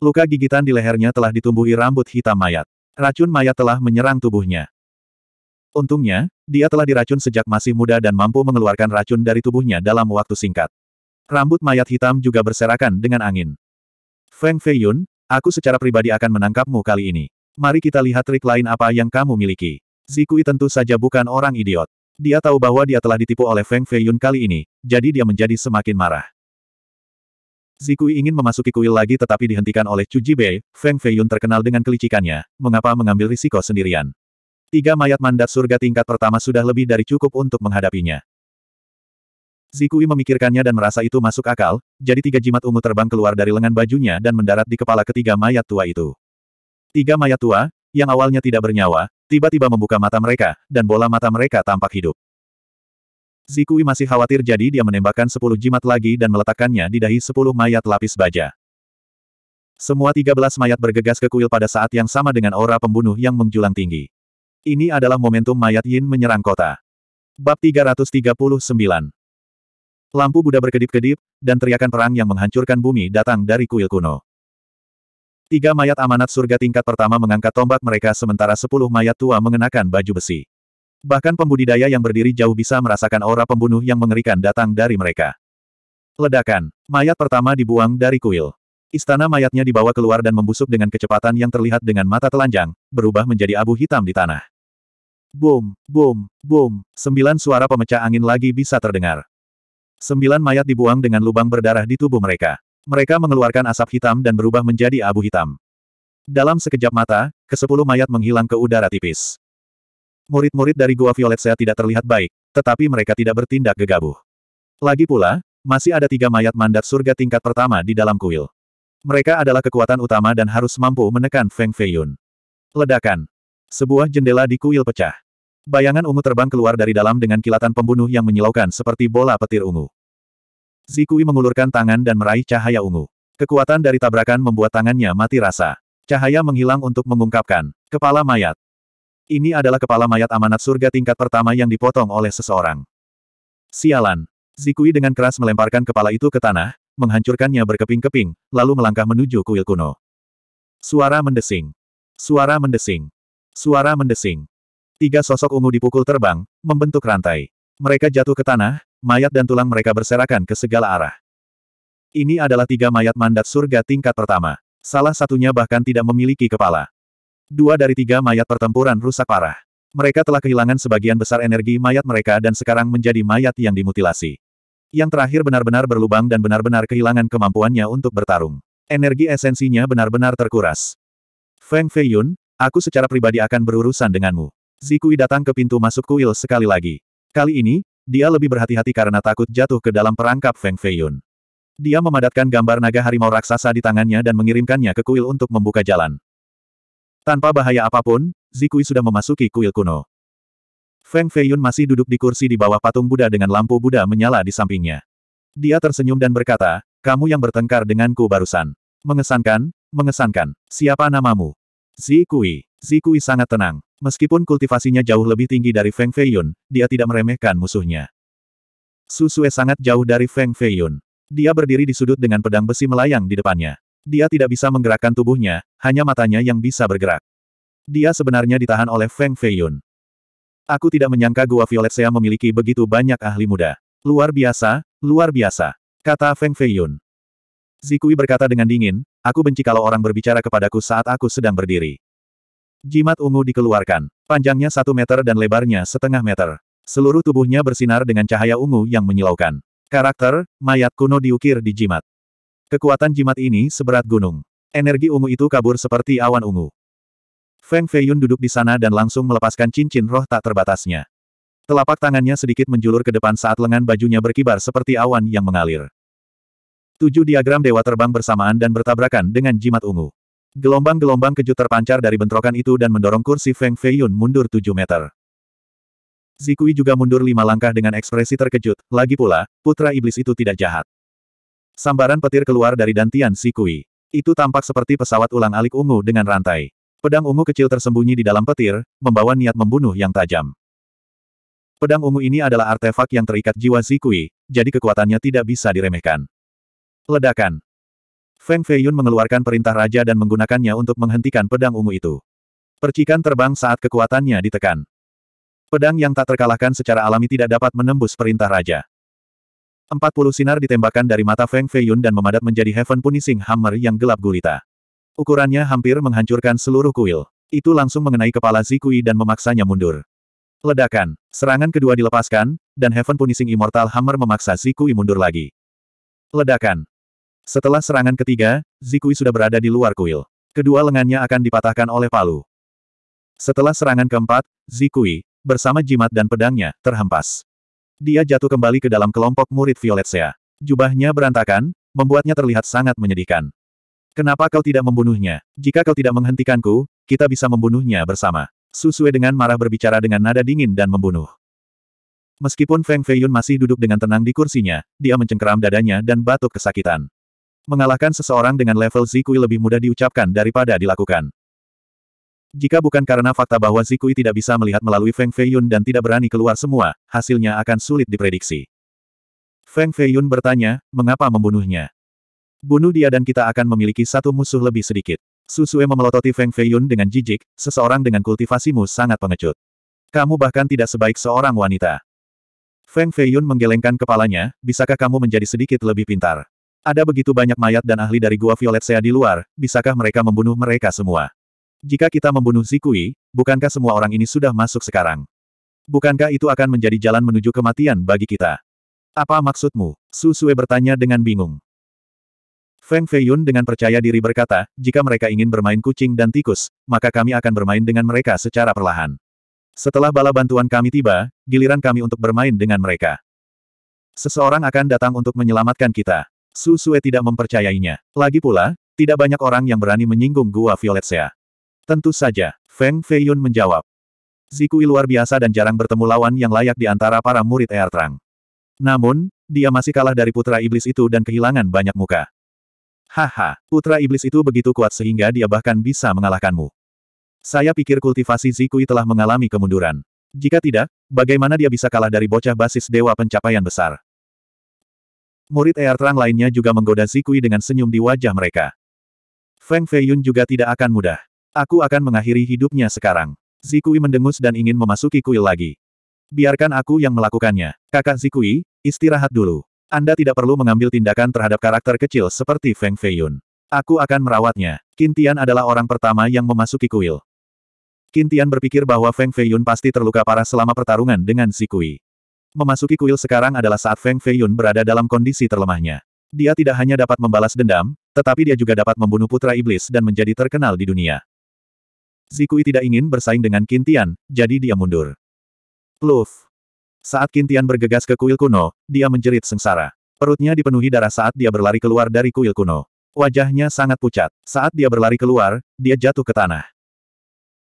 Luka gigitan di lehernya telah ditumbuhi rambut hitam mayat. Racun maya telah menyerang tubuhnya. Untungnya, dia telah diracun sejak masih muda dan mampu mengeluarkan racun dari tubuhnya dalam waktu singkat. Rambut mayat hitam juga berserakan dengan angin. Feng Feiyun, aku secara pribadi akan menangkapmu kali ini. Mari kita lihat trik lain apa yang kamu miliki. Zikui tentu saja bukan orang idiot. Dia tahu bahwa dia telah ditipu oleh Feng Feiyun kali ini, jadi dia menjadi semakin marah. Zikui ingin memasuki kuil lagi tetapi dihentikan oleh Chu Jibei, Feng Feiyun terkenal dengan kelicikannya, mengapa mengambil risiko sendirian. Tiga mayat mandat surga tingkat pertama sudah lebih dari cukup untuk menghadapinya. Zikui memikirkannya dan merasa itu masuk akal, jadi tiga jimat ungu terbang keluar dari lengan bajunya dan mendarat di kepala ketiga mayat tua itu. Tiga mayat tua, yang awalnya tidak bernyawa, tiba-tiba membuka mata mereka, dan bola mata mereka tampak hidup. Zikui masih khawatir jadi dia menembakkan sepuluh jimat lagi dan meletakkannya di dahi sepuluh mayat lapis baja. Semua tiga belas mayat bergegas ke kuil pada saat yang sama dengan aura pembunuh yang menjulang tinggi. Ini adalah momentum mayat Yin menyerang kota. Bab 339 Lampu Buddha berkedip-kedip, dan teriakan perang yang menghancurkan bumi datang dari kuil kuno. Tiga mayat amanat surga tingkat pertama mengangkat tombak mereka sementara sepuluh mayat tua mengenakan baju besi. Bahkan pembudidaya yang berdiri jauh bisa merasakan aura pembunuh yang mengerikan datang dari mereka. Ledakan. Mayat pertama dibuang dari kuil. Istana mayatnya dibawa keluar dan membusuk dengan kecepatan yang terlihat dengan mata telanjang, berubah menjadi abu hitam di tanah. Boom, boom, boom, sembilan suara pemecah angin lagi bisa terdengar. Sembilan mayat dibuang dengan lubang berdarah di tubuh mereka. Mereka mengeluarkan asap hitam dan berubah menjadi abu hitam. Dalam sekejap mata, kesepuluh mayat menghilang ke udara tipis. Murid-murid dari Gua Violet Sea tidak terlihat baik, tetapi mereka tidak bertindak gegabah. Lagi pula, masih ada tiga mayat mandat surga tingkat pertama di dalam kuil. Mereka adalah kekuatan utama dan harus mampu menekan Feng Feiyun. Ledakan. Sebuah jendela di kuil pecah. Bayangan ungu terbang keluar dari dalam dengan kilatan pembunuh yang menyilaukan seperti bola petir ungu. Zikui mengulurkan tangan dan meraih cahaya ungu. Kekuatan dari tabrakan membuat tangannya mati rasa. Cahaya menghilang untuk mengungkapkan kepala mayat. Ini adalah kepala mayat amanat surga tingkat pertama yang dipotong oleh seseorang. Sialan. Zikui dengan keras melemparkan kepala itu ke tanah, menghancurkannya berkeping-keping, lalu melangkah menuju kuil kuno. Suara mendesing. Suara mendesing. Suara mendesing. Tiga sosok ungu dipukul terbang, membentuk rantai. Mereka jatuh ke tanah, mayat dan tulang mereka berserakan ke segala arah. Ini adalah tiga mayat mandat surga tingkat pertama. Salah satunya bahkan tidak memiliki kepala. Dua dari tiga mayat pertempuran rusak parah. Mereka telah kehilangan sebagian besar energi mayat mereka dan sekarang menjadi mayat yang dimutilasi. Yang terakhir benar-benar berlubang dan benar-benar kehilangan kemampuannya untuk bertarung. Energi esensinya benar-benar terkuras. Feng Feiyun, aku secara pribadi akan berurusan denganmu. Zikui datang ke pintu masuk kuil sekali lagi. Kali ini, dia lebih berhati-hati karena takut jatuh ke dalam perangkap Feng Feiyun. Dia memadatkan gambar naga harimau raksasa di tangannya dan mengirimkannya ke kuil untuk membuka jalan. Tanpa bahaya apapun, Zikui sudah memasuki kuil kuno. Feng Feiyun masih duduk di kursi di bawah patung Buddha dengan lampu Buddha menyala di sampingnya. Dia tersenyum dan berkata, kamu yang bertengkar denganku barusan. Mengesankan, mengesankan. Siapa namamu? Zikui. Zikui sangat tenang. Meskipun kultivasinya jauh lebih tinggi dari Feng Feiyun, dia tidak meremehkan musuhnya. Susue sangat jauh dari Feng Feiyun. Dia berdiri di sudut dengan pedang besi melayang di depannya. Dia tidak bisa menggerakkan tubuhnya, hanya matanya yang bisa bergerak. Dia sebenarnya ditahan oleh Feng Feiyun. Aku tidak menyangka Gua Violet Sea memiliki begitu banyak ahli muda. Luar biasa, luar biasa, kata Feng Feiyun. Zikui berkata dengan dingin, aku benci kalau orang berbicara kepadaku saat aku sedang berdiri. Jimat ungu dikeluarkan, panjangnya satu meter dan lebarnya setengah meter. Seluruh tubuhnya bersinar dengan cahaya ungu yang menyilaukan. Karakter, mayat kuno diukir di jimat. Kekuatan jimat ini seberat gunung. Energi ungu itu kabur seperti awan ungu. Feng Feiyun duduk di sana dan langsung melepaskan cincin roh tak terbatasnya. Telapak tangannya sedikit menjulur ke depan saat lengan bajunya berkibar seperti awan yang mengalir. Tujuh diagram dewa terbang bersamaan dan bertabrakan dengan jimat ungu. Gelombang-gelombang kejut terpancar dari bentrokan itu dan mendorong kursi Feng Feiyun mundur tujuh meter. Zikui juga mundur lima langkah dengan ekspresi terkejut, lagi pula, putra iblis itu tidak jahat. Sambaran petir keluar dari dantian si kui. Itu tampak seperti pesawat ulang-alik ungu dengan rantai. Pedang ungu kecil tersembunyi di dalam petir, membawa niat membunuh yang tajam. Pedang ungu ini adalah artefak yang terikat jiwa Zikui, jadi kekuatannya tidak bisa diremehkan. Ledakan. Feng Feiyun mengeluarkan perintah raja dan menggunakannya untuk menghentikan pedang ungu itu. Percikan terbang saat kekuatannya ditekan. Pedang yang tak terkalahkan secara alami tidak dapat menembus perintah raja. Empat puluh sinar ditembakkan dari mata Feng Feiyun dan memadat menjadi Heaven Punishing Hammer yang gelap gulita. Ukurannya hampir menghancurkan seluruh kuil. Itu langsung mengenai kepala Zikui dan memaksanya mundur. Ledakan. Serangan kedua dilepaskan, dan Heaven Punishing Immortal Hammer memaksa Zikui mundur lagi. Ledakan. Setelah serangan ketiga, Zikui sudah berada di luar kuil. Kedua lengannya akan dipatahkan oleh palu. Setelah serangan keempat, Zikui, bersama jimat dan pedangnya, terhempas. Dia jatuh kembali ke dalam kelompok murid Violet Sea. Jubahnya berantakan, membuatnya terlihat sangat menyedihkan. Kenapa kau tidak membunuhnya? Jika kau tidak menghentikanku, kita bisa membunuhnya bersama. Susue dengan marah berbicara dengan nada dingin dan membunuh. Meskipun Feng Feiyun masih duduk dengan tenang di kursinya, dia mencengkeram dadanya dan batuk kesakitan. Mengalahkan seseorang dengan level Zikui lebih mudah diucapkan daripada dilakukan. Jika bukan karena fakta bahwa Zikui tidak bisa melihat melalui Feng Feiyun dan tidak berani keluar semua, hasilnya akan sulit diprediksi. Feng Feiyun bertanya, mengapa membunuhnya? Bunuh dia dan kita akan memiliki satu musuh lebih sedikit. Susue memelototi Feng Feiyun dengan jijik, seseorang dengan kultivasimu sangat pengecut. Kamu bahkan tidak sebaik seorang wanita. Feng Feiyun menggelengkan kepalanya, bisakah kamu menjadi sedikit lebih pintar? Ada begitu banyak mayat dan ahli dari Gua Violet Sea di luar, bisakah mereka membunuh mereka semua? Jika kita membunuh Zikui, bukankah semua orang ini sudah masuk sekarang? Bukankah itu akan menjadi jalan menuju kematian bagi kita? Apa maksudmu? Su Sue bertanya dengan bingung. Feng Feiyun dengan percaya diri berkata, jika mereka ingin bermain kucing dan tikus, maka kami akan bermain dengan mereka secara perlahan. Setelah bala bantuan kami tiba, giliran kami untuk bermain dengan mereka. Seseorang akan datang untuk menyelamatkan kita. Su Sue tidak mempercayainya. Lagi pula, tidak banyak orang yang berani menyinggung Gua Violet Sea. Tentu saja, Feng Feiyun menjawab. Zikui luar biasa dan jarang bertemu lawan yang layak di antara para murid Air Namun, dia masih kalah dari putra iblis itu dan kehilangan banyak muka. Haha, putra iblis itu begitu kuat sehingga dia bahkan bisa mengalahkanmu. Saya pikir kultivasi Zikui telah mengalami kemunduran. Jika tidak, bagaimana dia bisa kalah dari bocah basis dewa pencapaian besar? Murid Air Terang lainnya juga menggoda Zikui dengan senyum di wajah mereka. Feng Feiyun juga tidak akan mudah. Aku akan mengakhiri hidupnya sekarang. Zikui mendengus dan ingin memasuki kuil lagi. Biarkan aku yang melakukannya. Kakak Zikui, istirahat dulu. Anda tidak perlu mengambil tindakan terhadap karakter kecil seperti Feng Feiyun. Aku akan merawatnya. Kintian adalah orang pertama yang memasuki kuil. Kintian berpikir bahwa Feng Feiyun pasti terluka parah selama pertarungan dengan Zikui. Memasuki kuil sekarang adalah saat Feng Feiyun berada dalam kondisi terlemahnya. Dia tidak hanya dapat membalas dendam, tetapi dia juga dapat membunuh putra iblis dan menjadi terkenal di dunia. Zikui tidak ingin bersaing dengan Kintian, jadi dia mundur. Pluf. Saat Kintian bergegas ke kuil kuno, dia menjerit sengsara. Perutnya dipenuhi darah saat dia berlari keluar dari kuil kuno. Wajahnya sangat pucat. Saat dia berlari keluar, dia jatuh ke tanah.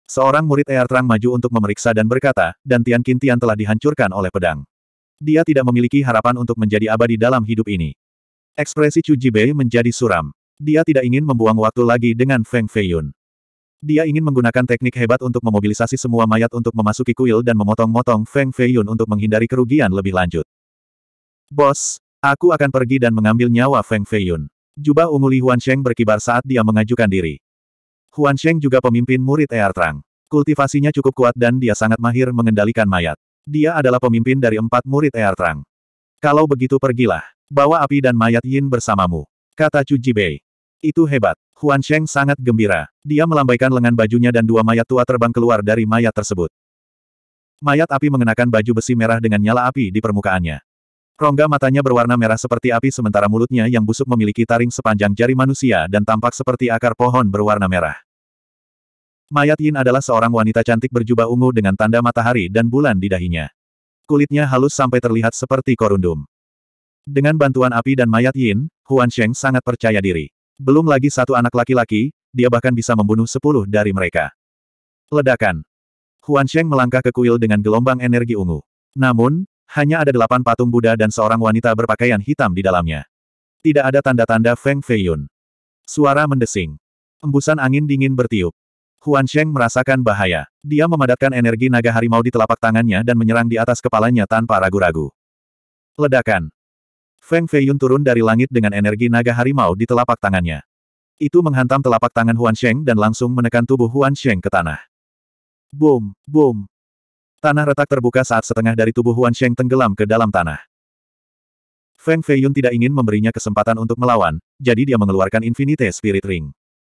Seorang murid Air terang maju untuk memeriksa dan berkata, dan Tian Kintian telah dihancurkan oleh pedang. Dia tidak memiliki harapan untuk menjadi abadi dalam hidup ini. Ekspresi Chu Jibei menjadi suram. Dia tidak ingin membuang waktu lagi dengan Feng Feiyun. Dia ingin menggunakan teknik hebat untuk memobilisasi semua mayat untuk memasuki kuil dan memotong-motong Feng Feiyun untuk menghindari kerugian lebih lanjut. Bos, aku akan pergi dan mengambil nyawa Feng Feiyun. Jubah ungu Li Huansheng berkibar saat dia mengajukan diri. Huan Huansheng juga pemimpin murid Ear Trang. Kultivasinya cukup kuat dan dia sangat mahir mengendalikan mayat. Dia adalah pemimpin dari empat murid Ear Trang. Kalau begitu pergilah. Bawa api dan mayat Yin bersamamu. Kata Chu Jibei. Itu hebat. Huan Sheng sangat gembira. Dia melambaikan lengan bajunya dan dua mayat tua terbang keluar dari mayat tersebut. Mayat api mengenakan baju besi merah dengan nyala api di permukaannya. Rongga matanya berwarna merah seperti api sementara mulutnya yang busuk memiliki taring sepanjang jari manusia dan tampak seperti akar pohon berwarna merah. Mayat Yin adalah seorang wanita cantik berjubah ungu dengan tanda matahari dan bulan di dahinya. Kulitnya halus sampai terlihat seperti korundum. Dengan bantuan api dan mayat Yin, Huan Sheng sangat percaya diri. Belum lagi satu anak laki-laki, dia bahkan bisa membunuh sepuluh dari mereka. Ledakan. Huan Sheng melangkah ke kuil dengan gelombang energi ungu. Namun, hanya ada delapan patung Buddha dan seorang wanita berpakaian hitam di dalamnya. Tidak ada tanda-tanda Feng Feiyun. Suara mendesing. Embusan angin dingin bertiup. Huan Sheng merasakan bahaya. Dia memadatkan energi naga harimau di telapak tangannya dan menyerang di atas kepalanya tanpa ragu-ragu. Ledakan. Feng Feiyun turun dari langit dengan energi naga harimau di telapak tangannya. Itu menghantam telapak tangan Huan Sheng dan langsung menekan tubuh Huan Sheng ke tanah. Boom, boom. Tanah retak terbuka saat setengah dari tubuh Huan Sheng tenggelam ke dalam tanah. Feng Feiyun tidak ingin memberinya kesempatan untuk melawan, jadi dia mengeluarkan Infinite Spirit Ring.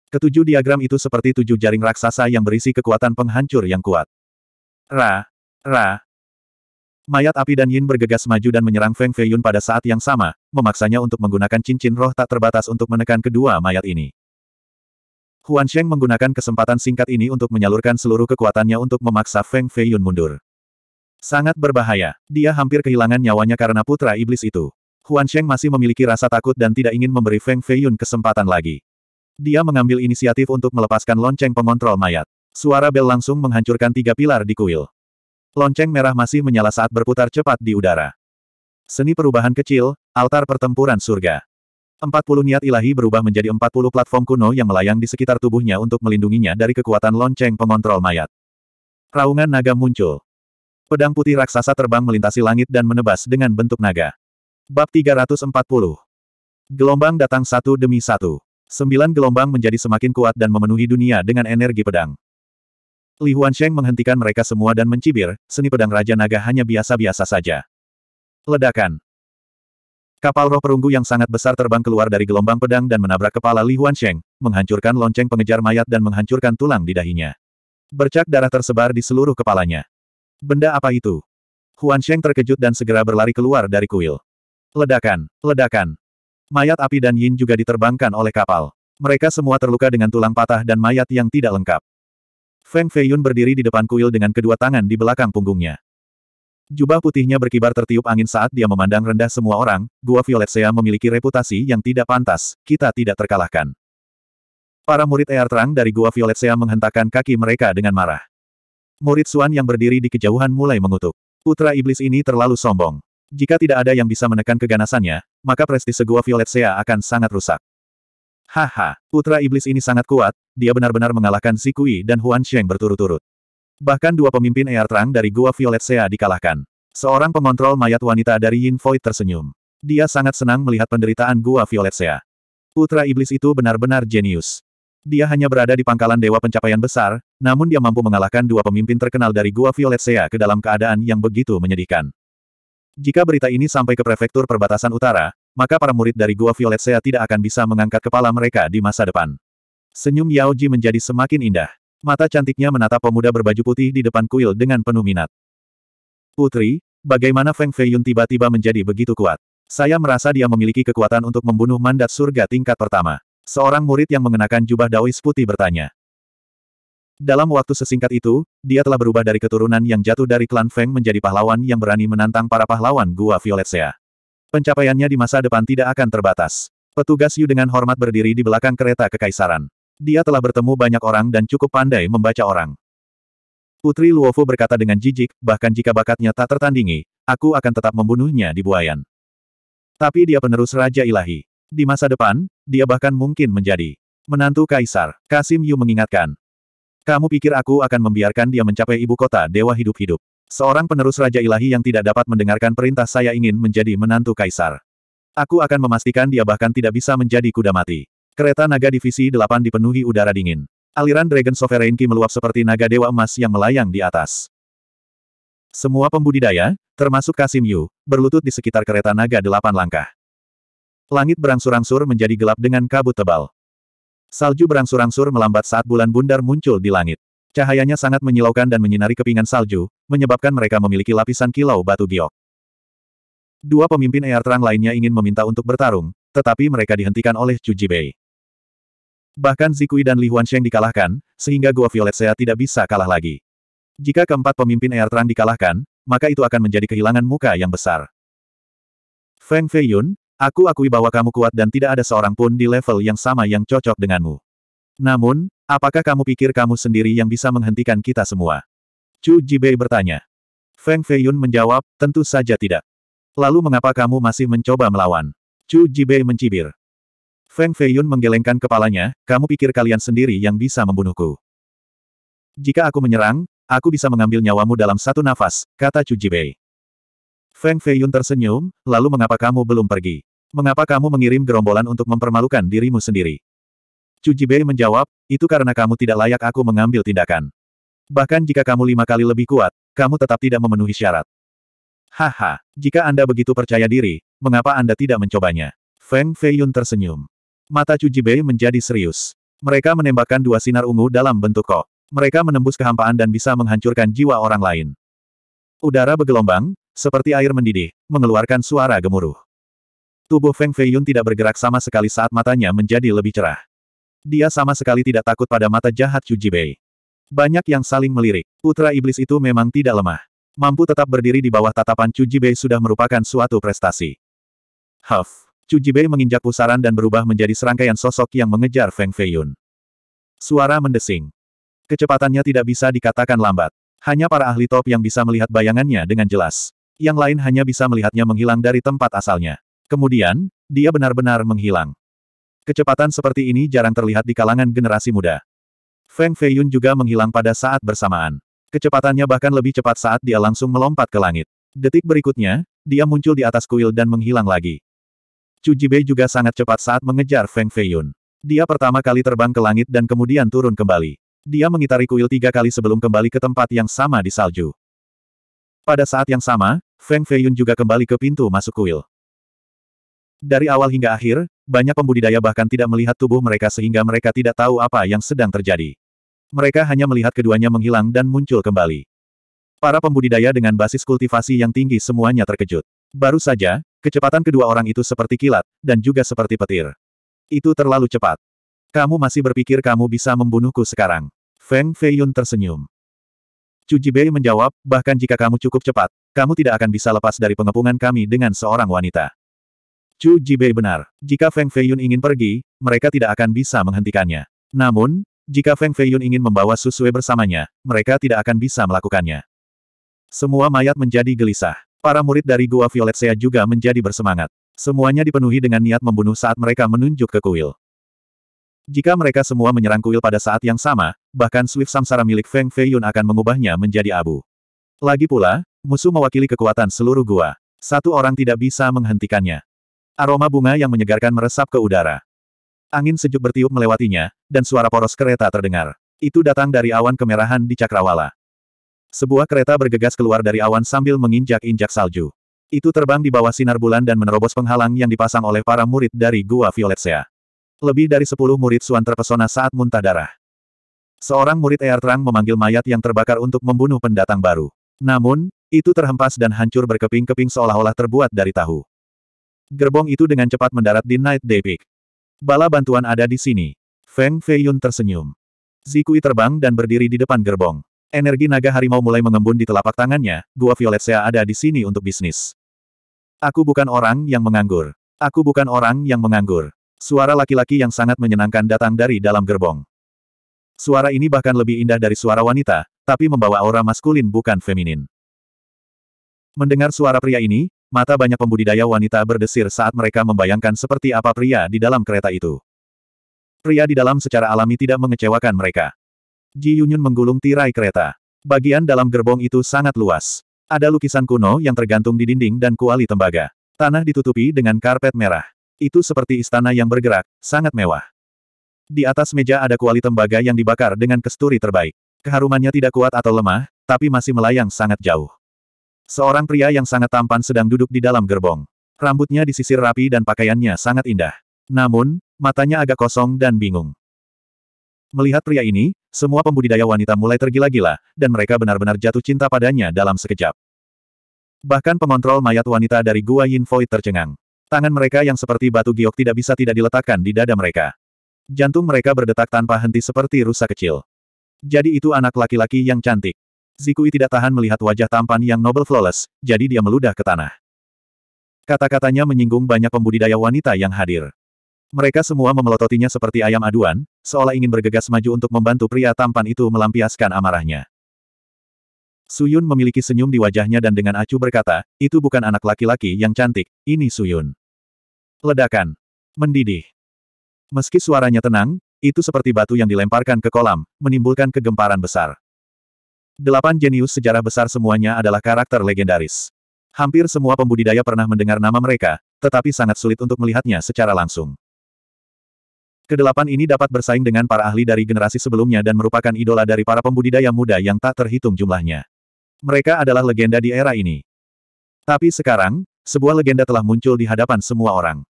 Ketujuh diagram itu seperti tujuh jaring raksasa yang berisi kekuatan penghancur yang kuat. Ra, ra, Mayat api dan Yin bergegas maju dan menyerang Feng Feiyun pada saat yang sama, memaksanya untuk menggunakan cincin roh tak terbatas untuk menekan kedua mayat ini. Huan Sheng menggunakan kesempatan singkat ini untuk menyalurkan seluruh kekuatannya untuk memaksa Feng Feiyun mundur. Sangat berbahaya. Dia hampir kehilangan nyawanya karena putra iblis itu. Huan Sheng masih memiliki rasa takut dan tidak ingin memberi Feng Feiyun kesempatan lagi. Dia mengambil inisiatif untuk melepaskan lonceng pengontrol mayat. Suara bel langsung menghancurkan tiga pilar di kuil. Lonceng merah masih menyala saat berputar cepat di udara. Seni perubahan kecil, altar pertempuran surga. 40 niat ilahi berubah menjadi 40 platform kuno yang melayang di sekitar tubuhnya untuk melindunginya dari kekuatan lonceng pengontrol mayat. Raungan naga muncul. Pedang putih raksasa terbang melintasi langit dan menebas dengan bentuk naga. Bab 340 Gelombang datang satu demi satu. Sembilan gelombang menjadi semakin kuat dan memenuhi dunia dengan energi pedang. Li Huansheng menghentikan mereka semua dan mencibir, seni pedang Raja Naga hanya biasa-biasa saja. Ledakan. Kapal roh perunggu yang sangat besar terbang keluar dari gelombang pedang dan menabrak kepala Li Huansheng, menghancurkan lonceng pengejar mayat dan menghancurkan tulang di dahinya. Bercak darah tersebar di seluruh kepalanya. Benda apa itu? Sheng terkejut dan segera berlari keluar dari kuil. Ledakan, ledakan. Mayat api dan Yin juga diterbangkan oleh kapal. Mereka semua terluka dengan tulang patah dan mayat yang tidak lengkap. Feng Feiyun berdiri di depan kuil dengan kedua tangan di belakang punggungnya. Jubah putihnya berkibar tertiup angin saat dia memandang rendah semua orang, Gua Violet Sea memiliki reputasi yang tidak pantas, kita tidak terkalahkan. Para murid Air Terang dari Gua Violet Sea menghentakkan kaki mereka dengan marah. Murid Suan yang berdiri di kejauhan mulai mengutuk. Putra Iblis ini terlalu sombong. Jika tidak ada yang bisa menekan keganasannya, maka prestise Gua Violet Sea akan sangat rusak. Haha, putra iblis ini sangat kuat, dia benar-benar mengalahkan Si Kui dan Huan Sheng berturut-turut. Bahkan dua pemimpin Air Terang dari Gua Violet Sea dikalahkan. Seorang pengontrol mayat wanita dari Yin Void tersenyum. Dia sangat senang melihat penderitaan Gua Violet Sea. Putra iblis itu benar-benar jenius. Dia hanya berada di pangkalan dewa pencapaian besar, namun dia mampu mengalahkan dua pemimpin terkenal dari Gua Violet Sea ke dalam keadaan yang begitu menyedihkan. Jika berita ini sampai ke prefektur perbatasan utara, maka para murid dari Gua Violet Sea tidak akan bisa mengangkat kepala mereka di masa depan. Senyum Yao Ji menjadi semakin indah. Mata cantiknya menatap pemuda berbaju putih di depan kuil dengan penuh minat. Putri, bagaimana Feng Fei Yun tiba-tiba menjadi begitu kuat? Saya merasa dia memiliki kekuatan untuk membunuh mandat surga tingkat pertama. Seorang murid yang mengenakan jubah daois putih bertanya. Dalam waktu sesingkat itu, dia telah berubah dari keturunan yang jatuh dari klan Feng menjadi pahlawan yang berani menantang para pahlawan Gua Violet Sea. Pencapaiannya di masa depan tidak akan terbatas. Petugas Yu dengan hormat berdiri di belakang kereta kekaisaran. Dia telah bertemu banyak orang dan cukup pandai membaca orang. Putri Luofu berkata dengan jijik, bahkan jika bakatnya tak tertandingi, aku akan tetap membunuhnya di buayan. Tapi dia penerus Raja Ilahi. Di masa depan, dia bahkan mungkin menjadi menantu Kaisar. Kasim Yu mengingatkan. Kamu pikir aku akan membiarkan dia mencapai ibu kota dewa hidup-hidup. Seorang penerus Raja Ilahi yang tidak dapat mendengarkan perintah saya ingin menjadi menantu Kaisar. Aku akan memastikan dia bahkan tidak bisa menjadi kuda mati. Kereta naga divisi 8 dipenuhi udara dingin. Aliran Dragon Sovereign Ki meluap seperti naga dewa emas yang melayang di atas. Semua pembudidaya, termasuk Kasim Yu, berlutut di sekitar kereta naga delapan langkah. Langit berangsur-angsur menjadi gelap dengan kabut tebal. Salju berangsur-angsur melambat saat bulan bundar muncul di langit. Cahayanya sangat menyilaukan dan menyinari kepingan salju, menyebabkan mereka memiliki lapisan kilau batu giok. Dua pemimpin Air Terang lainnya ingin meminta untuk bertarung, tetapi mereka dihentikan oleh Chu Jibei. Bahkan Zikui dan Li Huansheng dikalahkan, sehingga Gua Violet Sea tidak bisa kalah lagi. Jika keempat pemimpin Air Terang dikalahkan, maka itu akan menjadi kehilangan muka yang besar. Feng Feiyun, aku akui bahwa kamu kuat dan tidak ada seorang pun di level yang sama yang cocok denganmu. Namun, Apakah kamu pikir kamu sendiri yang bisa menghentikan kita semua? Chu Jibei bertanya. Feng Feiyun menjawab, tentu saja tidak. Lalu mengapa kamu masih mencoba melawan? Chu Jibei mencibir. Feng Feiyun menggelengkan kepalanya, kamu pikir kalian sendiri yang bisa membunuhku. Jika aku menyerang, aku bisa mengambil nyawamu dalam satu nafas, kata Chu Jibei. Feng Feiyun tersenyum, lalu mengapa kamu belum pergi? Mengapa kamu mengirim gerombolan untuk mempermalukan dirimu sendiri? Jibei menjawab, itu karena kamu tidak layak aku mengambil tindakan. Bahkan jika kamu lima kali lebih kuat, kamu tetap tidak memenuhi syarat. Haha, jika Anda begitu percaya diri, mengapa Anda tidak mencobanya? Feng Feiyun tersenyum. Mata Jibei menjadi serius. Mereka menembakkan dua sinar ungu dalam bentuk kok. Mereka menembus kehampaan dan bisa menghancurkan jiwa orang lain. Udara bergelombang, seperti air mendidih, mengeluarkan suara gemuruh. Tubuh Feng Feiyun tidak bergerak sama sekali saat matanya menjadi lebih cerah. Dia sama sekali tidak takut pada mata jahat Chu Jibei. Banyak yang saling melirik. Putra iblis itu memang tidak lemah. Mampu tetap berdiri di bawah tatapan Chu Jibei sudah merupakan suatu prestasi. Huff. Chu Jibei menginjak pusaran dan berubah menjadi serangkaian sosok yang mengejar Feng Feiyun. Suara mendesing. Kecepatannya tidak bisa dikatakan lambat. Hanya para ahli top yang bisa melihat bayangannya dengan jelas. Yang lain hanya bisa melihatnya menghilang dari tempat asalnya. Kemudian, dia benar-benar menghilang. Kecepatan seperti ini jarang terlihat di kalangan generasi muda. Feng Feiyun juga menghilang pada saat bersamaan. Kecepatannya bahkan lebih cepat saat dia langsung melompat ke langit. Detik berikutnya, dia muncul di atas kuil dan menghilang lagi. Chu Jibe juga sangat cepat saat mengejar Feng Feiyun. Dia pertama kali terbang ke langit dan kemudian turun kembali. Dia mengitari kuil tiga kali sebelum kembali ke tempat yang sama di salju. Pada saat yang sama, Feng Feiyun juga kembali ke pintu masuk kuil. Dari awal hingga akhir, banyak pembudidaya bahkan tidak melihat tubuh mereka sehingga mereka tidak tahu apa yang sedang terjadi. Mereka hanya melihat keduanya menghilang dan muncul kembali. Para pembudidaya dengan basis kultivasi yang tinggi semuanya terkejut. Baru saja, kecepatan kedua orang itu seperti kilat, dan juga seperti petir. Itu terlalu cepat. Kamu masih berpikir kamu bisa membunuhku sekarang? Feng Feiyun tersenyum. Chu Jibei menjawab, bahkan jika kamu cukup cepat, kamu tidak akan bisa lepas dari pengepungan kami dengan seorang wanita. Chu Jibei benar, jika Feng Feiyun ingin pergi, mereka tidak akan bisa menghentikannya. Namun, jika Feng Feiyun ingin membawa Susue bersamanya, mereka tidak akan bisa melakukannya. Semua mayat menjadi gelisah. Para murid dari Gua Violet Sea juga menjadi bersemangat. Semuanya dipenuhi dengan niat membunuh saat mereka menunjuk ke kuil. Jika mereka semua menyerang kuil pada saat yang sama, bahkan Swift Samsara milik Feng Feiyun akan mengubahnya menjadi abu. Lagi pula, musuh mewakili kekuatan seluruh gua. Satu orang tidak bisa menghentikannya. Aroma bunga yang menyegarkan meresap ke udara. Angin sejuk bertiup melewatinya, dan suara poros kereta terdengar. Itu datang dari awan kemerahan di Cakrawala. Sebuah kereta bergegas keluar dari awan sambil menginjak-injak salju. Itu terbang di bawah sinar bulan dan menerobos penghalang yang dipasang oleh para murid dari Gua Violetsia. Lebih dari sepuluh murid Suan terpesona saat muntah darah. Seorang murid Air Terang memanggil mayat yang terbakar untuk membunuh pendatang baru. Namun, itu terhempas dan hancur berkeping-keping seolah-olah terbuat dari tahu. Gerbong itu dengan cepat mendarat di Night Day Peak. Bala bantuan ada di sini. Feng Feiyun tersenyum. Zikui terbang dan berdiri di depan gerbong. Energi naga harimau mulai mengembun di telapak tangannya, gua Violet Sea ada di sini untuk bisnis. Aku bukan orang yang menganggur. Aku bukan orang yang menganggur. Suara laki-laki yang sangat menyenangkan datang dari dalam gerbong. Suara ini bahkan lebih indah dari suara wanita, tapi membawa aura maskulin bukan feminin. Mendengar suara pria ini, Mata banyak pembudidaya wanita berdesir saat mereka membayangkan seperti apa pria di dalam kereta itu. Pria di dalam secara alami tidak mengecewakan mereka. Ji Yunyun menggulung tirai kereta. Bagian dalam gerbong itu sangat luas. Ada lukisan kuno yang tergantung di dinding dan kuali tembaga. Tanah ditutupi dengan karpet merah. Itu seperti istana yang bergerak, sangat mewah. Di atas meja ada kuali tembaga yang dibakar dengan kesturi terbaik. Keharumannya tidak kuat atau lemah, tapi masih melayang sangat jauh. Seorang pria yang sangat tampan sedang duduk di dalam gerbong. Rambutnya disisir rapi dan pakaiannya sangat indah. Namun, matanya agak kosong dan bingung. Melihat pria ini, semua pembudidaya wanita mulai tergila-gila, dan mereka benar-benar jatuh cinta padanya dalam sekejap. Bahkan pengontrol mayat wanita dari Gua Yin Void tercengang. Tangan mereka yang seperti batu giok tidak bisa tidak diletakkan di dada mereka. Jantung mereka berdetak tanpa henti seperti rusa kecil. Jadi itu anak laki-laki yang cantik. Zikui tidak tahan melihat wajah tampan yang noble flawless, jadi dia meludah ke tanah. Kata-katanya menyinggung banyak pembudidaya wanita yang hadir. Mereka semua memelototinya seperti ayam aduan, seolah ingin bergegas maju untuk membantu pria tampan itu melampiaskan amarahnya. Suyun memiliki senyum di wajahnya dan dengan acuh berkata, itu bukan anak laki-laki yang cantik, ini Suyun. Ledakan. Mendidih. Meski suaranya tenang, itu seperti batu yang dilemparkan ke kolam, menimbulkan kegemparan besar. Delapan jenius sejarah besar semuanya adalah karakter legendaris. Hampir semua pembudidaya pernah mendengar nama mereka, tetapi sangat sulit untuk melihatnya secara langsung. Kedelapan ini dapat bersaing dengan para ahli dari generasi sebelumnya dan merupakan idola dari para pembudidaya muda yang tak terhitung jumlahnya. Mereka adalah legenda di era ini. Tapi sekarang, sebuah legenda telah muncul di hadapan semua orang.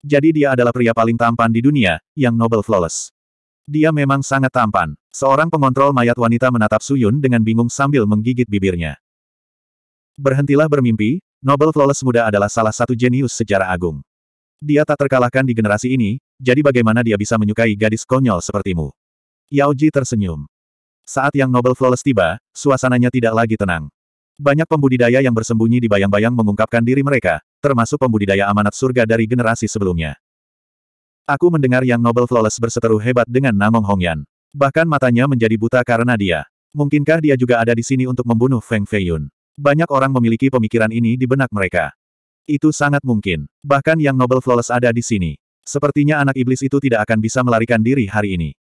Jadi dia adalah pria paling tampan di dunia, yang Nobel Flawless. Dia memang sangat tampan. Seorang pengontrol mayat wanita menatap Suyun dengan bingung sambil menggigit bibirnya. Berhentilah bermimpi, Nobel Flawless muda adalah salah satu jenius sejarah agung. Dia tak terkalahkan di generasi ini, jadi bagaimana dia bisa menyukai gadis konyol sepertimu? Yao Ji tersenyum. Saat yang Nobel Flawless tiba, suasananya tidak lagi tenang. Banyak pembudidaya yang bersembunyi di bayang-bayang mengungkapkan diri mereka, termasuk pembudidaya amanat surga dari generasi sebelumnya. Aku mendengar yang Nobel Flawless berseteru hebat dengan Namong Hongyan. Bahkan matanya menjadi buta karena dia. Mungkinkah dia juga ada di sini untuk membunuh Feng Feiyun? Banyak orang memiliki pemikiran ini di benak mereka. Itu sangat mungkin. Bahkan yang Nobel Flawless ada di sini. Sepertinya anak iblis itu tidak akan bisa melarikan diri hari ini.